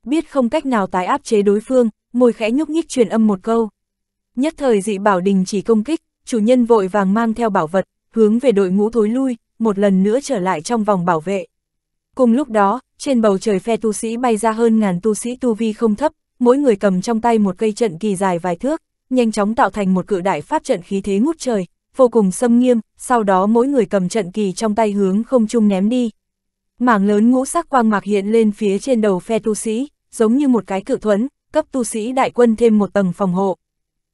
Biết không cách nào tái áp chế đối phương, môi khẽ nhúc nhích truyền âm một câu. Nhất thời dị bảo đình chỉ công kích, chủ nhân vội vàng mang theo bảo vật, hướng về đội ngũ thối lui, một lần nữa trở lại trong vòng bảo vệ. Cùng lúc đó, trên bầu trời phe tu sĩ bay ra hơn ngàn tu sĩ tu vi không thấp, mỗi người cầm trong tay một cây trận kỳ dài vài thước, nhanh chóng tạo thành một cự đại pháp trận khí thế ngút trời, vô cùng xâm nghiêm, sau đó mỗi người cầm trận kỳ trong tay hướng không trung ném đi. Mảng lớn ngũ sắc quang mạc hiện lên phía trên đầu phe tu sĩ, giống như một cái cự thuẫn, cấp tu sĩ đại quân thêm một tầng phòng hộ.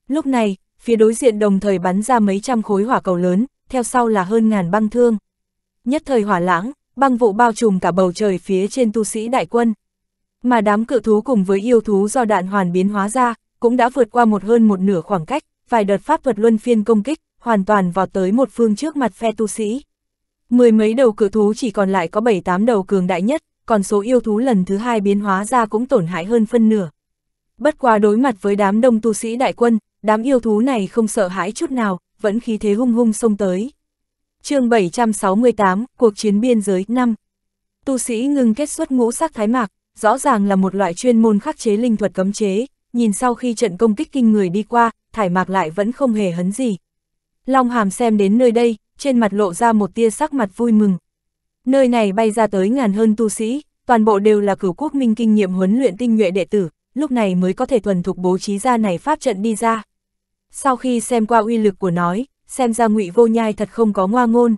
Lúc này, phía đối diện đồng thời bắn ra mấy trăm khối hỏa cầu lớn, theo sau là hơn ngàn băng thương. Nhất thời hỏa lãng, băng vụ bao trùm cả bầu trời phía trên tu sĩ đại quân mà đám cự thú cùng với yêu thú do đạn hoàn biến hóa ra, cũng đã vượt qua một hơn một nửa khoảng cách, vài đợt pháp thuật luân phiên công kích, hoàn toàn vọt tới một phương trước mặt phe tu sĩ. Mười mấy đầu cự thú chỉ còn lại có bảy tám đầu cường đại nhất, còn số yêu thú lần thứ hai biến hóa ra cũng tổn hại hơn phân nửa. Bất quá đối mặt với đám đông tu sĩ đại quân, đám yêu thú này không sợ hãi chút nào, vẫn khí thế hung hung xông tới. chương 768, Cuộc chiến biên giới 5 Tu sĩ ngừng kết xuất ngũ sắc thái mạc, rõ ràng là một loại chuyên môn khắc chế linh thuật cấm chế, nhìn sau khi trận công kích kinh người đi qua, thải mạc lại vẫn không hề hấn gì. Long hàm xem đến nơi đây, trên mặt lộ ra một tia sắc mặt vui mừng. Nơi này bay ra tới ngàn hơn tu sĩ, toàn bộ đều là cửu quốc minh kinh nghiệm huấn luyện tinh nhuệ đệ tử, lúc này mới có thể thuần thục bố trí ra này pháp trận đi ra. Sau khi xem qua uy lực của nói, xem ra ngụy vô nhai thật không có ngoa ngôn.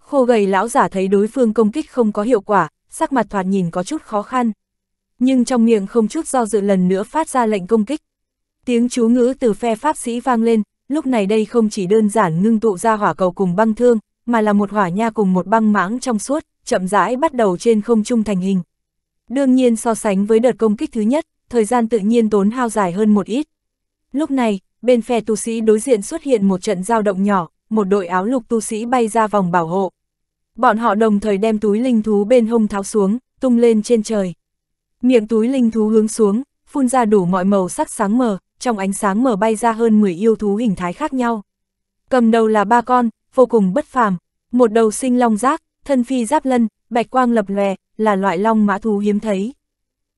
Khô gầy lão giả thấy đối phương công kích không có hiệu quả, sắc mặt thoạt nhìn có chút khó khăn nhưng trong miệng không chút do dự lần nữa phát ra lệnh công kích. Tiếng chú ngữ từ phe pháp sĩ vang lên, lúc này đây không chỉ đơn giản ngưng tụ ra hỏa cầu cùng băng thương, mà là một hỏa nha cùng một băng mãng trong suốt, chậm rãi bắt đầu trên không trung thành hình. Đương nhiên so sánh với đợt công kích thứ nhất, thời gian tự nhiên tốn hao dài hơn một ít. Lúc này, bên phe tu sĩ đối diện xuất hiện một trận giao động nhỏ, một đội áo lục tu sĩ bay ra vòng bảo hộ. Bọn họ đồng thời đem túi linh thú bên hông tháo xuống, tung lên trên trời. Miệng túi linh thú hướng xuống, phun ra đủ mọi màu sắc sáng mờ, trong ánh sáng mờ bay ra hơn 10 yêu thú hình thái khác nhau. Cầm đầu là ba con, vô cùng bất phàm, một đầu sinh long giác, thân phi giáp lân, bạch quang lập lòe, là loại long mã thú hiếm thấy.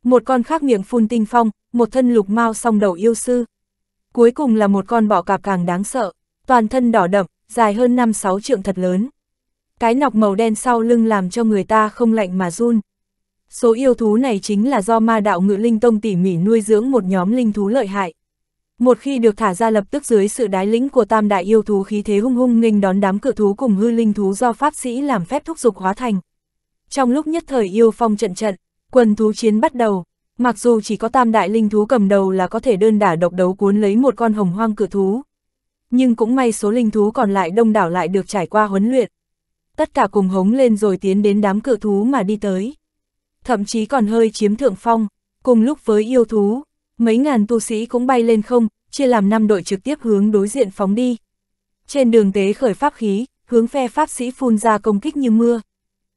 Một con khác miệng phun tinh phong, một thân lục mao song đầu yêu sư. Cuối cùng là một con bọ cạp càng đáng sợ, toàn thân đỏ đậm, dài hơn 5-6 trượng thật lớn. Cái nọc màu đen sau lưng làm cho người ta không lạnh mà run. Số yêu thú này chính là do ma đạo ngự linh tông tỉ mỉ nuôi dưỡng một nhóm linh thú lợi hại. Một khi được thả ra lập tức dưới sự đái lĩnh của tam đại yêu thú khí thế hung hung nghênh đón đám cự thú cùng hư linh thú do pháp sĩ làm phép thúc dục hóa thành. Trong lúc nhất thời yêu phong trận trận, quần thú chiến bắt đầu. Mặc dù chỉ có tam đại linh thú cầm đầu là có thể đơn đả độc đấu cuốn lấy một con hồng hoang cự thú. Nhưng cũng may số linh thú còn lại đông đảo lại được trải qua huấn luyện. Tất cả cùng hống lên rồi tiến đến đám cự thú mà đi tới thậm chí còn hơi chiếm thượng phong, cùng lúc với yêu thú, mấy ngàn tu sĩ cũng bay lên không, chia làm năm đội trực tiếp hướng đối diện phóng đi. Trên đường tế khởi pháp khí, hướng phe pháp sĩ phun ra công kích như mưa.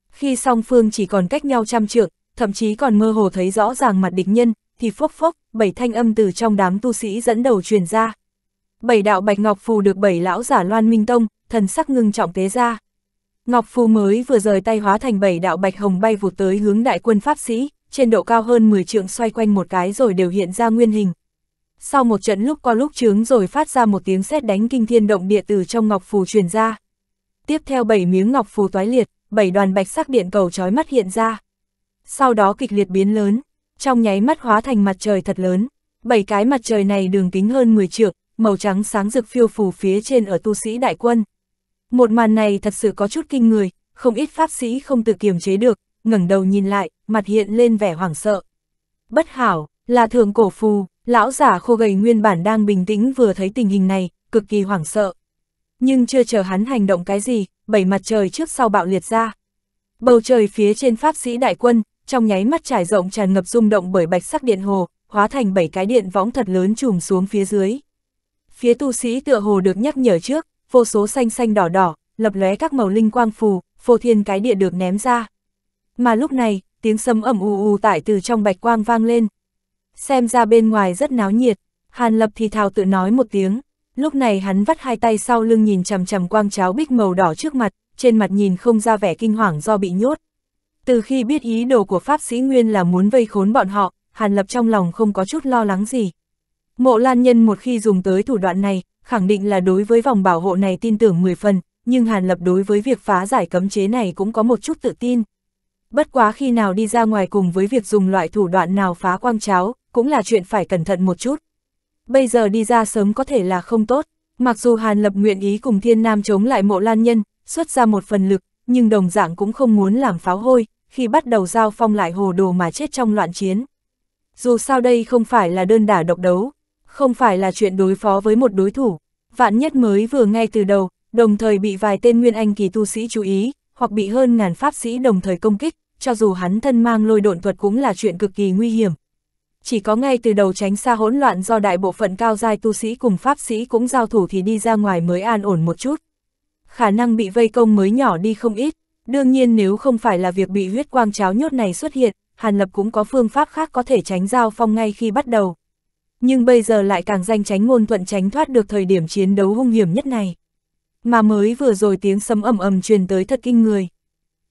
Khi song phương chỉ còn cách nhau trăm trượng, thậm chí còn mơ hồ thấy rõ ràng mặt địch nhân, thì phốc phốc, bảy thanh âm từ trong đám tu sĩ dẫn đầu truyền ra. Bảy đạo bạch ngọc phù được bảy lão giả Loan Minh Tông, thần sắc ngưng trọng tế ra. Ngọc Phù mới vừa rời tay hóa thành bảy đạo bạch hồng bay vụt tới hướng đại quân Pháp sĩ, trên độ cao hơn 10 trượng xoay quanh một cái rồi đều hiện ra nguyên hình. Sau một trận lúc qua lúc trướng rồi phát ra một tiếng sét đánh kinh thiên động địa từ trong Ngọc Phù truyền ra. Tiếp theo bảy miếng Ngọc Phù toái liệt, bảy đoàn bạch sắc điện cầu trói mắt hiện ra. Sau đó kịch liệt biến lớn, trong nháy mắt hóa thành mặt trời thật lớn. Bảy cái mặt trời này đường kính hơn 10 trượng, màu trắng sáng rực phiêu phù phía trên ở tu sĩ đại quân. Một màn này thật sự có chút kinh người, không ít pháp sĩ không tự kiềm chế được, ngẩng đầu nhìn lại, mặt hiện lên vẻ hoảng sợ. Bất hảo, là thường cổ phù, lão giả khô gầy nguyên bản đang bình tĩnh vừa thấy tình hình này, cực kỳ hoảng sợ. Nhưng chưa chờ hắn hành động cái gì, bảy mặt trời trước sau bạo liệt ra. Bầu trời phía trên pháp sĩ đại quân, trong nháy mắt trải rộng tràn ngập rung động bởi bạch sắc điện hồ, hóa thành bảy cái điện võng thật lớn trùm xuống phía dưới. Phía tu sĩ tựa hồ được nhắc nhở trước, vô số xanh xanh đỏ đỏ, lập lóe các màu linh quang phù, phô thiên cái địa được ném ra. Mà lúc này, tiếng sấm ẩm u u tải từ trong bạch quang vang lên. Xem ra bên ngoài rất náo nhiệt, Hàn Lập thì thào tự nói một tiếng, lúc này hắn vắt hai tay sau lưng nhìn chầm chầm quang cháo bích màu đỏ trước mặt, trên mặt nhìn không ra vẻ kinh hoàng do bị nhốt. Từ khi biết ý đồ của Pháp Sĩ Nguyên là muốn vây khốn bọn họ, Hàn Lập trong lòng không có chút lo lắng gì. Mộ Lan Nhân một khi dùng tới thủ đoạn này, khẳng định là đối với vòng bảo hộ này tin tưởng 10 phần, nhưng Hàn Lập đối với việc phá giải cấm chế này cũng có một chút tự tin. Bất quá khi nào đi ra ngoài cùng với việc dùng loại thủ đoạn nào phá quang cháo, cũng là chuyện phải cẩn thận một chút. Bây giờ đi ra sớm có thể là không tốt, mặc dù Hàn Lập nguyện ý cùng Thiên Nam chống lại mộ lan nhân, xuất ra một phần lực, nhưng đồng dạng cũng không muốn làm pháo hôi, khi bắt đầu giao phong lại hồ đồ mà chết trong loạn chiến. Dù sao đây không phải là đơn đả độc đấu, không phải là chuyện đối phó với một đối thủ, vạn nhất mới vừa ngay từ đầu, đồng thời bị vài tên nguyên anh kỳ tu sĩ chú ý, hoặc bị hơn ngàn pháp sĩ đồng thời công kích, cho dù hắn thân mang lôi độn thuật cũng là chuyện cực kỳ nguy hiểm. Chỉ có ngay từ đầu tránh xa hỗn loạn do đại bộ phận cao giai tu sĩ cùng pháp sĩ cũng giao thủ thì đi ra ngoài mới an ổn một chút. Khả năng bị vây công mới nhỏ đi không ít, đương nhiên nếu không phải là việc bị huyết quang cháo nhốt này xuất hiện, Hàn Lập cũng có phương pháp khác có thể tránh giao phong ngay khi bắt đầu nhưng bây giờ lại càng danh tránh ngôn thuận tránh thoát được thời điểm chiến đấu hung hiểm nhất này. Mà mới vừa rồi tiếng sấm ầm ầm truyền tới thật kinh người.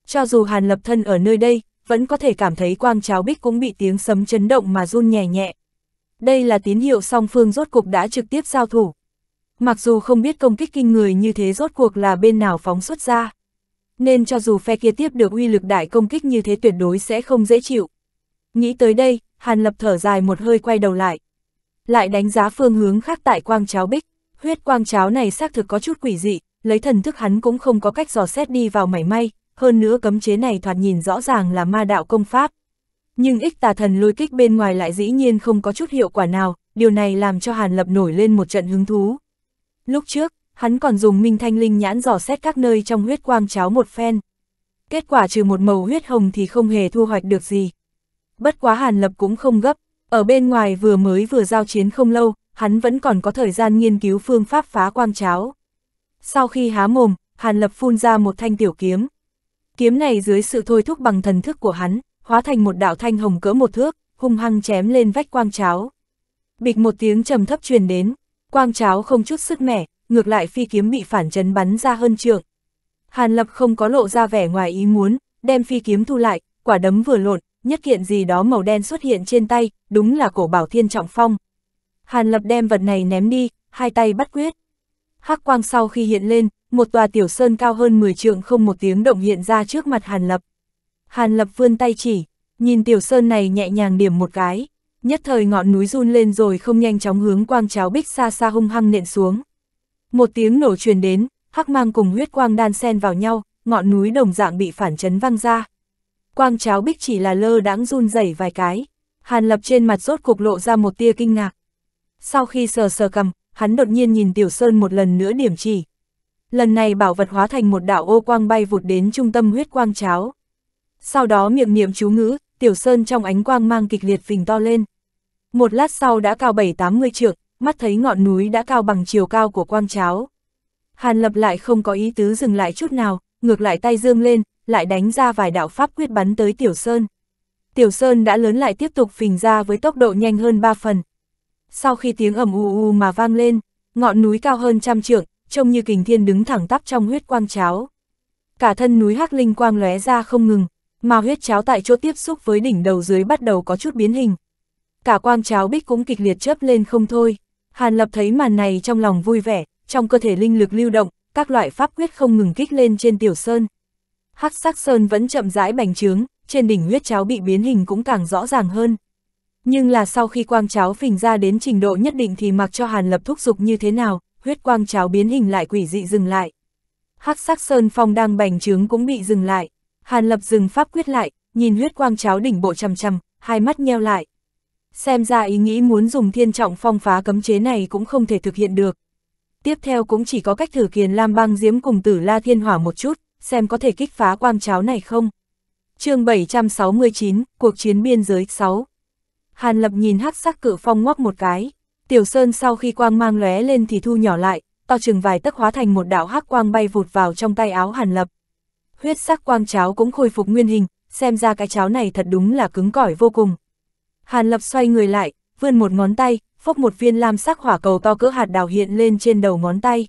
Cho dù Hàn Lập Thân ở nơi đây, vẫn có thể cảm thấy quang cháo bích cũng bị tiếng sấm chấn động mà run nhẹ nhẹ. Đây là tín hiệu song phương rốt cuộc đã trực tiếp giao thủ. Mặc dù không biết công kích kinh người như thế rốt cuộc là bên nào phóng xuất ra. Nên cho dù phe kia tiếp được uy lực đại công kích như thế tuyệt đối sẽ không dễ chịu. Nghĩ tới đây, Hàn Lập thở dài một hơi quay đầu lại, lại đánh giá phương hướng khác tại quang cháo bích, huyết quang cháo này xác thực có chút quỷ dị, lấy thần thức hắn cũng không có cách dò xét đi vào mảy may, hơn nữa cấm chế này thoạt nhìn rõ ràng là ma đạo công pháp. Nhưng ích tà thần lôi kích bên ngoài lại dĩ nhiên không có chút hiệu quả nào, điều này làm cho Hàn Lập nổi lên một trận hứng thú. Lúc trước, hắn còn dùng minh thanh linh nhãn dò xét các nơi trong huyết quang cháo một phen. Kết quả trừ một màu huyết hồng thì không hề thu hoạch được gì. Bất quá Hàn Lập cũng không gấp, ở bên ngoài vừa mới vừa giao chiến không lâu, hắn vẫn còn có thời gian nghiên cứu phương pháp phá quang cháo. Sau khi há mồm, Hàn Lập phun ra một thanh tiểu kiếm. Kiếm này dưới sự thôi thúc bằng thần thức của hắn, hóa thành một đạo thanh hồng cỡ một thước, hung hăng chém lên vách quang cháo. Bịch một tiếng trầm thấp truyền đến, quang cháo không chút sức mẻ, ngược lại phi kiếm bị phản chấn bắn ra hơn trượng. Hàn Lập không có lộ ra vẻ ngoài ý muốn, đem phi kiếm thu lại, quả đấm vừa lộn, nhất kiện gì đó màu đen xuất hiện trên tay, đúng là cổ bảo thiên trọng phong. Hàn lập đem vật này ném đi, hai tay bắt quyết. Hắc quang sau khi hiện lên, một tòa tiểu sơn cao hơn 10 trượng không một tiếng động hiện ra trước mặt Hàn lập. Hàn lập vươn tay chỉ, nhìn tiểu sơn này nhẹ nhàng điểm một cái, nhất thời ngọn núi run lên rồi không nhanh chóng hướng quang cháo bích xa xa hung hăng nện xuống. Một tiếng nổ truyền đến, hắc mang cùng huyết quang đan xen vào nhau, ngọn núi đồng dạng bị phản chấn văng ra quang cháo bích chỉ là lơ đãng run rẩy vài cái, Hàn Lập trên mặt rốt cục lộ ra một tia kinh ngạc. Sau khi sờ sờ cầm, hắn đột nhiên nhìn Tiểu Sơn một lần nữa điểm chỉ. Lần này bảo vật hóa thành một đạo ô quang bay vụt đến trung tâm huyết quang cháo. Sau đó miệng niệm chú ngữ, Tiểu Sơn trong ánh quang mang kịch liệt phình to lên. Một lát sau đã cao bảy tám mươi trượng, mắt thấy ngọn núi đã cao bằng chiều cao của quang cháo. Hàn Lập lại không có ý tứ dừng lại chút nào, ngược lại tay dương lên, lại đánh ra vài đạo pháp quyết bắn tới Tiểu Sơn. Tiểu Sơn đã lớn lại tiếp tục phình ra với tốc độ nhanh hơn ba phần. Sau khi tiếng ầm u u mà vang lên, ngọn núi cao hơn trăm trượng, trông như kình thiên đứng thẳng tắp trong huyết quang cháo. Cả thân núi hắc linh quang lóe ra không ngừng, mà huyết cháo tại chỗ tiếp xúc với đỉnh đầu dưới bắt đầu có chút biến hình. Cả quang cháo bích cũng kịch liệt chớp lên không thôi. Hàn Lập thấy màn này trong lòng vui vẻ, trong cơ thể linh lực lưu động, các loại pháp quyết không ngừng kích lên trên tiểu sơn hắc sắc sơn vẫn chậm rãi bành trướng, trên đỉnh huyết cháo bị biến hình cũng càng rõ ràng hơn. Nhưng là sau khi quang cháo phình ra đến trình độ nhất định thì mặc cho Hàn Lập thúc dục như thế nào, huyết quang cháo biến hình lại quỷ dị dừng lại. Hắc sắc sơn phong đang bành trướng cũng bị dừng lại. Hàn Lập dừng pháp quyết lại, nhìn huyết quang cháo đỉnh bộ chằm chằm, hai mắt nheo lại. Xem ra ý nghĩ muốn dùng thiên trọng phong phá cấm chế này cũng không thể thực hiện được. Tiếp theo cũng chỉ có cách thử kiền Lam băng diễm cùng tử La Thiên Hỏa một chút, xem có thể kích phá quang cháo này không. chương 769, Cuộc chiến biên giới 6 Hàn Lập nhìn hắc sắc cự phong ngoắc một cái, Tiểu Sơn sau khi quang mang lóe lên thì thu nhỏ lại, to chừng vài tấc hóa thành một đạo hắc quang bay vụt vào trong tay áo Hàn Lập. Huyết sắc quang cháo cũng khôi phục nguyên hình, xem ra cái cháo này thật đúng là cứng cỏi vô cùng. Hàn Lập xoay người lại, vươn một ngón tay, phốc một viên lam sắc hỏa cầu to cỡ hạt đào hiện lên trên đầu ngón tay.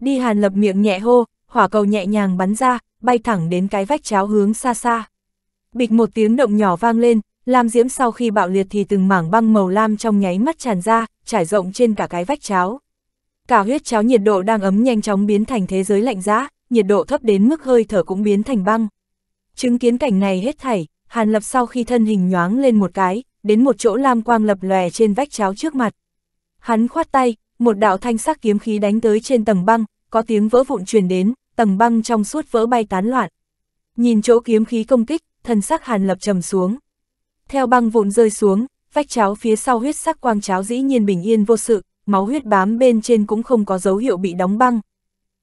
Đi Hàn Lập miệng nhẹ hô, hỏa cầu nhẹ nhàng bắn ra, bay thẳng đến cái vách cháo hướng xa xa. Bịch một tiếng động nhỏ vang lên, lam diễm sau khi bạo liệt thì từng mảng băng màu lam trong nháy mắt tràn ra, trải rộng trên cả cái vách cháo. Cả huyết cháo nhiệt độ đang ấm nhanh chóng biến thành thế giới lạnh giá, nhiệt độ thấp đến mức hơi thở cũng biến thành băng. Chứng kiến cảnh này hết thảy, Hàn Lập sau khi thân hình nhoáng lên một cái, đến một chỗ lam quang lập lòe trên vách cháo trước mặt. Hắn khoát tay, một đạo thanh sắc kiếm khí đánh tới trên tầng băng, có tiếng vỡ vụn truyền đến, tầng băng trong suốt vỡ bay tán loạn. Nhìn chỗ kiếm khí công kích, thân sắc Hàn Lập trầm xuống. Theo băng vụn rơi xuống, vách cháo phía sau huyết sắc quang cháo dĩ nhiên bình yên vô sự, máu huyết bám bên trên cũng không có dấu hiệu bị đóng băng.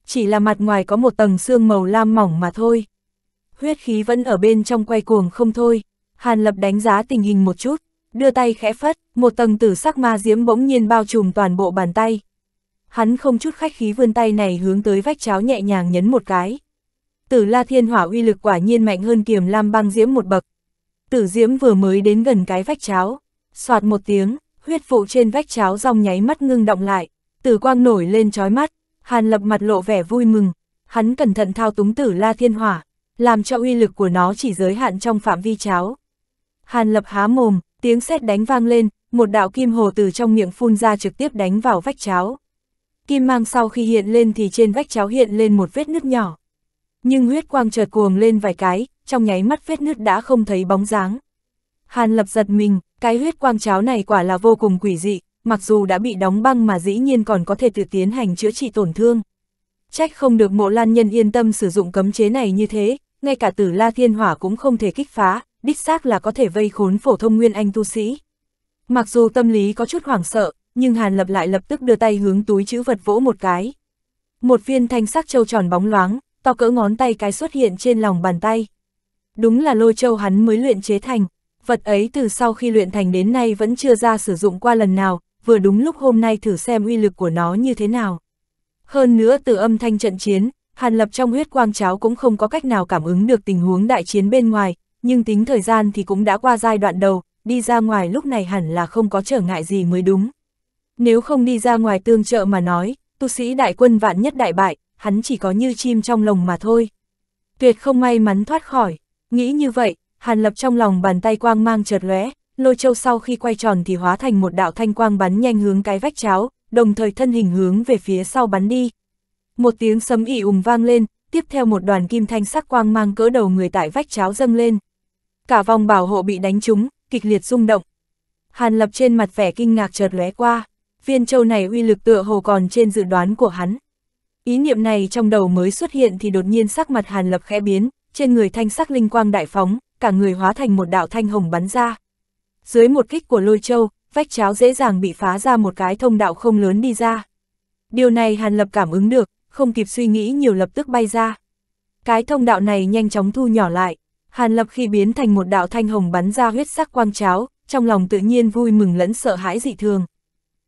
Chỉ là mặt ngoài có một tầng xương màu lam mỏng mà thôi. Huyết khí vẫn ở bên trong quay cuồng không thôi. Hàn Lập đánh giá tình hình một chút, đưa tay khẽ phất, một tầng tử sắc ma diễm bỗng nhiên bao trùm toàn bộ bàn tay, hắn không chút khách khí vươn tay này hướng tới vách cháo nhẹ nhàng nhấn một cái. Tử la thiên hỏa uy lực quả nhiên mạnh hơn kiềm lam băng diễm một bậc. Tử diễm vừa mới đến gần cái vách cháo, soạt một tiếng, huyết vụ trên vách cháo rong nháy mắt ngưng động lại, tử quang nổi lên trói mắt, hàn lập mặt lộ vẻ vui mừng, hắn cẩn thận thao túng tử la thiên hỏa, làm cho uy lực của nó chỉ giới hạn trong phạm vi cháo. Hàn lập há mồm, tiếng sét đánh vang lên, một đạo kim hồ từ trong miệng phun ra trực tiếp đánh vào vách cháo kim mang sau khi hiện lên thì trên vách cháo hiện lên một vết nứt nhỏ. Nhưng huyết quang chợt cuồng lên vài cái, trong nháy mắt vết nứt đã không thấy bóng dáng. Hàn lập giật mình, cái huyết quang cháo này quả là vô cùng quỷ dị, mặc dù đã bị đóng băng mà dĩ nhiên còn có thể tự tiến hành chữa trị tổn thương. Trách không được mộ lan nhân yên tâm sử dụng cấm chế này như thế, ngay cả tử la thiên hỏa cũng không thể kích phá, đích xác là có thể vây khốn phổ thông nguyên anh tu sĩ. Mặc dù tâm lý có chút hoảng sợ, nhưng Hàn Lập lại lập tức đưa tay hướng túi chữ vật vỗ một cái. Một viên thanh sắc châu tròn bóng loáng, to cỡ ngón tay cái xuất hiện trên lòng bàn tay. Đúng là lôi châu hắn mới luyện chế thành, vật ấy từ sau khi luyện thành đến nay vẫn chưa ra sử dụng qua lần nào, vừa đúng lúc hôm nay thử xem uy lực của nó như thế nào. Hơn nữa từ âm thanh trận chiến, Hàn Lập trong huyết quang cháo cũng không có cách nào cảm ứng được tình huống đại chiến bên ngoài, nhưng tính thời gian thì cũng đã qua giai đoạn đầu, đi ra ngoài lúc này hẳn là không có trở ngại gì mới đúng. Nếu không đi ra ngoài tương trợ mà nói, tu sĩ đại quân vạn nhất đại bại, hắn chỉ có như chim trong lồng mà thôi. Tuyệt không may mắn thoát khỏi, nghĩ như vậy, Hàn Lập trong lòng bàn tay quang mang chợt lóe, lôi châu sau khi quay tròn thì hóa thành một đạo thanh quang bắn nhanh hướng cái vách cháo, đồng thời thân hình hướng về phía sau bắn đi. Một tiếng sấm ỉ ùng vang lên, tiếp theo một đoàn kim thanh sắc quang mang cỡ đầu người tại vách cháo dâng lên. Cả vòng bảo hộ bị đánh trúng, kịch liệt rung động. Hàn Lập trên mặt vẻ kinh ngạc chợt lóe qua viên châu này uy lực tựa hồ còn trên dự đoán của hắn. Ý niệm này trong đầu mới xuất hiện thì đột nhiên sắc mặt Hàn Lập khẽ biến, trên người thanh sắc linh quang đại phóng, cả người hóa thành một đạo thanh hồng bắn ra. Dưới một kích của lôi châu, vách cháo dễ dàng bị phá ra một cái thông đạo không lớn đi ra. Điều này Hàn Lập cảm ứng được, không kịp suy nghĩ nhiều lập tức bay ra. Cái thông đạo này nhanh chóng thu nhỏ lại, Hàn Lập khi biến thành một đạo thanh hồng bắn ra huyết sắc quang cháo, trong lòng tự nhiên vui mừng lẫn sợ hãi dị thường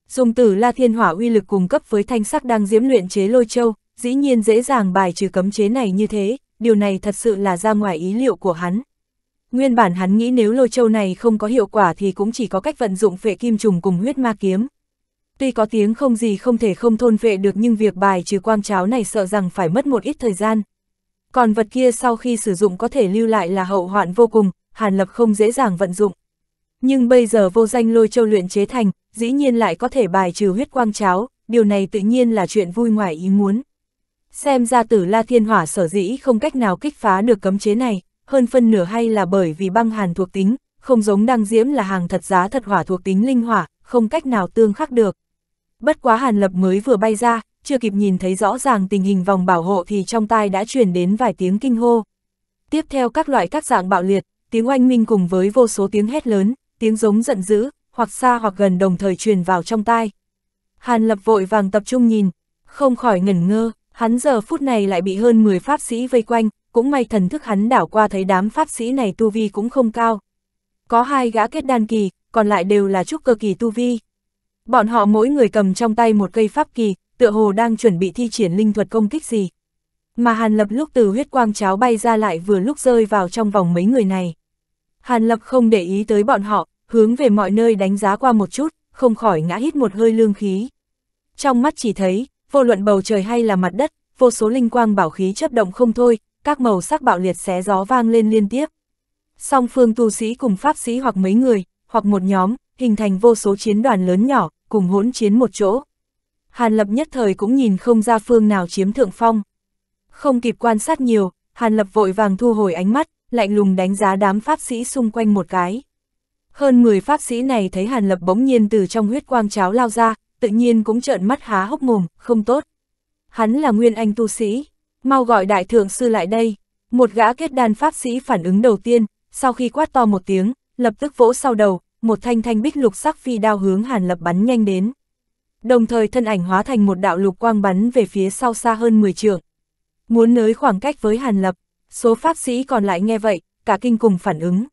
dùng tử la thiên hỏa uy lực cung cấp với thanh sắc đang diễm luyện chế lôi châu, dĩ nhiên dễ dàng bài trừ cấm chế này như thế, điều này thật sự là ra ngoài ý liệu của hắn. Nguyên bản hắn nghĩ nếu lôi châu này không có hiệu quả thì cũng chỉ có cách vận dụng phệ kim trùng cùng huyết ma kiếm. Tuy có tiếng không gì không thể không thôn vệ được nhưng việc bài trừ quang cháo này sợ rằng phải mất một ít thời gian. Còn vật kia sau khi sử dụng có thể lưu lại là hậu hoạn vô cùng, Hàn Lập không dễ dàng vận dụng nhưng bây giờ vô danh lôi châu luyện chế thành, dĩ nhiên lại có thể bài trừ huyết quang cháo, điều này tự nhiên là chuyện vui ngoài ý muốn. Xem ra tử la thiên hỏa sở dĩ không cách nào kích phá được cấm chế này, hơn phân nửa hay là bởi vì băng hàn thuộc tính, không giống đăng diễm là hàng thật giá thật hỏa thuộc tính linh hỏa, không cách nào tương khắc được. Bất quá hàn lập mới vừa bay ra, chưa kịp nhìn thấy rõ ràng tình hình vòng bảo hộ thì trong tai đã truyền đến vài tiếng kinh hô. Tiếp theo các loại các dạng bạo liệt, tiếng oanh minh cùng với vô số tiếng hét lớn, tiếng giống giận dữ, hoặc xa hoặc gần đồng thời truyền vào trong tai. Hàn Lập vội vàng tập trung nhìn, không khỏi ngẩn ngơ, hắn giờ phút này lại bị hơn 10 pháp sĩ vây quanh, cũng may thần thức hắn đảo qua thấy đám pháp sĩ này tu vi cũng không cao. Có hai gã kết đan kỳ, còn lại đều là trúc cơ kỳ tu vi. Bọn họ mỗi người cầm trong tay một cây pháp kỳ, tựa hồ đang chuẩn bị thi triển linh thuật công kích gì. Mà Hàn Lập lúc từ huyết quang cháo bay ra lại vừa lúc rơi vào trong vòng mấy người này. Hàn Lập không để ý tới bọn họ, hướng về mọi nơi đánh giá qua một chút, không khỏi ngã hít một hơi lương khí. Trong mắt chỉ thấy, vô luận bầu trời hay là mặt đất, vô số linh quang bảo khí chấp động không thôi, các màu sắc bạo liệt xé gió vang lên liên tiếp. Song phương tu sĩ cùng pháp sĩ hoặc mấy người, hoặc một nhóm, hình thành vô số chiến đoàn lớn nhỏ, cùng hỗn chiến một chỗ. Hàn Lập nhất thời cũng nhìn không ra phương nào chiếm thượng phong. Không kịp quan sát nhiều, Hàn Lập vội vàng thu hồi ánh mắt, lạnh lùng đánh giá đám pháp sĩ xung quanh một cái. Hơn 10 pháp sĩ này thấy Hàn Lập bỗng nhiên từ trong huyết quang cháo lao ra, tự nhiên cũng trợn mắt há hốc mồm, không tốt. Hắn là nguyên anh tu sĩ, mau gọi đại thượng sư lại đây. Một gã kết đan pháp sĩ phản ứng đầu tiên, sau khi quát to một tiếng, lập tức vỗ sau đầu, một thanh thanh bích lục sắc phi đao hướng Hàn Lập bắn nhanh đến. Đồng thời thân ảnh hóa thành một đạo lục quang bắn về phía sau xa hơn 10 trượng. Muốn nới khoảng cách với Hàn Lập, số pháp sĩ còn lại nghe vậy, cả kinh cùng phản ứng.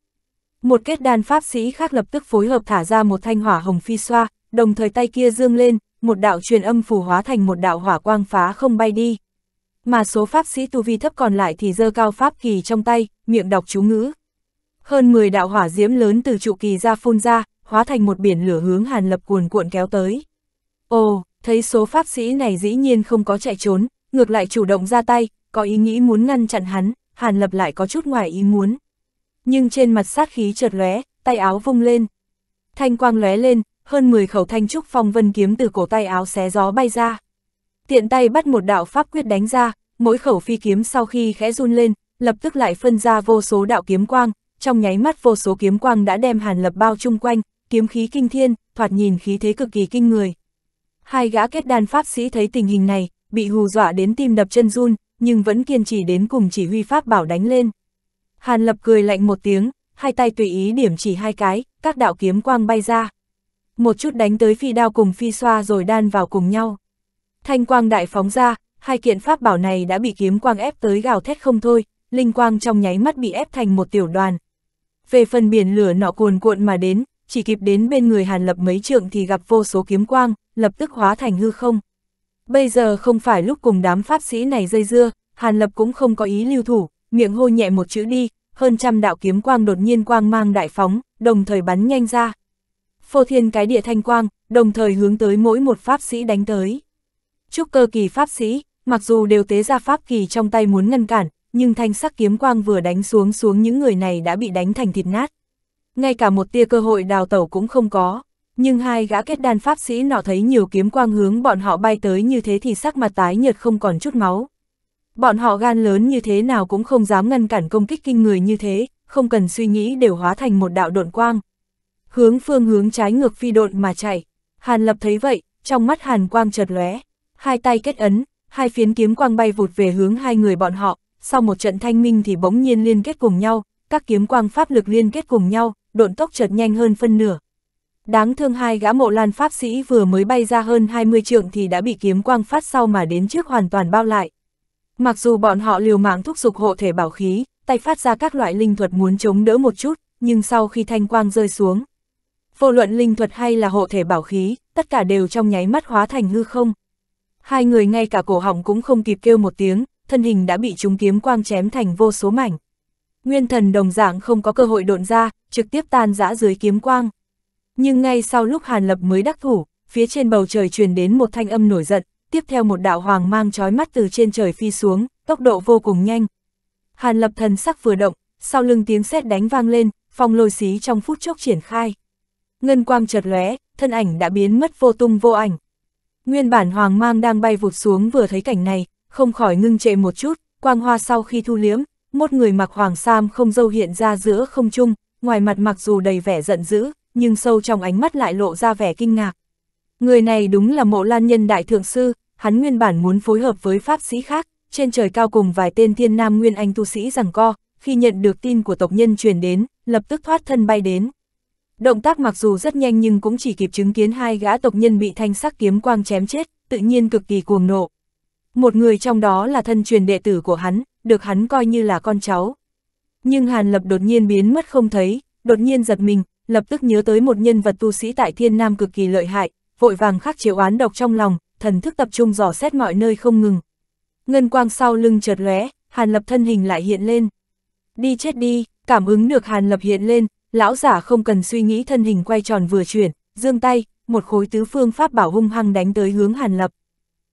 Một kết đan pháp sĩ khác lập tức phối hợp thả ra một thanh hỏa hồng phi xoa, đồng thời tay kia dương lên, một đạo truyền âm phù hóa thành một đạo hỏa quang phá không bay đi. Mà số pháp sĩ tu vi thấp còn lại thì dơ cao pháp kỳ trong tay, miệng đọc chú ngữ. Hơn 10 đạo hỏa diễm lớn từ trụ kỳ ra phun ra, hóa thành một biển lửa hướng Hàn Lập cuồn cuộn kéo tới. Ồ, thấy số pháp sĩ này dĩ nhiên không có chạy trốn, ngược lại chủ động ra tay, có ý nghĩ muốn ngăn chặn hắn, Hàn Lập lại có chút ngoài ý muốn. Nhưng trên mặt sát khí chợt lóe, tay áo vung lên. Thanh quang lóe lên, hơn 10 khẩu thanh trúc phong vân kiếm từ cổ tay áo xé gió bay ra. Tiện tay bắt một đạo pháp quyết đánh ra, mỗi khẩu phi kiếm sau khi khẽ run lên, lập tức lại phân ra vô số đạo kiếm quang, trong nháy mắt vô số kiếm quang đã đem Hàn Lập bao chung quanh, kiếm khí kinh thiên, thoạt nhìn khí thế cực kỳ kinh người. Hai gã kết đan pháp sĩ thấy tình hình này, bị hù dọa đến tim đập chân run, nhưng vẫn kiên trì đến cùng chỉ huy pháp bảo đánh lên. Hàn lập cười lạnh một tiếng, hai tay tùy ý điểm chỉ hai cái, các đạo kiếm quang bay ra. Một chút đánh tới phi đao cùng phi xoa rồi đan vào cùng nhau. Thanh quang đại phóng ra, hai kiện pháp bảo này đã bị kiếm quang ép tới gào thét không thôi, linh quang trong nháy mắt bị ép thành một tiểu đoàn. Về phần biển lửa nọ cuồn cuộn mà đến, chỉ kịp đến bên người Hàn Lập mấy trượng thì gặp vô số kiếm quang, lập tức hóa thành hư không. Bây giờ không phải lúc cùng đám pháp sĩ này dây dưa, Hàn Lập cũng không có ý lưu thủ, miệng hô nhẹ một chữ đi, hơn trăm đạo kiếm quang đột nhiên quang mang đại phóng, đồng thời bắn nhanh ra. Phô thiên cái địa thanh quang, đồng thời hướng tới mỗi một pháp sĩ đánh tới. Chúc cơ kỳ pháp sĩ, mặc dù đều tế ra pháp kỳ trong tay muốn ngăn cản, nhưng thanh sắc kiếm quang vừa đánh xuống xuống những người này đã bị đánh thành thịt nát. Ngay cả một tia cơ hội đào tẩu cũng không có. Nhưng hai gã kết đan pháp sĩ nọ thấy nhiều kiếm quang hướng bọn họ bay tới như thế thì sắc mặt tái nhợt không còn chút máu. Bọn họ gan lớn như thế nào cũng không dám ngăn cản công kích kinh người như thế, không cần suy nghĩ đều hóa thành một đạo độn quang. Hướng phương hướng trái ngược phi độn mà chạy. Hàn Lập thấy vậy, trong mắt Hàn Quang chợt lóe, hai tay kết ấn, hai phiến kiếm quang bay vụt về hướng hai người bọn họ, sau một trận thanh minh thì bỗng nhiên liên kết cùng nhau, các kiếm quang pháp lực liên kết cùng nhau, độn tốc chợt nhanh hơn phân nửa. Đáng thương hai gã mộ lan pháp sĩ vừa mới bay ra hơn 20 trượng thì đã bị kiếm quang phát sau mà đến trước hoàn toàn bao lại. Mặc dù bọn họ liều mạng thúc giục hộ thể bảo khí, tay phát ra các loại linh thuật muốn chống đỡ một chút, nhưng sau khi thanh quang rơi xuống. Vô luận linh thuật hay là hộ thể bảo khí, tất cả đều trong nháy mắt hóa thành hư không. Hai người ngay cả cổ họng cũng không kịp kêu một tiếng, thân hình đã bị chúng kiếm quang chém thành vô số mảnh. Nguyên thần đồng dạng không có cơ hội độn ra, trực tiếp tan rã dưới kiếm quang. Nhưng ngay sau lúc Hàn Lập mới đắc thủ, phía trên bầu trời truyền đến một thanh âm nổi giận, tiếp theo một đạo hoàng mang trói mắt từ trên trời phi xuống, tốc độ vô cùng nhanh. Hàn Lập thần sắc vừa động, sau lưng tiếng sét đánh vang lên, phong lôi xí trong phút chốc triển khai. Ngân quang chợt lóe, thân ảnh đã biến mất vô tung vô ảnh. Nguyên bản hoàng mang đang bay vụt xuống vừa thấy cảnh này, không khỏi ngưng trệ một chút, quang hoa sau khi thu liếm, một người mặc hoàng sam không dâu hiện ra giữa không trung, ngoài mặt mặc dù đầy vẻ giận dữ, nhưng sâu trong ánh mắt lại lộ ra vẻ kinh ngạc. Người này đúng là mộ lan nhân đại thượng sư, hắn nguyên bản muốn phối hợp với pháp sĩ khác, trên trời cao cùng vài tên thiên nam nguyên anh tu sĩ rằng co, khi nhận được tin của tộc nhân truyền đến, lập tức thoát thân bay đến. Động tác mặc dù rất nhanh nhưng cũng chỉ kịp chứng kiến hai gã tộc nhân bị thanh sắc kiếm quang chém chết, tự nhiên cực kỳ cuồng nộ. Một người trong đó là thân truyền đệ tử của hắn, được hắn coi như là con cháu. Nhưng Hàn Lập đột nhiên biến mất không thấy, đột nhiên giật mình, lập tức nhớ tới một nhân vật tu sĩ tại thiên nam cực kỳ lợi hại, vội vàng khắc chiếu án độc trong lòng, thần thức tập trung dò xét mọi nơi không ngừng. Ngân quang sau lưng chợt lóe, Hàn Lập thân hình lại hiện lên. Đi chết đi, cảm ứng được Hàn Lập hiện lên, lão giả không cần suy nghĩ thân hình quay tròn vừa chuyển, dương tay, một khối tứ phương pháp bảo hung hăng đánh tới hướng Hàn Lập.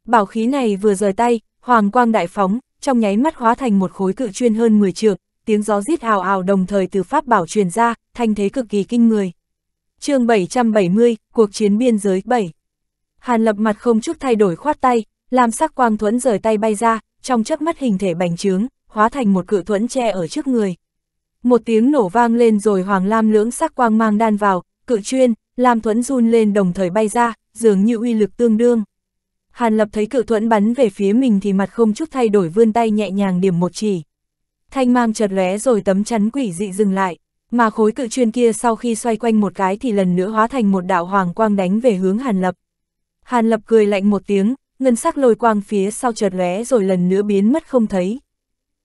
Bảo khí này vừa rời tay, hoàng quang đại phóng, trong nháy mắt hóa thành một khối cự chuyên hơn 10 trượng, tiếng gió rít hào hào đồng thời từ pháp bảo truyền ra, thanh thế cực kỳ kinh người. chương 770, cuộc chiến biên giới 7. Hàn lập mặt không chút thay đổi khoát tay, làm sắc quang thuẫn rời tay bay ra, trong chớp mắt hình thể bành trướng, hóa thành một cự thuẫn che ở trước người. Một tiếng nổ vang lên rồi hoàng lam lưỡng sắc quang mang đan vào, cự chuyên, lam thuẫn run lên đồng thời bay ra, dường như uy lực tương đương. Hàn lập thấy cự thuẫn bắn về phía mình thì mặt không chút thay đổi vươn tay nhẹ nhàng điểm một chỉ thanh mang chợt lóe rồi tấm chắn quỷ dị dừng lại, mà khối cự chuyên kia sau khi xoay quanh một cái thì lần nữa hóa thành một đạo hoàng quang đánh về hướng Hàn Lập. Hàn Lập cười lạnh một tiếng, ngân sắc lôi quang phía sau chợt lóe rồi lần nữa biến mất không thấy.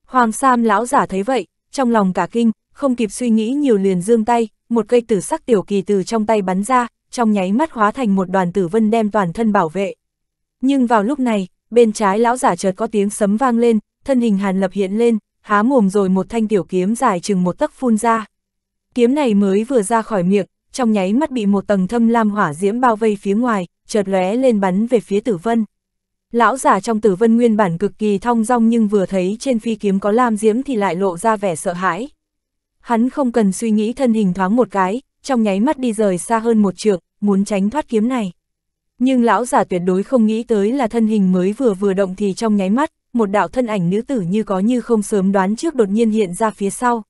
Hoàng Sam lão giả thấy vậy, trong lòng cả kinh, không kịp suy nghĩ nhiều liền dương tay, một cây tử sắc tiểu kỳ từ trong tay bắn ra, trong nháy mắt hóa thành một đoàn tử vân đem toàn thân bảo vệ. Nhưng vào lúc này, bên trái lão giả chợt có tiếng sấm vang lên, thân hình Hàn Lập hiện lên, há mồm rồi một thanh tiểu kiếm dài chừng một tấc phun ra. Kiếm này mới vừa ra khỏi miệng, trong nháy mắt bị một tầng thâm lam hỏa diễm bao vây phía ngoài, chợt lóe lên bắn về phía tử vân. Lão giả trong tử vân nguyên bản cực kỳ thong dong nhưng vừa thấy trên phi kiếm có lam diễm thì lại lộ ra vẻ sợ hãi. Hắn không cần suy nghĩ thân hình thoáng một cái, trong nháy mắt đi rời xa hơn một trượng, muốn tránh thoát kiếm này. Nhưng lão giả tuyệt đối không nghĩ tới là thân hình mới vừa vừa động thì trong nháy mắt, một đạo thân ảnh nữ tử như có như không sớm đoán trước đột nhiên hiện ra phía sau.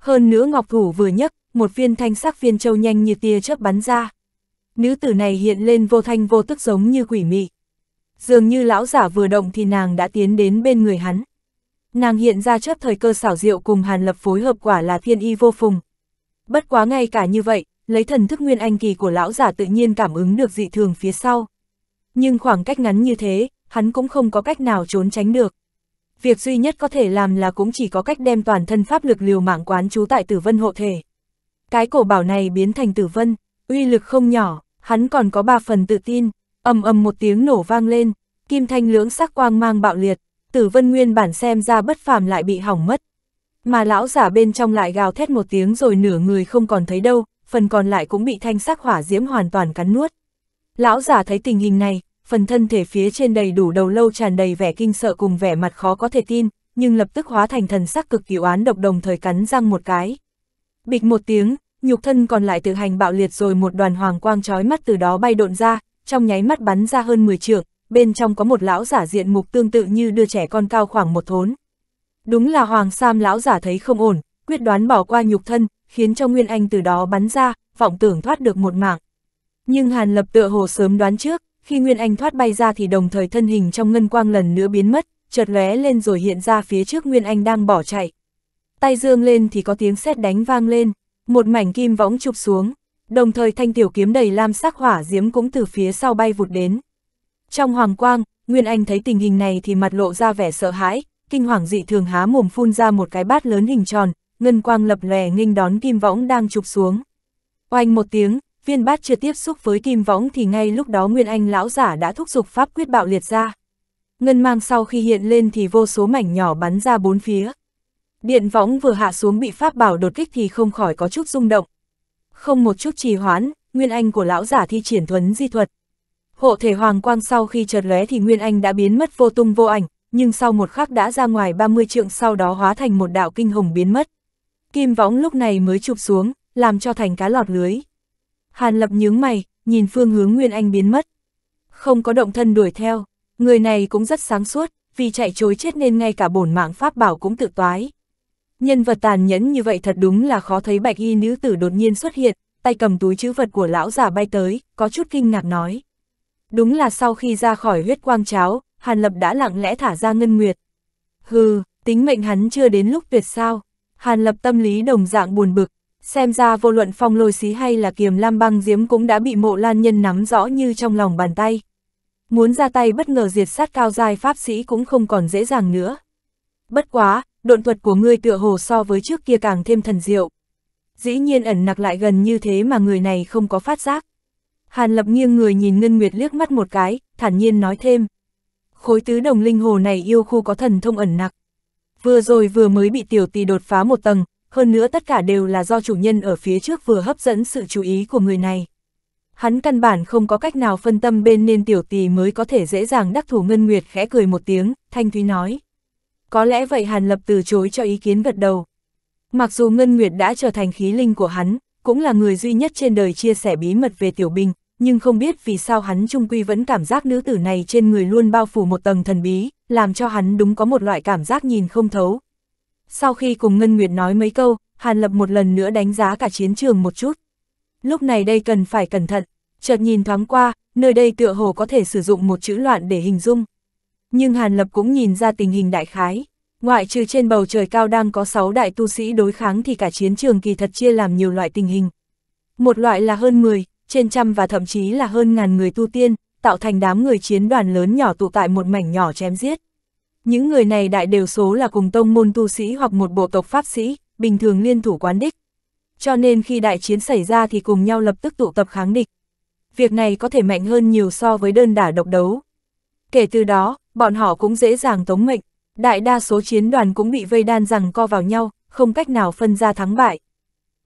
Hơn nữa ngọc thủ vừa nhấc, một viên thanh sắc viên châu nhanh như tia chớp bắn ra. Nữ tử này hiện lên vô thanh vô tức giống như quỷ mị. Dường như lão giả vừa động thì nàng đã tiến đến bên người hắn. Nàng hiện ra chớp thời cơ xảo diệu cùng hàn lập phối hợp quả là thiên y vô phùng. Bất quá ngay cả như vậy, lấy thần thức nguyên anh kỳ của lão giả tự nhiên cảm ứng được dị thường phía sau. Nhưng khoảng cách ngắn như thế, hắn cũng không có cách nào trốn tránh được. Việc duy nhất có thể làm là cũng chỉ có cách đem toàn thân pháp lực liều mạng quán trú tại tử vân hộ thể. Cái cổ bảo này biến thành tử vân, uy lực không nhỏ, hắn còn có ba phần tự tin, ầm ầm một tiếng nổ vang lên, kim thanh lưỡng sắc quang mang bạo liệt, tử vân nguyên bản xem ra bất phàm lại bị hỏng mất. Mà lão giả bên trong lại gào thét một tiếng rồi nửa người không còn thấy đâu, phần còn lại cũng bị thanh sắc hỏa diễm hoàn toàn cắn nuốt. Lão giả thấy tình hình này, phần thân thể phía trên đầy đủ đầu lâu tràn đầy vẻ kinh sợ cùng vẻ mặt khó có thể tin, nhưng lập tức hóa thành thần sắc cực kỳ oán độc đồng thời cắn răng một cái. Bịch một tiếng, nhục thân còn lại tự hành bạo liệt rồi một đoàn hoàng quang trói mắt từ đó bay độn ra, trong nháy mắt bắn ra hơn 10 trượng, bên trong có một lão giả diện mục tương tự như đưa trẻ con cao khoảng một thốn. Đúng là hoàng sam lão giả thấy không ổn, quyết đoán bỏ qua nhục thân, khiến cho Nguyên Anh từ đó bắn ra, vọng tưởng thoát được một mạng. Nhưng Hàn Lập tựa hồ sớm đoán trước, khi Nguyên Anh thoát bay ra thì đồng thời thân hình trong ngân quang lần nữa biến mất, chợt lóe lên rồi hiện ra phía trước Nguyên Anh đang bỏ chạy. Tay dương lên thì có tiếng sét đánh vang lên, một mảnh kim võng chụp xuống, đồng thời thanh tiểu kiếm đầy lam sắc hỏa diễm cũng từ phía sau bay vụt đến. Trong hoàng quang, Nguyên Anh thấy tình hình này thì mặt lộ ra vẻ sợ hãi, kinh hoàng dị thường há mồm phun ra một cái bát lớn hình tròn, ngân quang lập lòe nghênh đón kim võng đang chụp xuống. Oanh một tiếng, viên bát chưa tiếp xúc với kim võng thì ngay lúc đó Nguyên Anh lão giả đã thúc giục pháp quyết bạo liệt ra. Ngân mang sau khi hiện lên thì vô số mảnh nhỏ bắn ra bốn phía. Điện võng vừa hạ xuống bị pháp bảo đột kích thì không khỏi có chút rung động. Không một chút trì hoãn, Nguyên Anh của lão giả thi triển thuấn di thuật. Hộ thể hoàng quang sau khi chợt lóe thì Nguyên Anh đã biến mất vô tung vô ảnh, nhưng sau một khắc đã ra ngoài 30 trượng sau đó hóa thành một đạo kinh hồng biến mất. Kim võng lúc này mới chụp xuống, làm cho thành cá lọt lưới. Hàn Lập nhướng mày, nhìn phương hướng Nguyên Anh biến mất. Không có động thân đuổi theo, người này cũng rất sáng suốt, vì chạy chối chết nên ngay cả bổn mạng pháp bảo cũng tự toái. Nhân vật tàn nhẫn như vậy thật đúng là khó thấy bạch y nữ tử đột nhiên xuất hiện, tay cầm túi chữ vật của lão già bay tới, có chút kinh ngạc nói. Đúng là sau khi ra khỏi huyết quang cháo, Hàn Lập đã lặng lẽ thả ra ngân nguyệt. Hừ, tính mệnh hắn chưa đến lúc tuyệt sao. Hàn Lập tâm lý đồng dạng buồn bực, Xem ra vô luận phong lôi xí hay là kiềm lam băng diếm cũng đã bị mộ lan nhân nắm rõ như trong lòng bàn tay. Muốn ra tay bất ngờ diệt sát cao dài pháp sĩ cũng không còn dễ dàng nữa. Bất quá, độn thuật của ngươi tựa hồ so với trước kia càng thêm thần diệu. Dĩ nhiên ẩn nặc lại gần như thế mà người này không có phát giác. Hàn lập nghiêng người nhìn Ngân Nguyệt liếc mắt một cái, thản nhiên nói thêm. Khối tứ đồng linh hồ này yêu khu có thần thông ẩn nặc. Vừa rồi vừa mới bị tiểu tỷ đột phá một tầng, hơn nữa tất cả đều là do chủ nhân ở phía trước vừa hấp dẫn sự chú ý của người này. Hắn căn bản không có cách nào phân tâm bên nên tiểu tỳ mới có thể dễ dàng đắc thủ Ngân Nguyệt khẽ cười một tiếng, Thanh Thúy nói. Có lẽ vậy Hàn Lập từ chối cho ý kiến gật đầu. Mặc dù Ngân Nguyệt đã trở thành khí linh của hắn, cũng là người duy nhất trên đời chia sẻ bí mật về tiểu bình nhưng không biết vì sao hắn trung quy vẫn cảm giác nữ tử này trên người luôn bao phủ một tầng thần bí, làm cho hắn đúng có một loại cảm giác nhìn không thấu, sau khi cùng Ngân Nguyệt nói mấy câu, Hàn Lập một lần nữa đánh giá cả chiến trường một chút. Lúc này đây cần phải cẩn thận, chợt nhìn thoáng qua, nơi đây tựa hồ có thể sử dụng một chữ loạn để hình dung. Nhưng Hàn Lập cũng nhìn ra tình hình đại khái. Ngoại trừ trên bầu trời cao đang có 6 đại tu sĩ đối kháng thì cả chiến trường kỳ thật chia làm nhiều loại tình hình. Một loại là hơn 10, trên trăm và thậm chí là hơn ngàn người tu tiên, tạo thành đám người chiến đoàn lớn nhỏ tụ tại một mảnh nhỏ chém giết. Những người này đại đều số là cùng tông môn tu sĩ hoặc một bộ tộc pháp sĩ, bình thường liên thủ quán đích. Cho nên khi đại chiến xảy ra thì cùng nhau lập tức tụ tập kháng địch. Việc này có thể mạnh hơn nhiều so với đơn đả độc đấu. Kể từ đó, bọn họ cũng dễ dàng tống mệnh. Đại đa số chiến đoàn cũng bị vây đan rằng co vào nhau, không cách nào phân ra thắng bại.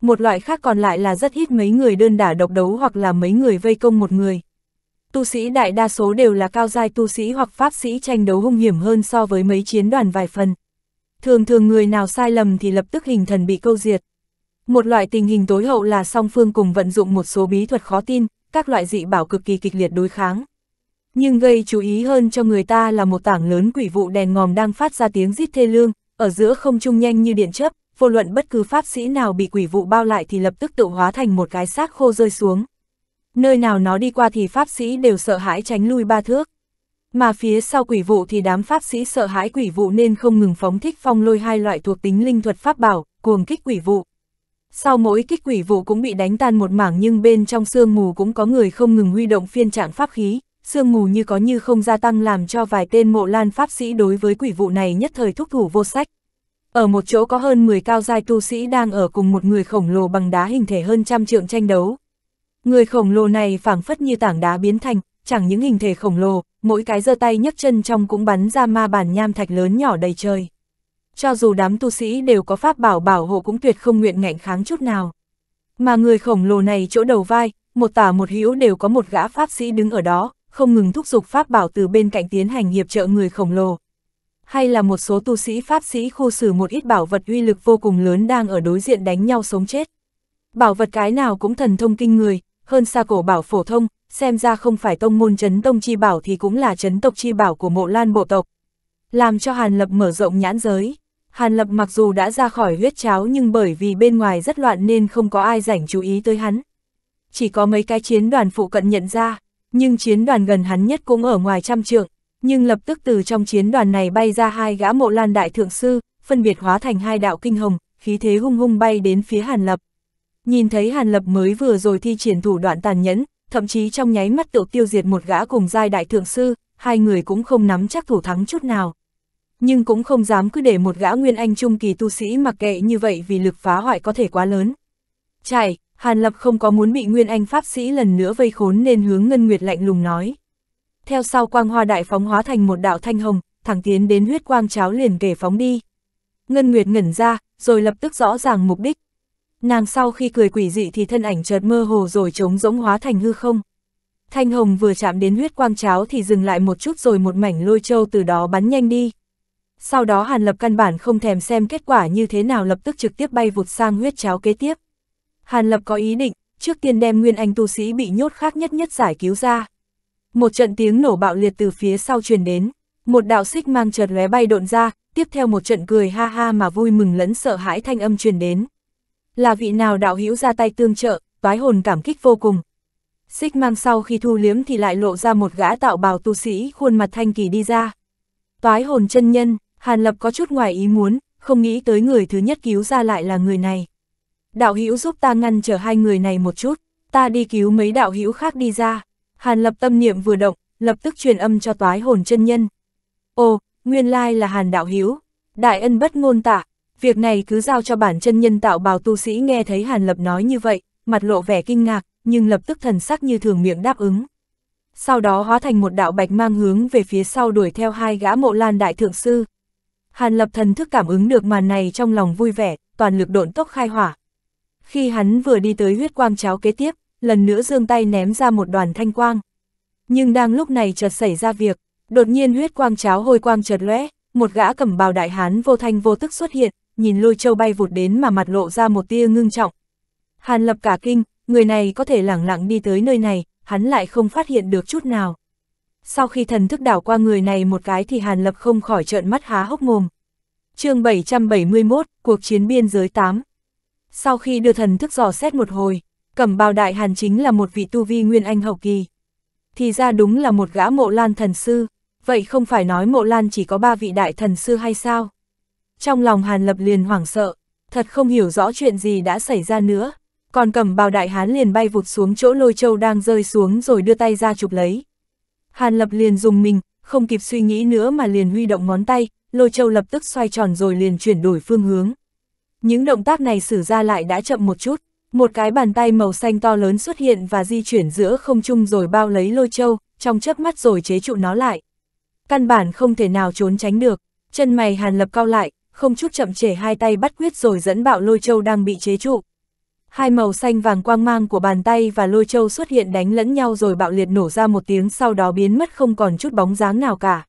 Một loại khác còn lại là rất ít mấy người đơn đả độc đấu hoặc là mấy người vây công một người tu sĩ đại đa số đều là cao giai tu sĩ hoặc pháp sĩ tranh đấu hung hiểm hơn so với mấy chiến đoàn vài phần. Thường thường người nào sai lầm thì lập tức hình thần bị câu diệt. Một loại tình hình tối hậu là song phương cùng vận dụng một số bí thuật khó tin, các loại dị bảo cực kỳ kịch liệt đối kháng. Nhưng gây chú ý hơn cho người ta là một tảng lớn quỷ vụ đèn ngòm đang phát ra tiếng rít thê lương, ở giữa không trung nhanh như điện chớp, vô luận bất cứ pháp sĩ nào bị quỷ vụ bao lại thì lập tức tự hóa thành một cái xác khô rơi xuống nơi nào nó đi qua thì pháp sĩ đều sợ hãi tránh lui ba thước. Mà phía sau quỷ vụ thì đám pháp sĩ sợ hãi quỷ vụ nên không ngừng phóng thích phong lôi hai loại thuộc tính linh thuật pháp bảo, cuồng kích quỷ vụ. Sau mỗi kích quỷ vụ cũng bị đánh tan một mảng nhưng bên trong sương mù cũng có người không ngừng huy động phiên trạng pháp khí, sương mù như có như không gia tăng làm cho vài tên mộ lan pháp sĩ đối với quỷ vụ này nhất thời thúc thủ vô sách. Ở một chỗ có hơn 10 cao giai tu sĩ đang ở cùng một người khổng lồ bằng đá hình thể hơn trăm trượng tranh đấu, Người khổng lồ này phảng phất như tảng đá biến thành, chẳng những hình thể khổng lồ, mỗi cái giơ tay nhấc chân trong cũng bắn ra ma bản nham thạch lớn nhỏ đầy trời. Cho dù đám tu sĩ đều có pháp bảo bảo hộ cũng tuyệt không nguyện ngạnh kháng chút nào. Mà người khổng lồ này chỗ đầu vai, một tả một hữu đều có một gã pháp sĩ đứng ở đó, không ngừng thúc giục pháp bảo từ bên cạnh tiến hành hiệp trợ người khổng lồ. Hay là một số tu sĩ pháp sĩ khu xử một ít bảo vật uy lực vô cùng lớn đang ở đối diện đánh nhau sống chết. Bảo vật cái nào cũng thần thông kinh người, hơn xa cổ bảo phổ thông, xem ra không phải tông môn chấn tông chi bảo thì cũng là chấn tộc chi bảo của mộ lan bộ tộc. Làm cho Hàn Lập mở rộng nhãn giới. Hàn Lập mặc dù đã ra khỏi huyết cháo nhưng bởi vì bên ngoài rất loạn nên không có ai rảnh chú ý tới hắn. Chỉ có mấy cái chiến đoàn phụ cận nhận ra, nhưng chiến đoàn gần hắn nhất cũng ở ngoài trăm trượng, nhưng lập tức từ trong chiến đoàn này bay ra hai gã mộ lan đại thượng sư, phân biệt hóa thành hai đạo kinh hồng, khí thế hung hung bay đến phía Hàn Lập. Nhìn thấy Hàn Lập mới vừa rồi thi triển thủ đoạn tàn nhẫn, thậm chí trong nháy mắt tự tiêu diệt một gã cùng giai đại thượng sư, hai người cũng không nắm chắc thủ thắng chút nào. Nhưng cũng không dám cứ để một gã nguyên anh trung kỳ tu sĩ mặc kệ như vậy vì lực phá hoại có thể quá lớn. Chải, Hàn Lập không có muốn bị nguyên anh pháp sĩ lần nữa vây khốn nên hướng Ngân Nguyệt lạnh lùng nói. Theo sau quang hoa đại phóng hóa thành một đạo thanh hồng, thẳng tiến đến huyết quang cháo liền kể phóng đi. Ngân Nguyệt ngẩn ra, rồi lập tức rõ ràng mục đích, Nàng sau khi cười quỷ dị thì thân ảnh chợt mơ hồ rồi trống rỗng hóa thành hư không. Thanh hồng vừa chạm đến huyết quang cháo thì dừng lại một chút rồi một mảnh lôi châu từ đó bắn nhanh đi. Sau đó Hàn Lập căn bản không thèm xem kết quả như thế nào lập tức trực tiếp bay vụt sang huyết cháo kế tiếp. Hàn Lập có ý định, trước tiên đem Nguyên Anh tu sĩ bị nhốt khác nhất nhất giải cứu ra. Một trận tiếng nổ bạo liệt từ phía sau truyền đến, một đạo xích mang chợt lóe bay độn ra, tiếp theo một trận cười ha ha mà vui mừng lẫn sợ hãi thanh âm truyền đến là vị nào đạo hữu ra tay tương trợ, toái hồn cảm kích vô cùng. Xích mang sau khi thu liếm thì lại lộ ra một gã tạo bào tu sĩ khuôn mặt thanh kỳ đi ra. Toái hồn chân nhân, Hàn Lập có chút ngoài ý muốn, không nghĩ tới người thứ nhất cứu ra lại là người này. Đạo hữu giúp ta ngăn trở hai người này một chút, ta đi cứu mấy đạo hữu khác đi ra. Hàn Lập tâm niệm vừa động, lập tức truyền âm cho toái hồn chân nhân. Ồ, nguyên lai là Hàn đạo hữu, đại ân bất ngôn tả. Việc này cứ giao cho bản chân nhân tạo bào tu sĩ nghe thấy Hàn Lập nói như vậy, mặt lộ vẻ kinh ngạc, nhưng lập tức thần sắc như thường miệng đáp ứng. Sau đó hóa thành một đạo bạch mang hướng về phía sau đuổi theo hai gã mộ lan đại thượng sư. Hàn Lập thần thức cảm ứng được màn này trong lòng vui vẻ, toàn lực độn tốc khai hỏa. Khi hắn vừa đi tới huyết quang cháo kế tiếp, lần nữa giương tay ném ra một đoàn thanh quang. Nhưng đang lúc này chợt xảy ra việc, đột nhiên huyết quang cháo hôi quang chợt lóe, một gã cầm bào đại hán vô thanh vô tức xuất hiện, nhìn lôi châu bay vụt đến mà mặt lộ ra một tia ngưng trọng. Hàn lập cả kinh, người này có thể lẳng lặng đi tới nơi này, hắn lại không phát hiện được chút nào. Sau khi thần thức đảo qua người này một cái thì Hàn Lập không khỏi trợn mắt há hốc mồm. chương 771, Cuộc chiến biên giới 8 Sau khi đưa thần thức dò xét một hồi, cẩm bào đại Hàn chính là một vị tu vi nguyên anh hậu kỳ. Thì ra đúng là một gã mộ lan thần sư, vậy không phải nói mộ lan chỉ có ba vị đại thần sư hay sao? Trong lòng Hàn Lập liền hoảng sợ, thật không hiểu rõ chuyện gì đã xảy ra nữa. Còn cầm bào đại hán liền bay vụt xuống chỗ lôi châu đang rơi xuống rồi đưa tay ra chụp lấy. Hàn Lập liền dùng mình, không kịp suy nghĩ nữa mà liền huy động ngón tay, lôi châu lập tức xoay tròn rồi liền chuyển đổi phương hướng. Những động tác này xử ra lại đã chậm một chút, một cái bàn tay màu xanh to lớn xuất hiện và di chuyển giữa không trung rồi bao lấy lôi châu, trong chớp mắt rồi chế trụ nó lại. Căn bản không thể nào trốn tránh được, chân mày hàn lập cao lại, không chút chậm trễ hai tay bắt quyết rồi dẫn bạo lôi châu đang bị chế trụ. Hai màu xanh vàng quang mang của bàn tay và lôi châu xuất hiện đánh lẫn nhau rồi bạo liệt nổ ra một tiếng sau đó biến mất không còn chút bóng dáng nào cả.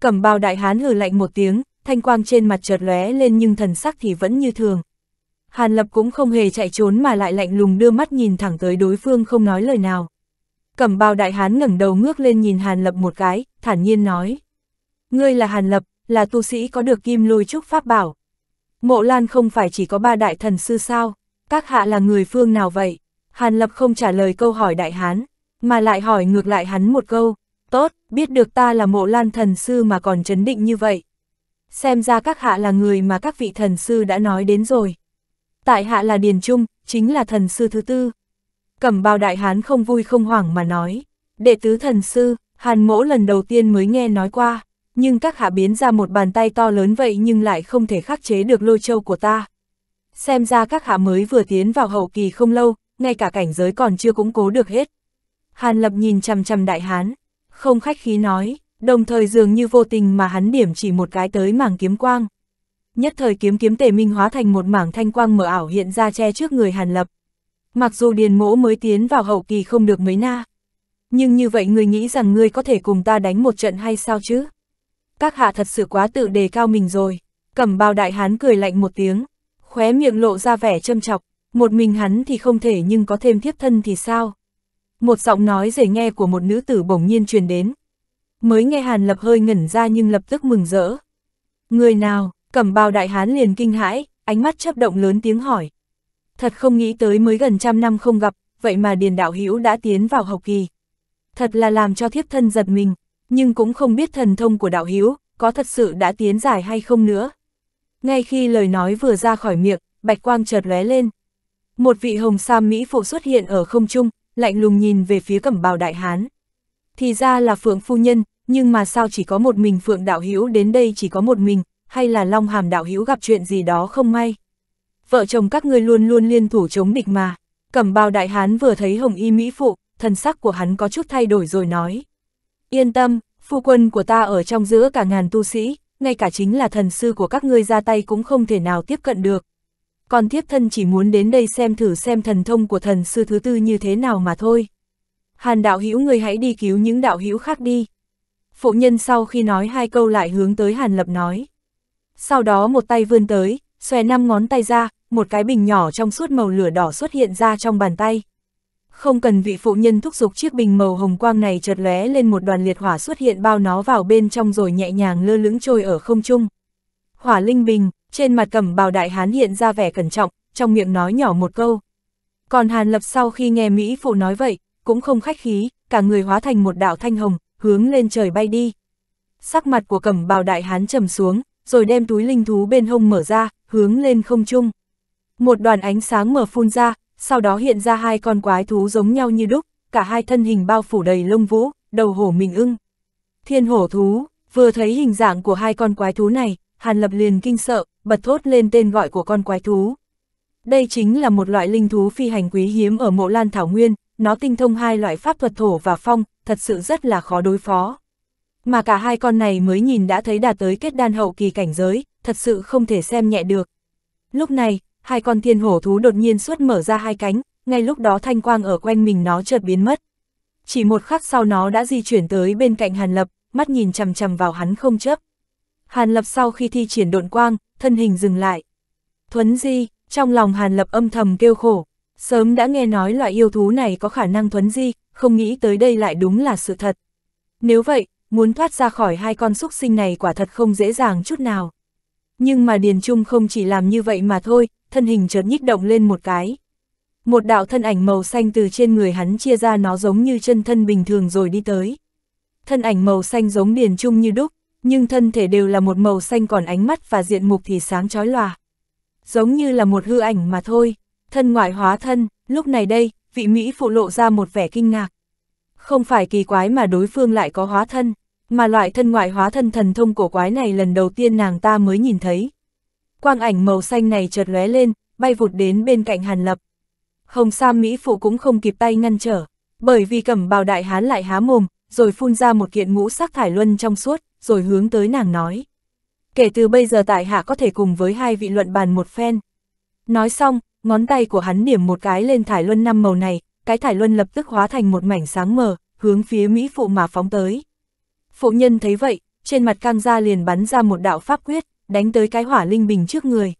Cẩm bào đại hán hừ lạnh một tiếng, thanh quang trên mặt chợt lóe lên nhưng thần sắc thì vẫn như thường. Hàn Lập cũng không hề chạy trốn mà lại lạnh lùng đưa mắt nhìn thẳng tới đối phương không nói lời nào. Cẩm bào đại hán ngẩng đầu ngước lên nhìn Hàn Lập một cái, thản nhiên nói. Ngươi là Hàn Lập, là tu sĩ có được kim lôi trúc pháp bảo. Mộ Lan không phải chỉ có ba đại thần sư sao, các hạ là người phương nào vậy? Hàn Lập không trả lời câu hỏi đại hán, mà lại hỏi ngược lại hắn một câu, tốt, biết được ta là mộ Lan thần sư mà còn chấn định như vậy. Xem ra các hạ là người mà các vị thần sư đã nói đến rồi. Tại hạ là Điền Trung, chính là thần sư thứ tư. Cẩm bào đại hán không vui không hoảng mà nói, đệ tứ thần sư, Hàn mỗ lần đầu tiên mới nghe nói qua nhưng các hạ biến ra một bàn tay to lớn vậy nhưng lại không thể khắc chế được lôi châu của ta. Xem ra các hạ mới vừa tiến vào hậu kỳ không lâu, ngay cả cảnh giới còn chưa củng cố được hết. Hàn Lập nhìn chằm chằm đại hán, không khách khí nói, đồng thời dường như vô tình mà hắn điểm chỉ một cái tới mảng kiếm quang. Nhất thời kiếm kiếm tề minh hóa thành một mảng thanh quang mở ảo hiện ra che trước người Hàn Lập. Mặc dù điền mỗ mới tiến vào hậu kỳ không được mấy na, nhưng như vậy người nghĩ rằng ngươi có thể cùng ta đánh một trận hay sao chứ? các hạ thật sự quá tự đề cao mình rồi. Cẩm bào đại hán cười lạnh một tiếng, khóe miệng lộ ra vẻ châm chọc, một mình hắn thì không thể nhưng có thêm thiếp thân thì sao? Một giọng nói dễ nghe của một nữ tử bỗng nhiên truyền đến. Mới nghe Hàn Lập hơi ngẩn ra nhưng lập tức mừng rỡ. Người nào, cẩm bào đại hán liền kinh hãi, ánh mắt chấp động lớn tiếng hỏi. Thật không nghĩ tới mới gần trăm năm không gặp, vậy mà Điền Đạo Hữu đã tiến vào học kỳ. Thật là làm cho thiếp thân giật mình, nhưng cũng không biết thần thông của đạo hiếu có thật sự đã tiến giải hay không nữa. Ngay khi lời nói vừa ra khỏi miệng, bạch quang chợt lóe lên. Một vị hồng sam mỹ phụ xuất hiện ở không trung, lạnh lùng nhìn về phía cẩm bào đại hán. Thì ra là phượng phu nhân, nhưng mà sao chỉ có một mình phượng đạo hiếu đến đây chỉ có một mình, hay là long hàm đạo hiếu gặp chuyện gì đó không may. Vợ chồng các ngươi luôn luôn liên thủ chống địch mà. Cẩm bào đại hán vừa thấy hồng y mỹ phụ, thần sắc của hắn có chút thay đổi rồi nói. Yên tâm, phu quân của ta ở trong giữa cả ngàn tu sĩ, ngay cả chính là thần sư của các ngươi ra tay cũng không thể nào tiếp cận được. Còn thiếp thân chỉ muốn đến đây xem thử xem thần thông của thần sư thứ tư như thế nào mà thôi. Hàn đạo hữu ngươi hãy đi cứu những đạo hữu khác đi. Phụ nhân sau khi nói hai câu lại hướng tới Hàn Lập nói. Sau đó một tay vươn tới, xòe năm ngón tay ra, một cái bình nhỏ trong suốt màu lửa đỏ xuất hiện ra trong bàn tay. Không cần vị phụ nhân thúc giục chiếc bình màu hồng quang này chợt lóe lên một đoàn liệt hỏa xuất hiện bao nó vào bên trong rồi nhẹ nhàng lơ lững trôi ở không trung. Hỏa linh bình, trên mặt cẩm bào đại hán hiện ra vẻ cẩn trọng, trong miệng nói nhỏ một câu. Còn Hàn Lập sau khi nghe Mỹ phụ nói vậy, cũng không khách khí, cả người hóa thành một đạo thanh hồng, hướng lên trời bay đi. Sắc mặt của cẩm bào đại hán trầm xuống, rồi đem túi linh thú bên hông mở ra, hướng lên không trung. Một đoàn ánh sáng mở phun ra, sau đó hiện ra hai con quái thú giống nhau như đúc, cả hai thân hình bao phủ đầy lông vũ, đầu hổ mình ưng. Thiên hổ thú, vừa thấy hình dạng của hai con quái thú này, Hàn Lập liền kinh sợ, bật thốt lên tên gọi của con quái thú. Đây chính là một loại linh thú phi hành quý hiếm ở mộ lan thảo nguyên, nó tinh thông hai loại pháp thuật thổ và phong, thật sự rất là khó đối phó. Mà cả hai con này mới nhìn đã thấy đạt tới kết đan hậu kỳ cảnh giới, thật sự không thể xem nhẹ được. Lúc này, hai con thiên hổ thú đột nhiên suốt mở ra hai cánh, ngay lúc đó thanh quang ở quanh mình nó chợt biến mất. Chỉ một khắc sau nó đã di chuyển tới bên cạnh Hàn Lập, mắt nhìn chằm chằm vào hắn không chớp. Hàn Lập sau khi thi triển độn quang, thân hình dừng lại. Thuấn di, trong lòng Hàn Lập âm thầm kêu khổ, sớm đã nghe nói loại yêu thú này có khả năng thuấn di, không nghĩ tới đây lại đúng là sự thật. Nếu vậy, muốn thoát ra khỏi hai con súc sinh này quả thật không dễ dàng chút nào. Nhưng mà Điền Trung không chỉ làm như vậy mà thôi, thân hình chợt nhích động lên một cái. Một đạo thân ảnh màu xanh từ trên người hắn chia ra nó giống như chân thân bình thường rồi đi tới. Thân ảnh màu xanh giống điền trung như đúc, nhưng thân thể đều là một màu xanh còn ánh mắt và diện mục thì sáng chói lòa. Giống như là một hư ảnh mà thôi, thân ngoại hóa thân, lúc này đây, vị Mỹ phụ lộ ra một vẻ kinh ngạc. Không phải kỳ quái mà đối phương lại có hóa thân, mà loại thân ngoại hóa thân thần thông cổ quái này lần đầu tiên nàng ta mới nhìn thấy quang ảnh màu xanh này chợt lóe lên, bay vụt đến bên cạnh Hàn Lập. Hồng Sam Mỹ Phụ cũng không kịp tay ngăn trở, bởi vì cẩm bào đại hán lại há mồm, rồi phun ra một kiện ngũ sắc thải luân trong suốt, rồi hướng tới nàng nói. Kể từ bây giờ tại hạ có thể cùng với hai vị luận bàn một phen. Nói xong, ngón tay của hắn điểm một cái lên thải luân năm màu này, cái thải luân lập tức hóa thành một mảnh sáng mờ, hướng phía Mỹ Phụ mà phóng tới. Phụ nhân thấy vậy, trên mặt căng ra liền bắn ra một đạo pháp quyết, đánh tới cái hỏa linh bình trước người.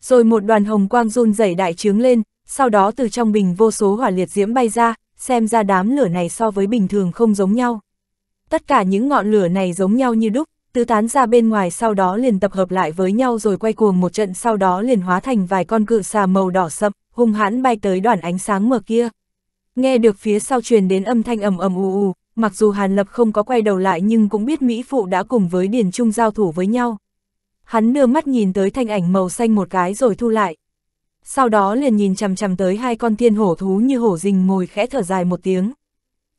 Rồi một đoàn hồng quang run rẩy đại trướng lên, sau đó từ trong bình vô số hỏa liệt diễm bay ra, xem ra đám lửa này so với bình thường không giống nhau. Tất cả những ngọn lửa này giống nhau như đúc, tứ tán ra bên ngoài sau đó liền tập hợp lại với nhau rồi quay cuồng một trận sau đó liền hóa thành vài con cự xà màu đỏ sậm, hung hãn bay tới đoàn ánh sáng mờ kia. Nghe được phía sau truyền đến âm thanh ầm ầm ù ù, mặc dù Hàn Lập không có quay đầu lại nhưng cũng biết Mỹ Phụ đã cùng với Điền Trung giao thủ với nhau hắn đưa mắt nhìn tới thanh ảnh màu xanh một cái rồi thu lại. Sau đó liền nhìn chằm chằm tới hai con thiên hổ thú như hổ rình ngồi khẽ thở dài một tiếng.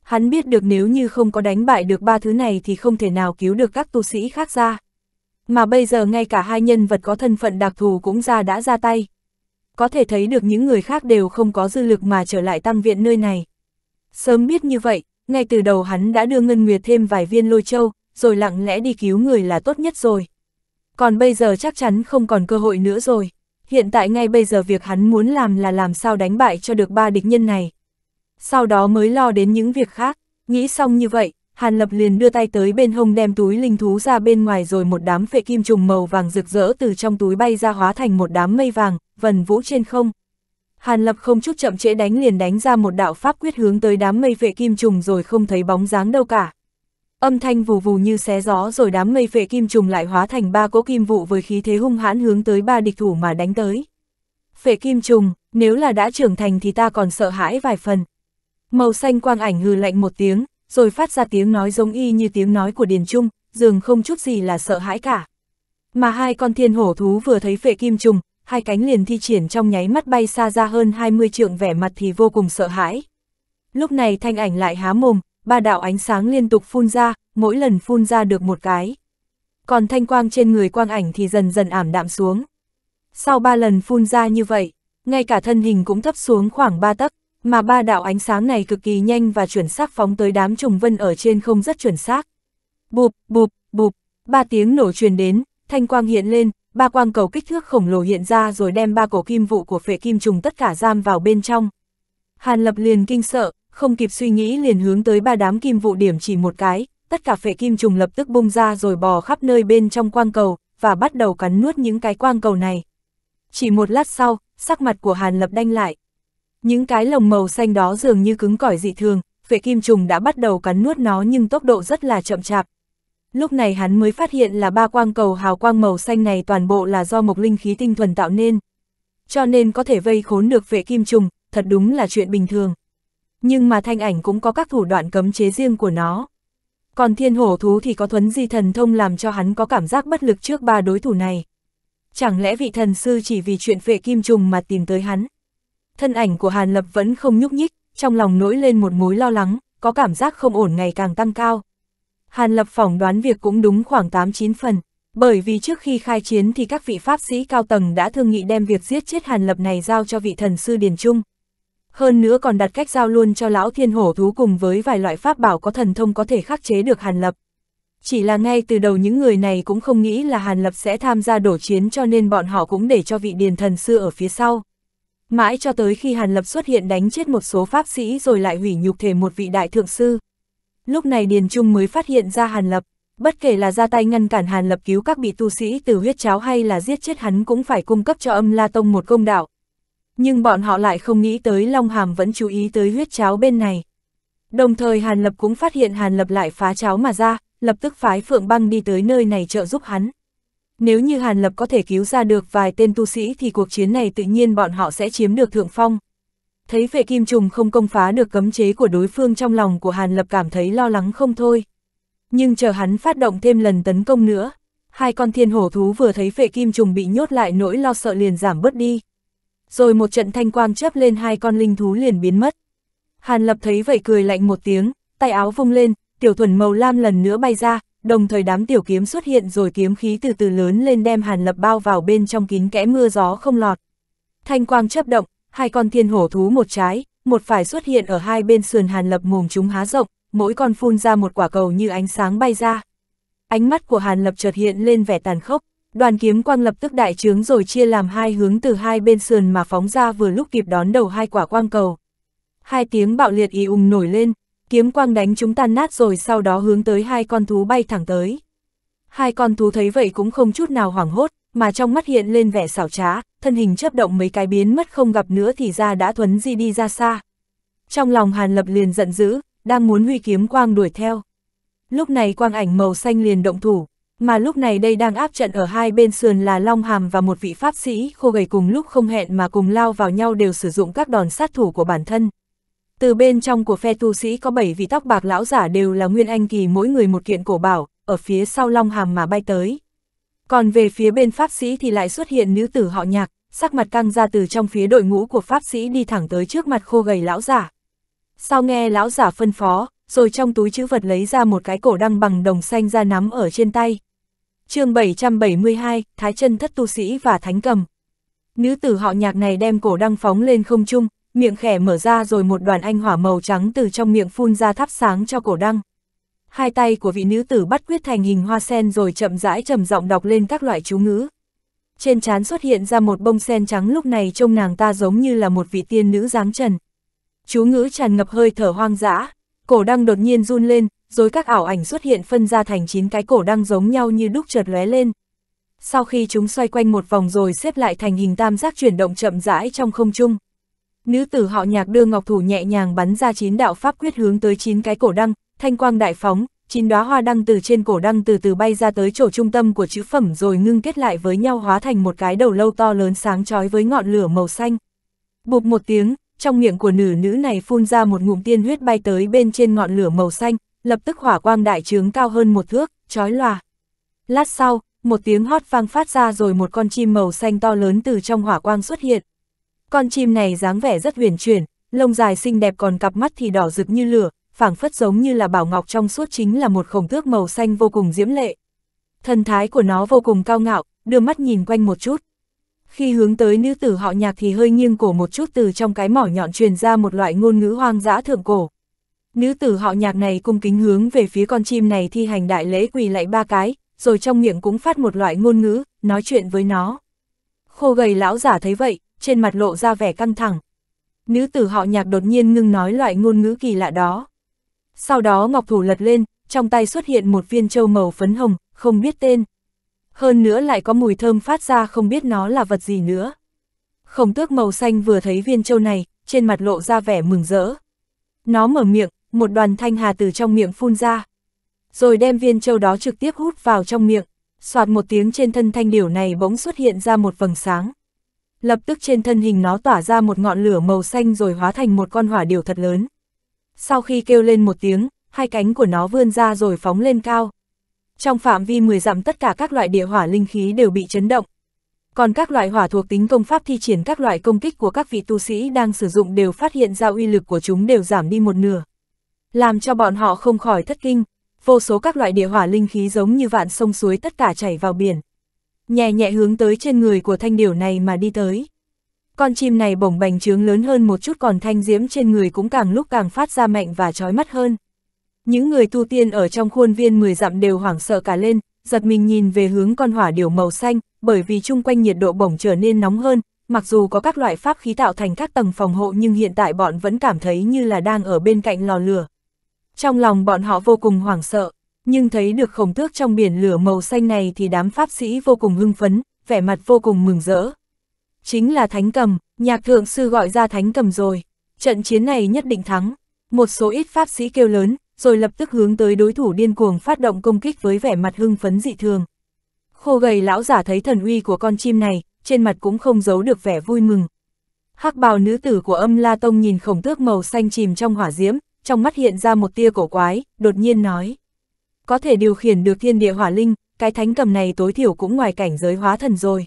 Hắn biết được nếu như không có đánh bại được ba thứ này thì không thể nào cứu được các tu sĩ khác ra. Mà bây giờ ngay cả hai nhân vật có thân phận đặc thù cũng ra đã ra tay. Có thể thấy được những người khác đều không có dư lực mà trở lại tăng viện nơi này. Sớm biết như vậy, ngay từ đầu hắn đã đưa Ngân Nguyệt thêm vài viên lôi châu, rồi lặng lẽ đi cứu người là tốt nhất rồi. Còn bây giờ chắc chắn không còn cơ hội nữa rồi. Hiện tại ngay bây giờ việc hắn muốn làm là làm sao đánh bại cho được ba địch nhân này. Sau đó mới lo đến những việc khác. Nghĩ xong như vậy, Hàn Lập liền đưa tay tới bên hông đem túi linh thú ra bên ngoài rồi một đám phệ kim trùng màu vàng rực rỡ từ trong túi bay ra hóa thành một đám mây vàng, vần vũ trên không. Hàn Lập không chút chậm trễ đánh liền đánh ra một đạo pháp quyết hướng tới đám mây phệ kim trùng rồi không thấy bóng dáng đâu cả âm thanh vù vù như xé gió rồi đám mây phệ kim trùng lại hóa thành ba cỗ kim vụ với khí thế hung hãn hướng tới ba địch thủ mà đánh tới. Phệ kim trùng, nếu là đã trưởng thành thì ta còn sợ hãi vài phần. Màu xanh quang ảnh hừ lạnh một tiếng, rồi phát ra tiếng nói giống y như tiếng nói của Điền Trung, dường không chút gì là sợ hãi cả. Mà hai con thiên hổ thú vừa thấy phệ kim trùng, hai cánh liền thi triển trong nháy mắt bay xa ra hơn 20 trượng vẻ mặt thì vô cùng sợ hãi. Lúc này thanh ảnh lại há mồm, ba đạo ánh sáng liên tục phun ra, mỗi lần phun ra được một cái. Còn thanh quang trên người quang ảnh thì dần dần ảm đạm xuống. Sau ba lần phun ra như vậy, ngay cả thân hình cũng thấp xuống khoảng ba tấc, mà ba đạo ánh sáng này cực kỳ nhanh và chuẩn xác phóng tới đám trùng vân ở trên không rất chuẩn xác. Bụp, bụp, bụp, ba tiếng nổ truyền đến, thanh quang hiện lên, ba quang cầu kích thước khổng lồ hiện ra rồi đem ba cổ kim vụ của phệ kim trùng tất cả giam vào bên trong. Hàn Lập liền kinh sợ, không kịp suy nghĩ liền hướng tới ba đám kim vụ điểm chỉ một cái, tất cả phệ kim trùng lập tức bung ra rồi bò khắp nơi bên trong quang cầu, và bắt đầu cắn nuốt những cái quang cầu này. Chỉ một lát sau, sắc mặt của Hàn Lập đanh lại. Những cái lồng màu xanh đó dường như cứng cỏi dị thường, phệ kim trùng đã bắt đầu cắn nuốt nó nhưng tốc độ rất là chậm chạp. Lúc này hắn mới phát hiện là ba quang cầu hào quang màu xanh này toàn bộ là do mộc linh khí tinh thuần tạo nên. Cho nên có thể vây khốn được vệ kim trùng, thật đúng là chuyện bình thường nhưng mà thanh ảnh cũng có các thủ đoạn cấm chế riêng của nó. Còn thiên hổ thú thì có thuấn di thần thông làm cho hắn có cảm giác bất lực trước ba đối thủ này. Chẳng lẽ vị thần sư chỉ vì chuyện vệ kim trùng mà tìm tới hắn? Thân ảnh của Hàn Lập vẫn không nhúc nhích, trong lòng nổi lên một mối lo lắng, có cảm giác không ổn ngày càng tăng cao. Hàn Lập phỏng đoán việc cũng đúng khoảng 8-9 phần, bởi vì trước khi khai chiến thì các vị pháp sĩ cao tầng đã thương nghị đem việc giết chết Hàn Lập này giao cho vị thần sư Điền Trung hơn nữa còn đặt cách giao luôn cho lão thiên hổ thú cùng với vài loại pháp bảo có thần thông có thể khắc chế được Hàn Lập. Chỉ là ngay từ đầu những người này cũng không nghĩ là Hàn Lập sẽ tham gia đổ chiến cho nên bọn họ cũng để cho vị điền thần sư ở phía sau. Mãi cho tới khi Hàn Lập xuất hiện đánh chết một số pháp sĩ rồi lại hủy nhục thể một vị đại thượng sư. Lúc này Điền Trung mới phát hiện ra Hàn Lập, bất kể là ra tay ngăn cản Hàn Lập cứu các bị tu sĩ từ huyết cháo hay là giết chết hắn cũng phải cung cấp cho âm La Tông một công đạo, nhưng bọn họ lại không nghĩ tới Long Hàm vẫn chú ý tới huyết cháo bên này. Đồng thời Hàn Lập cũng phát hiện Hàn Lập lại phá cháo mà ra, lập tức phái Phượng Băng đi tới nơi này trợ giúp hắn. Nếu như Hàn Lập có thể cứu ra được vài tên tu sĩ thì cuộc chiến này tự nhiên bọn họ sẽ chiếm được thượng phong. Thấy vệ kim trùng không công phá được cấm chế của đối phương trong lòng của Hàn Lập cảm thấy lo lắng không thôi. Nhưng chờ hắn phát động thêm lần tấn công nữa, hai con thiên hổ thú vừa thấy vệ kim trùng bị nhốt lại nỗi lo sợ liền giảm bớt đi rồi một trận thanh quang chớp lên hai con linh thú liền biến mất. Hàn Lập thấy vậy cười lạnh một tiếng, tay áo vung lên, tiểu thuần màu lam lần nữa bay ra, đồng thời đám tiểu kiếm xuất hiện rồi kiếm khí từ từ lớn lên đem Hàn Lập bao vào bên trong kín kẽ mưa gió không lọt. Thanh quang chớp động, hai con thiên hổ thú một trái, một phải xuất hiện ở hai bên sườn Hàn Lập mồm chúng há rộng, mỗi con phun ra một quả cầu như ánh sáng bay ra. Ánh mắt của Hàn Lập chợt hiện lên vẻ tàn khốc, đoàn kiếm quang lập tức đại trướng rồi chia làm hai hướng từ hai bên sườn mà phóng ra vừa lúc kịp đón đầu hai quả quang cầu. Hai tiếng bạo liệt y ùng nổi lên, kiếm quang đánh chúng tan nát rồi sau đó hướng tới hai con thú bay thẳng tới. Hai con thú thấy vậy cũng không chút nào hoảng hốt, mà trong mắt hiện lên vẻ xảo trá, thân hình chớp động mấy cái biến mất không gặp nữa thì ra đã thuấn di đi ra xa. Trong lòng Hàn Lập liền giận dữ, đang muốn huy kiếm quang đuổi theo. Lúc này quang ảnh màu xanh liền động thủ, mà lúc này đây đang áp trận ở hai bên sườn là Long Hàm và một vị pháp sĩ khô gầy cùng lúc không hẹn mà cùng lao vào nhau đều sử dụng các đòn sát thủ của bản thân. Từ bên trong của phe tu sĩ có bảy vị tóc bạc lão giả đều là Nguyên Anh Kỳ mỗi người một kiện cổ bảo, ở phía sau Long Hàm mà bay tới. Còn về phía bên pháp sĩ thì lại xuất hiện nữ tử họ nhạc, sắc mặt căng ra từ trong phía đội ngũ của pháp sĩ đi thẳng tới trước mặt khô gầy lão giả. Sau nghe lão giả phân phó, rồi trong túi chữ vật lấy ra một cái cổ đăng bằng đồng xanh ra nắm ở trên tay, chương 772, Thái chân thất tu sĩ và thánh cầm. Nữ tử họ nhạc này đem cổ đăng phóng lên không trung, miệng khẽ mở ra rồi một đoàn anh hỏa màu trắng từ trong miệng phun ra thắp sáng cho cổ đăng. Hai tay của vị nữ tử bắt quyết thành hình hoa sen rồi chậm rãi trầm giọng đọc lên các loại chú ngữ. Trên trán xuất hiện ra một bông sen trắng lúc này trông nàng ta giống như là một vị tiên nữ dáng trần. Chú ngữ tràn ngập hơi thở hoang dã, Cổ đăng đột nhiên run lên, rồi các ảo ảnh xuất hiện phân ra thành 9 cái cổ đăng giống nhau như đúc chợt lóe lên. Sau khi chúng xoay quanh một vòng rồi xếp lại thành hình tam giác chuyển động chậm rãi trong không trung. Nữ tử họ nhạc đưa ngọc thủ nhẹ nhàng bắn ra chín đạo pháp quyết hướng tới chín cái cổ đăng, thanh quang đại phóng, chín đóa hoa đăng từ trên cổ đăng từ từ bay ra tới chỗ trung tâm của chữ phẩm rồi ngưng kết lại với nhau hóa thành một cái đầu lâu to lớn sáng chói với ngọn lửa màu xanh. Bụp một tiếng, trong miệng của nữ nữ này phun ra một ngụm tiên huyết bay tới bên trên ngọn lửa màu xanh, lập tức hỏa quang đại trướng cao hơn một thước, chói lòa. Lát sau, một tiếng hót vang phát ra rồi một con chim màu xanh to lớn từ trong hỏa quang xuất hiện. Con chim này dáng vẻ rất huyền chuyển, lông dài xinh đẹp còn cặp mắt thì đỏ rực như lửa, phảng phất giống như là bảo ngọc trong suốt chính là một khổng thước màu xanh vô cùng diễm lệ. Thần thái của nó vô cùng cao ngạo, đưa mắt nhìn quanh một chút. Khi hướng tới nữ tử họ nhạc thì hơi nghiêng cổ một chút từ trong cái mỏ nhọn truyền ra một loại ngôn ngữ hoang dã thượng cổ. Nữ tử họ nhạc này cung kính hướng về phía con chim này thi hành đại lễ quỳ lại ba cái, rồi trong miệng cũng phát một loại ngôn ngữ, nói chuyện với nó. Khô gầy lão giả thấy vậy, trên mặt lộ ra vẻ căng thẳng. Nữ tử họ nhạc đột nhiên ngưng nói loại ngôn ngữ kỳ lạ đó. Sau đó ngọc thủ lật lên, trong tay xuất hiện một viên châu màu phấn hồng, không biết tên hơn nữa lại có mùi thơm phát ra không biết nó là vật gì nữa. Khổng tước màu xanh vừa thấy viên châu này, trên mặt lộ ra vẻ mừng rỡ. Nó mở miệng, một đoàn thanh hà từ trong miệng phun ra. Rồi đem viên châu đó trực tiếp hút vào trong miệng, soạt một tiếng trên thân thanh điểu này bỗng xuất hiện ra một vầng sáng. Lập tức trên thân hình nó tỏa ra một ngọn lửa màu xanh rồi hóa thành một con hỏa điểu thật lớn. Sau khi kêu lên một tiếng, hai cánh của nó vươn ra rồi phóng lên cao. Trong phạm vi 10 dặm tất cả các loại địa hỏa linh khí đều bị chấn động. Còn các loại hỏa thuộc tính công pháp thi triển các loại công kích của các vị tu sĩ đang sử dụng đều phát hiện ra uy lực của chúng đều giảm đi một nửa. Làm cho bọn họ không khỏi thất kinh, vô số các loại địa hỏa linh khí giống như vạn sông suối tất cả chảy vào biển. Nhẹ nhẹ hướng tới trên người của thanh điểu này mà đi tới. Con chim này bổng bành trướng lớn hơn một chút còn thanh diễm trên người cũng càng lúc càng phát ra mạnh và trói mắt hơn. Những người tu tiên ở trong khuôn viên 10 dặm đều hoảng sợ cả lên, giật mình nhìn về hướng con hỏa điều màu xanh, bởi vì chung quanh nhiệt độ bổng trở nên nóng hơn, mặc dù có các loại pháp khí tạo thành các tầng phòng hộ nhưng hiện tại bọn vẫn cảm thấy như là đang ở bên cạnh lò lửa. Trong lòng bọn họ vô cùng hoảng sợ, nhưng thấy được khổng tước trong biển lửa màu xanh này thì đám pháp sĩ vô cùng hưng phấn, vẻ mặt vô cùng mừng rỡ. Chính là thánh cầm, nhạc thượng sư gọi ra thánh cầm rồi, trận chiến này nhất định thắng. Một số ít pháp sĩ kêu lớn, rồi lập tức hướng tới đối thủ điên cuồng phát động công kích với vẻ mặt hưng phấn dị thường. Khô gầy lão giả thấy thần uy của con chim này, trên mặt cũng không giấu được vẻ vui mừng. hắc bào nữ tử của âm La Tông nhìn khổng tước màu xanh chìm trong hỏa diễm, trong mắt hiện ra một tia cổ quái, đột nhiên nói. Có thể điều khiển được thiên địa hỏa linh, cái thánh cầm này tối thiểu cũng ngoài cảnh giới hóa thần rồi.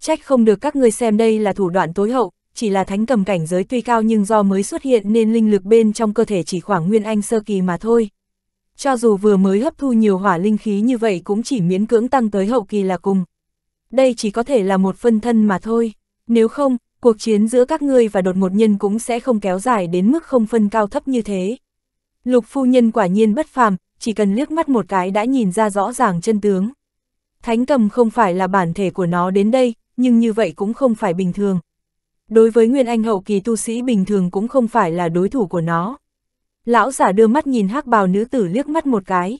Trách không được các ngươi xem đây là thủ đoạn tối hậu, chỉ là thánh cầm cảnh giới tuy cao nhưng do mới xuất hiện nên linh lực bên trong cơ thể chỉ khoảng nguyên anh sơ kỳ mà thôi. Cho dù vừa mới hấp thu nhiều hỏa linh khí như vậy cũng chỉ miễn cưỡng tăng tới hậu kỳ là cùng. Đây chỉ có thể là một phân thân mà thôi, nếu không, cuộc chiến giữa các ngươi và đột ngột nhân cũng sẽ không kéo dài đến mức không phân cao thấp như thế. Lục phu nhân quả nhiên bất phàm, chỉ cần liếc mắt một cái đã nhìn ra rõ ràng chân tướng. Thánh cầm không phải là bản thể của nó đến đây, nhưng như vậy cũng không phải bình thường, Đối với Nguyên Anh hậu kỳ tu sĩ bình thường cũng không phải là đối thủ của nó. Lão giả đưa mắt nhìn hắc bào nữ tử liếc mắt một cái.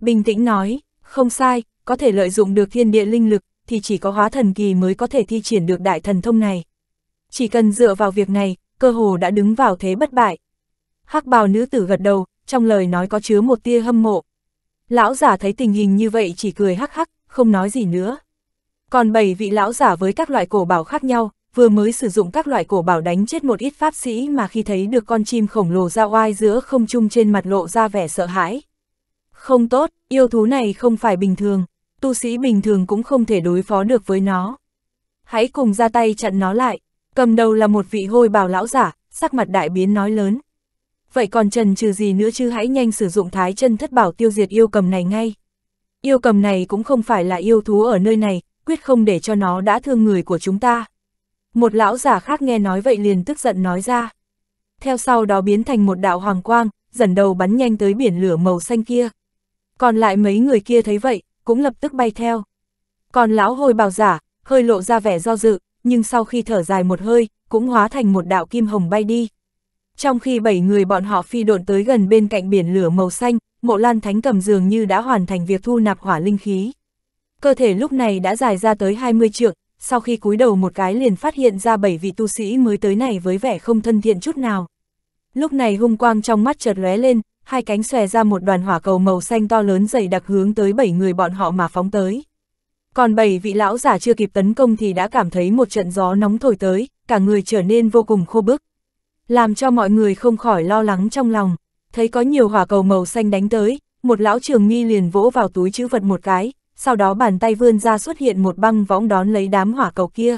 Bình tĩnh nói, không sai, có thể lợi dụng được thiên địa linh lực, thì chỉ có hóa thần kỳ mới có thể thi triển được đại thần thông này. Chỉ cần dựa vào việc này, cơ hồ đã đứng vào thế bất bại. Hắc bào nữ tử gật đầu, trong lời nói có chứa một tia hâm mộ. Lão giả thấy tình hình như vậy chỉ cười hắc hắc, không nói gì nữa. Còn bảy vị lão giả với các loại cổ bảo khác nhau, vừa mới sử dụng các loại cổ bảo đánh chết một ít pháp sĩ mà khi thấy được con chim khổng lồ ra oai giữa không trung trên mặt lộ ra vẻ sợ hãi. Không tốt, yêu thú này không phải bình thường, tu sĩ bình thường cũng không thể đối phó được với nó. Hãy cùng ra tay chặn nó lại, cầm đầu là một vị hôi bào lão giả, sắc mặt đại biến nói lớn. Vậy còn trần trừ gì nữa chứ hãy nhanh sử dụng thái chân thất bảo tiêu diệt yêu cầm này ngay. Yêu cầm này cũng không phải là yêu thú ở nơi này, quyết không để cho nó đã thương người của chúng ta. Một lão giả khác nghe nói vậy liền tức giận nói ra. Theo sau đó biến thành một đạo hoàng quang, dần đầu bắn nhanh tới biển lửa màu xanh kia. Còn lại mấy người kia thấy vậy, cũng lập tức bay theo. Còn lão hồi bào giả, hơi lộ ra vẻ do dự, nhưng sau khi thở dài một hơi, cũng hóa thành một đạo kim hồng bay đi. Trong khi bảy người bọn họ phi độn tới gần bên cạnh biển lửa màu xanh, mộ lan thánh cầm dường như đã hoàn thành việc thu nạp hỏa linh khí. Cơ thể lúc này đã dài ra tới 20 trượng, sau khi cúi đầu một cái liền phát hiện ra bảy vị tu sĩ mới tới này với vẻ không thân thiện chút nào. Lúc này hung quang trong mắt chợt lóe lên, hai cánh xòe ra một đoàn hỏa cầu màu xanh to lớn dày đặc hướng tới bảy người bọn họ mà phóng tới. Còn bảy vị lão giả chưa kịp tấn công thì đã cảm thấy một trận gió nóng thổi tới, cả người trở nên vô cùng khô bức. Làm cho mọi người không khỏi lo lắng trong lòng, thấy có nhiều hỏa cầu màu xanh đánh tới, một lão trường nghi liền vỗ vào túi chữ vật một cái, sau đó bàn tay vươn ra xuất hiện một băng võng đón lấy đám hỏa cầu kia.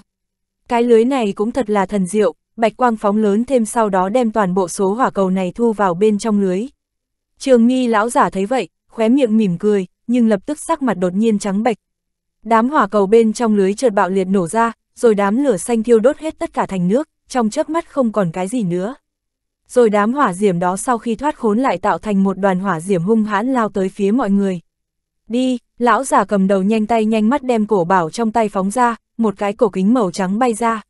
Cái lưới này cũng thật là thần diệu, bạch quang phóng lớn thêm sau đó đem toàn bộ số hỏa cầu này thu vào bên trong lưới. Trường nghi lão giả thấy vậy, khóe miệng mỉm cười, nhưng lập tức sắc mặt đột nhiên trắng bạch Đám hỏa cầu bên trong lưới chợt bạo liệt nổ ra, rồi đám lửa xanh thiêu đốt hết tất cả thành nước, trong chớp mắt không còn cái gì nữa. Rồi đám hỏa diễm đó sau khi thoát khốn lại tạo thành một đoàn hỏa diễm hung hãn lao tới phía mọi người. Đi, Lão giả cầm đầu nhanh tay nhanh mắt đem cổ bảo trong tay phóng ra, một cái cổ kính màu trắng bay ra.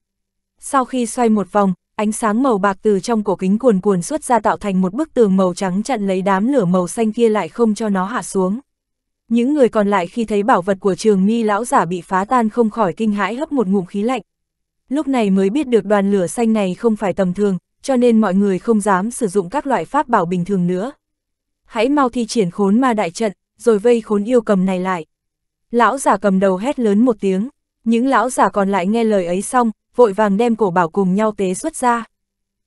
Sau khi xoay một vòng, ánh sáng màu bạc từ trong cổ kính cuồn cuồn xuất ra tạo thành một bức tường màu trắng chặn lấy đám lửa màu xanh kia lại không cho nó hạ xuống. Những người còn lại khi thấy bảo vật của trường mi lão giả bị phá tan không khỏi kinh hãi hấp một ngụm khí lạnh. Lúc này mới biết được đoàn lửa xanh này không phải tầm thường, cho nên mọi người không dám sử dụng các loại pháp bảo bình thường nữa. Hãy mau thi triển khốn ma đại trận, rồi vây khốn yêu cầm này lại. Lão giả cầm đầu hét lớn một tiếng, những lão giả còn lại nghe lời ấy xong, vội vàng đem cổ bảo cùng nhau tế xuất ra.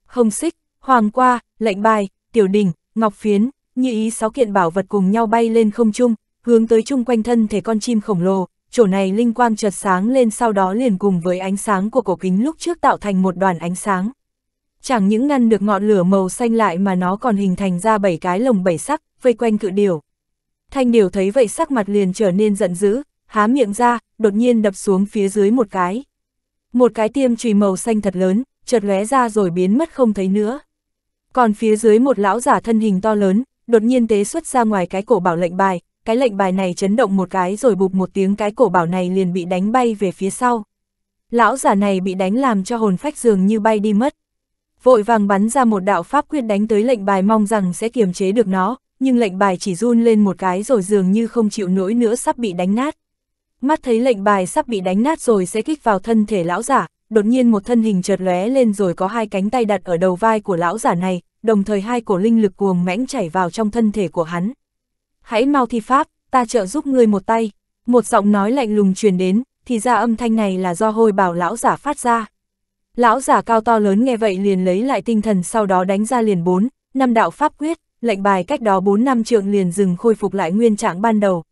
Hồng xích, hoàng qua, lệnh bài, tiểu đỉnh ngọc phiến, như ý sáu kiện bảo vật cùng nhau bay lên không trung, hướng tới chung quanh thân thể con chim khổng lồ, chỗ này linh quang chợt sáng lên sau đó liền cùng với ánh sáng của cổ kính lúc trước tạo thành một đoàn ánh sáng. Chẳng những ngăn được ngọn lửa màu xanh lại mà nó còn hình thành ra bảy cái lồng bảy sắc, vây quanh cự điều. Thanh Điều thấy vậy sắc mặt liền trở nên giận dữ, há miệng ra, đột nhiên đập xuống phía dưới một cái. Một cái tiêm chùy màu xanh thật lớn, chợt lóe ra rồi biến mất không thấy nữa. Còn phía dưới một lão giả thân hình to lớn, đột nhiên tế xuất ra ngoài cái cổ bảo lệnh bài, cái lệnh bài này chấn động một cái rồi bụp một tiếng cái cổ bảo này liền bị đánh bay về phía sau. Lão giả này bị đánh làm cho hồn phách dường như bay đi mất. Vội vàng bắn ra một đạo pháp quyết đánh tới lệnh bài mong rằng sẽ kiềm chế được nó, nhưng lệnh bài chỉ run lên một cái rồi dường như không chịu nổi nữa sắp bị đánh nát. Mắt thấy lệnh bài sắp bị đánh nát rồi sẽ kích vào thân thể lão giả, đột nhiên một thân hình chợt lóe lên rồi có hai cánh tay đặt ở đầu vai của lão giả này, đồng thời hai cổ linh lực cuồng mãnh chảy vào trong thân thể của hắn. Hãy mau thi pháp, ta trợ giúp ngươi một tay. Một giọng nói lạnh lùng truyền đến, thì ra âm thanh này là do hôi bảo lão giả phát ra. Lão giả cao to lớn nghe vậy liền lấy lại tinh thần sau đó đánh ra liền bốn, năm đạo pháp quyết, lệnh bài cách đó 4 năm trượng liền dừng khôi phục lại nguyên trạng ban đầu.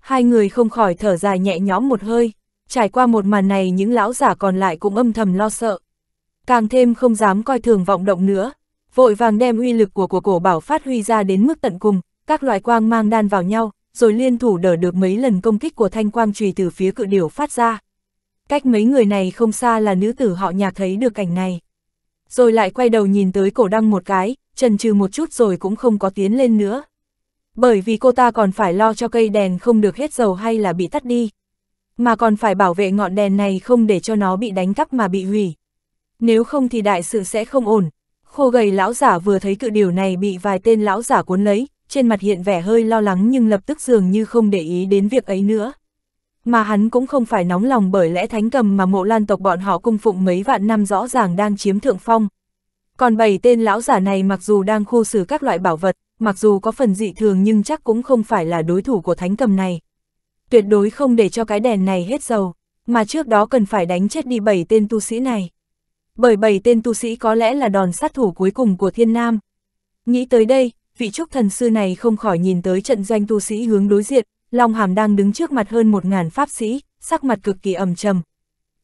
Hai người không khỏi thở dài nhẹ nhõm một hơi, trải qua một màn này những lão giả còn lại cũng âm thầm lo sợ. Càng thêm không dám coi thường vọng động nữa, vội vàng đem uy lực của của cổ bảo phát huy ra đến mức tận cùng, các loại quang mang đan vào nhau, rồi liên thủ đỡ được mấy lần công kích của thanh quang trùy từ phía cự điểu phát ra. Cách mấy người này không xa là nữ tử họ nhà thấy được cảnh này. Rồi lại quay đầu nhìn tới cổ đăng một cái, trần trừ một chút rồi cũng không có tiến lên nữa. Bởi vì cô ta còn phải lo cho cây đèn không được hết dầu hay là bị tắt đi. Mà còn phải bảo vệ ngọn đèn này không để cho nó bị đánh cắp mà bị hủy. Nếu không thì đại sự sẽ không ổn. Khô gầy lão giả vừa thấy cự điều này bị vài tên lão giả cuốn lấy, trên mặt hiện vẻ hơi lo lắng nhưng lập tức dường như không để ý đến việc ấy nữa. Mà hắn cũng không phải nóng lòng bởi lẽ thánh cầm mà mộ lan tộc bọn họ cung phụng mấy vạn năm rõ ràng đang chiếm thượng phong, còn bảy tên lão giả này mặc dù đang khu xử các loại bảo vật, mặc dù có phần dị thường nhưng chắc cũng không phải là đối thủ của thánh cầm này. Tuyệt đối không để cho cái đèn này hết dầu, mà trước đó cần phải đánh chết đi bảy tên tu sĩ này. Bởi bảy tên tu sĩ có lẽ là đòn sát thủ cuối cùng của thiên nam. Nghĩ tới đây, vị trúc thần sư này không khỏi nhìn tới trận doanh tu sĩ hướng đối diện, Long Hàm đang đứng trước mặt hơn một ngàn pháp sĩ, sắc mặt cực kỳ ẩm trầm.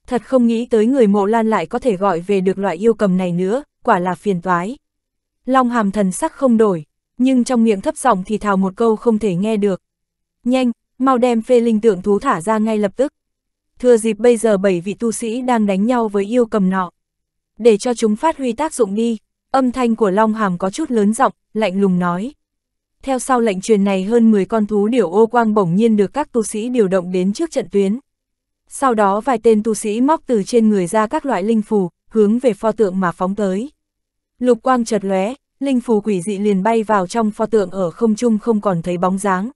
Thật không nghĩ tới người mộ lan lại có thể gọi về được loại yêu cầm này nữa quả là phiền toái. Long hàm thần sắc không đổi, nhưng trong miệng thấp giọng thì thào một câu không thể nghe được. Nhanh, mau đem phê linh tượng thú thả ra ngay lập tức. Thừa dịp bây giờ bảy vị tu sĩ đang đánh nhau với yêu cầm nọ. Để cho chúng phát huy tác dụng đi, âm thanh của Long Hàm có chút lớn giọng, lạnh lùng nói. Theo sau lệnh truyền này hơn 10 con thú điểu ô quang bỗng nhiên được các tu sĩ điều động đến trước trận tuyến. Sau đó vài tên tu sĩ móc từ trên người ra các loại linh phù, hướng về pho tượng mà phóng tới. Lục quang chợt lóe, linh phù quỷ dị liền bay vào trong pho tượng ở không trung không còn thấy bóng dáng.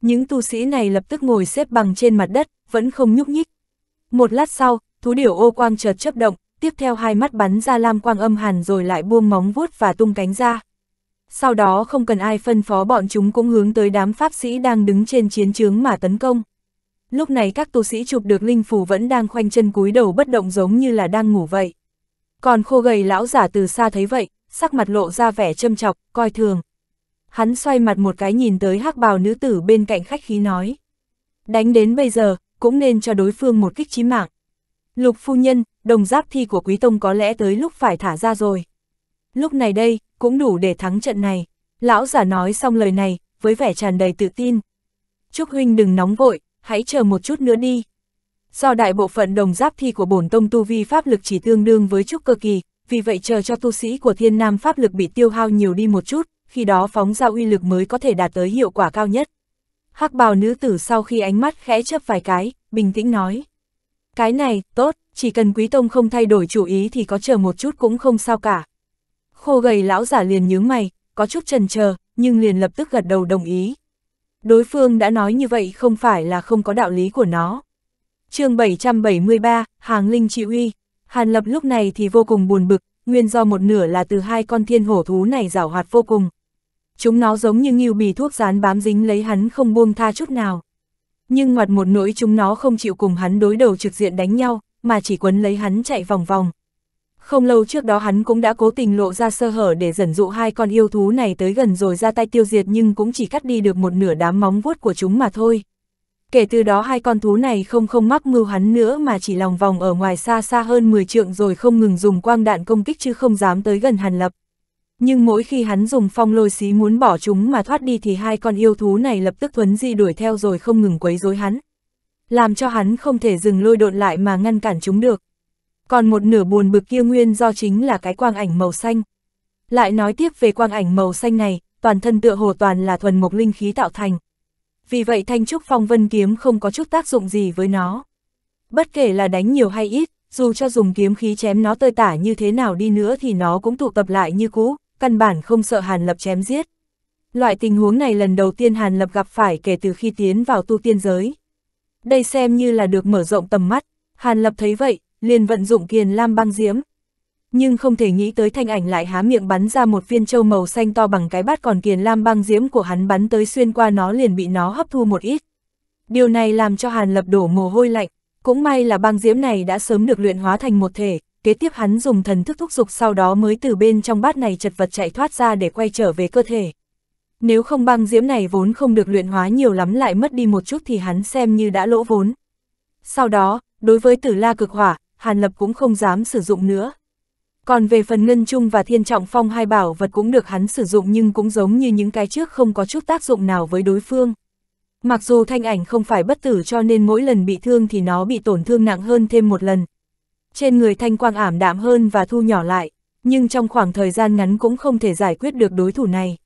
Những tu sĩ này lập tức ngồi xếp bằng trên mặt đất, vẫn không nhúc nhích. Một lát sau, thú điểu ô quang chợt chấp động, tiếp theo hai mắt bắn ra lam quang âm hàn rồi lại buông móng vuốt và tung cánh ra. Sau đó không cần ai phân phó bọn chúng cũng hướng tới đám pháp sĩ đang đứng trên chiến trường mà tấn công. Lúc này các tu sĩ chụp được linh phù vẫn đang khoanh chân cúi đầu bất động giống như là đang ngủ vậy. Còn khô gầy lão giả từ xa thấy vậy, sắc mặt lộ ra vẻ châm chọc, coi thường. Hắn xoay mặt một cái nhìn tới hắc bào nữ tử bên cạnh khách khí nói. Đánh đến bây giờ, cũng nên cho đối phương một kích chí mạng. Lục phu nhân, đồng giáp thi của quý tông có lẽ tới lúc phải thả ra rồi. Lúc này đây, cũng đủ để thắng trận này. Lão giả nói xong lời này, với vẻ tràn đầy tự tin. Trúc huynh đừng nóng vội, hãy chờ một chút nữa đi. Do đại bộ phận đồng giáp thi của bổn tông tu vi pháp lực chỉ tương đương với trúc cơ kỳ, vì vậy chờ cho tu sĩ của thiên nam pháp lực bị tiêu hao nhiều đi một chút, khi đó phóng ra uy lực mới có thể đạt tới hiệu quả cao nhất. hắc bào nữ tử sau khi ánh mắt khẽ chấp vài cái, bình tĩnh nói. Cái này, tốt, chỉ cần quý tông không thay đổi chủ ý thì có chờ một chút cũng không sao cả. Khô gầy lão giả liền nhướng mày, có chút trần chờ nhưng liền lập tức gật đầu đồng ý. Đối phương đã nói như vậy không phải là không có đạo lý của nó chương 773, Hàng Linh Trị Uy. Hàn Lập lúc này thì vô cùng buồn bực, nguyên do một nửa là từ hai con thiên hổ thú này rảo hoạt vô cùng. Chúng nó giống như nghiêu bì thuốc dán bám dính lấy hắn không buông tha chút nào. Nhưng ngoặt một nỗi chúng nó không chịu cùng hắn đối đầu trực diện đánh nhau, mà chỉ quấn lấy hắn chạy vòng vòng. Không lâu trước đó hắn cũng đã cố tình lộ ra sơ hở để dẫn dụ hai con yêu thú này tới gần rồi ra tay tiêu diệt nhưng cũng chỉ cắt đi được một nửa đám móng vuốt của chúng mà thôi kể từ đó hai con thú này không không mắc mưu hắn nữa mà chỉ lòng vòng ở ngoài xa xa hơn 10 trượng rồi không ngừng dùng quang đạn công kích chứ không dám tới gần Hàn Lập. Nhưng mỗi khi hắn dùng phong lôi xí muốn bỏ chúng mà thoát đi thì hai con yêu thú này lập tức thuấn di đuổi theo rồi không ngừng quấy rối hắn. Làm cho hắn không thể dừng lôi độn lại mà ngăn cản chúng được. Còn một nửa buồn bực kia nguyên do chính là cái quang ảnh màu xanh. Lại nói tiếp về quang ảnh màu xanh này, toàn thân tựa hồ toàn là thuần mục linh khí tạo thành, vì vậy thanh trúc phong vân kiếm không có chút tác dụng gì với nó. Bất kể là đánh nhiều hay ít, dù cho dùng kiếm khí chém nó tơi tả như thế nào đi nữa thì nó cũng tụ tập lại như cũ, căn bản không sợ Hàn Lập chém giết. Loại tình huống này lần đầu tiên Hàn Lập gặp phải kể từ khi tiến vào tu tiên giới. Đây xem như là được mở rộng tầm mắt, Hàn Lập thấy vậy, liền vận dụng kiền lam băng diễm, nhưng không thể nghĩ tới thanh ảnh lại há miệng bắn ra một viên châu màu xanh to bằng cái bát còn kiền lam băng diễm của hắn bắn tới xuyên qua nó liền bị nó hấp thu một ít. Điều này làm cho Hàn Lập đổ mồ hôi lạnh, cũng may là băng diễm này đã sớm được luyện hóa thành một thể, kế tiếp hắn dùng thần thức thúc dục sau đó mới từ bên trong bát này chật vật chạy thoát ra để quay trở về cơ thể. Nếu không băng diễm này vốn không được luyện hóa nhiều lắm lại mất đi một chút thì hắn xem như đã lỗ vốn. Sau đó, đối với tử la cực hỏa, Hàn Lập cũng không dám sử dụng nữa, còn về phần Ngân Trung và Thiên Trọng Phong hai bảo vật cũng được hắn sử dụng nhưng cũng giống như những cái trước không có chút tác dụng nào với đối phương. Mặc dù thanh ảnh không phải bất tử cho nên mỗi lần bị thương thì nó bị tổn thương nặng hơn thêm một lần. Trên người thanh quang ảm đạm hơn và thu nhỏ lại, nhưng trong khoảng thời gian ngắn cũng không thể giải quyết được đối thủ này.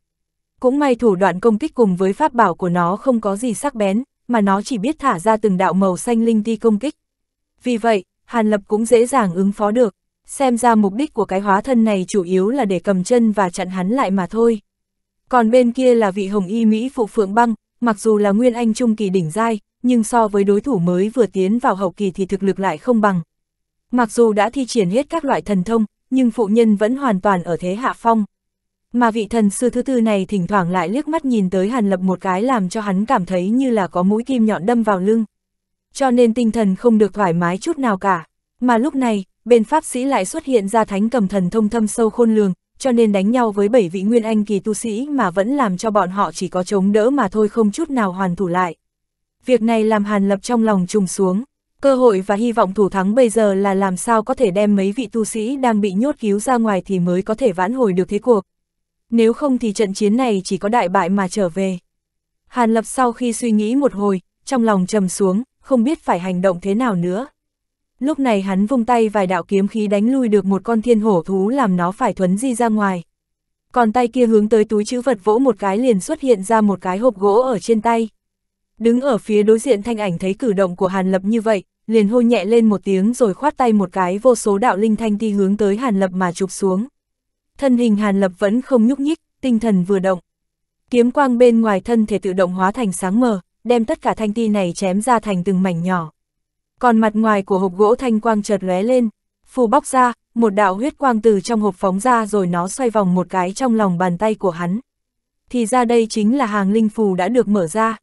Cũng may thủ đoạn công kích cùng với pháp bảo của nó không có gì sắc bén, mà nó chỉ biết thả ra từng đạo màu xanh linh ti công kích. Vì vậy, Hàn Lập cũng dễ dàng ứng phó được xem ra mục đích của cái hóa thân này chủ yếu là để cầm chân và chặn hắn lại mà thôi. Còn bên kia là vị hồng y Mỹ phụ phượng băng, mặc dù là nguyên anh trung kỳ đỉnh giai, nhưng so với đối thủ mới vừa tiến vào hậu kỳ thì thực lực lại không bằng. Mặc dù đã thi triển hết các loại thần thông, nhưng phụ nhân vẫn hoàn toàn ở thế hạ phong. Mà vị thần sư thứ tư này thỉnh thoảng lại liếc mắt nhìn tới Hàn Lập một cái làm cho hắn cảm thấy như là có mũi kim nhọn đâm vào lưng. Cho nên tinh thần không được thoải mái chút nào cả. Mà lúc này, bên Pháp sĩ lại xuất hiện ra thánh cầm thần thông thâm sâu khôn lường, cho nên đánh nhau với bảy vị nguyên anh kỳ tu sĩ mà vẫn làm cho bọn họ chỉ có chống đỡ mà thôi không chút nào hoàn thủ lại. Việc này làm Hàn Lập trong lòng trùng xuống, cơ hội và hy vọng thủ thắng bây giờ là làm sao có thể đem mấy vị tu sĩ đang bị nhốt cứu ra ngoài thì mới có thể vãn hồi được thế cuộc. Nếu không thì trận chiến này chỉ có đại bại mà trở về. Hàn Lập sau khi suy nghĩ một hồi, trong lòng trầm xuống, không biết phải hành động thế nào nữa. Lúc này hắn vung tay vài đạo kiếm khí đánh lui được một con thiên hổ thú làm nó phải thuấn di ra ngoài. Còn tay kia hướng tới túi chữ vật vỗ một cái liền xuất hiện ra một cái hộp gỗ ở trên tay. Đứng ở phía đối diện thanh ảnh thấy cử động của Hàn Lập như vậy, liền hô nhẹ lên một tiếng rồi khoát tay một cái vô số đạo linh thanh ti hướng tới Hàn Lập mà chụp xuống. Thân hình Hàn Lập vẫn không nhúc nhích, tinh thần vừa động. Kiếm quang bên ngoài thân thể tự động hóa thành sáng mờ, đem tất cả thanh ti này chém ra thành từng mảnh nhỏ. Còn mặt ngoài của hộp gỗ thanh quang chợt lóe lên, phù bóc ra, một đạo huyết quang từ trong hộp phóng ra rồi nó xoay vòng một cái trong lòng bàn tay của hắn. Thì ra đây chính là hàng linh phù đã được mở ra.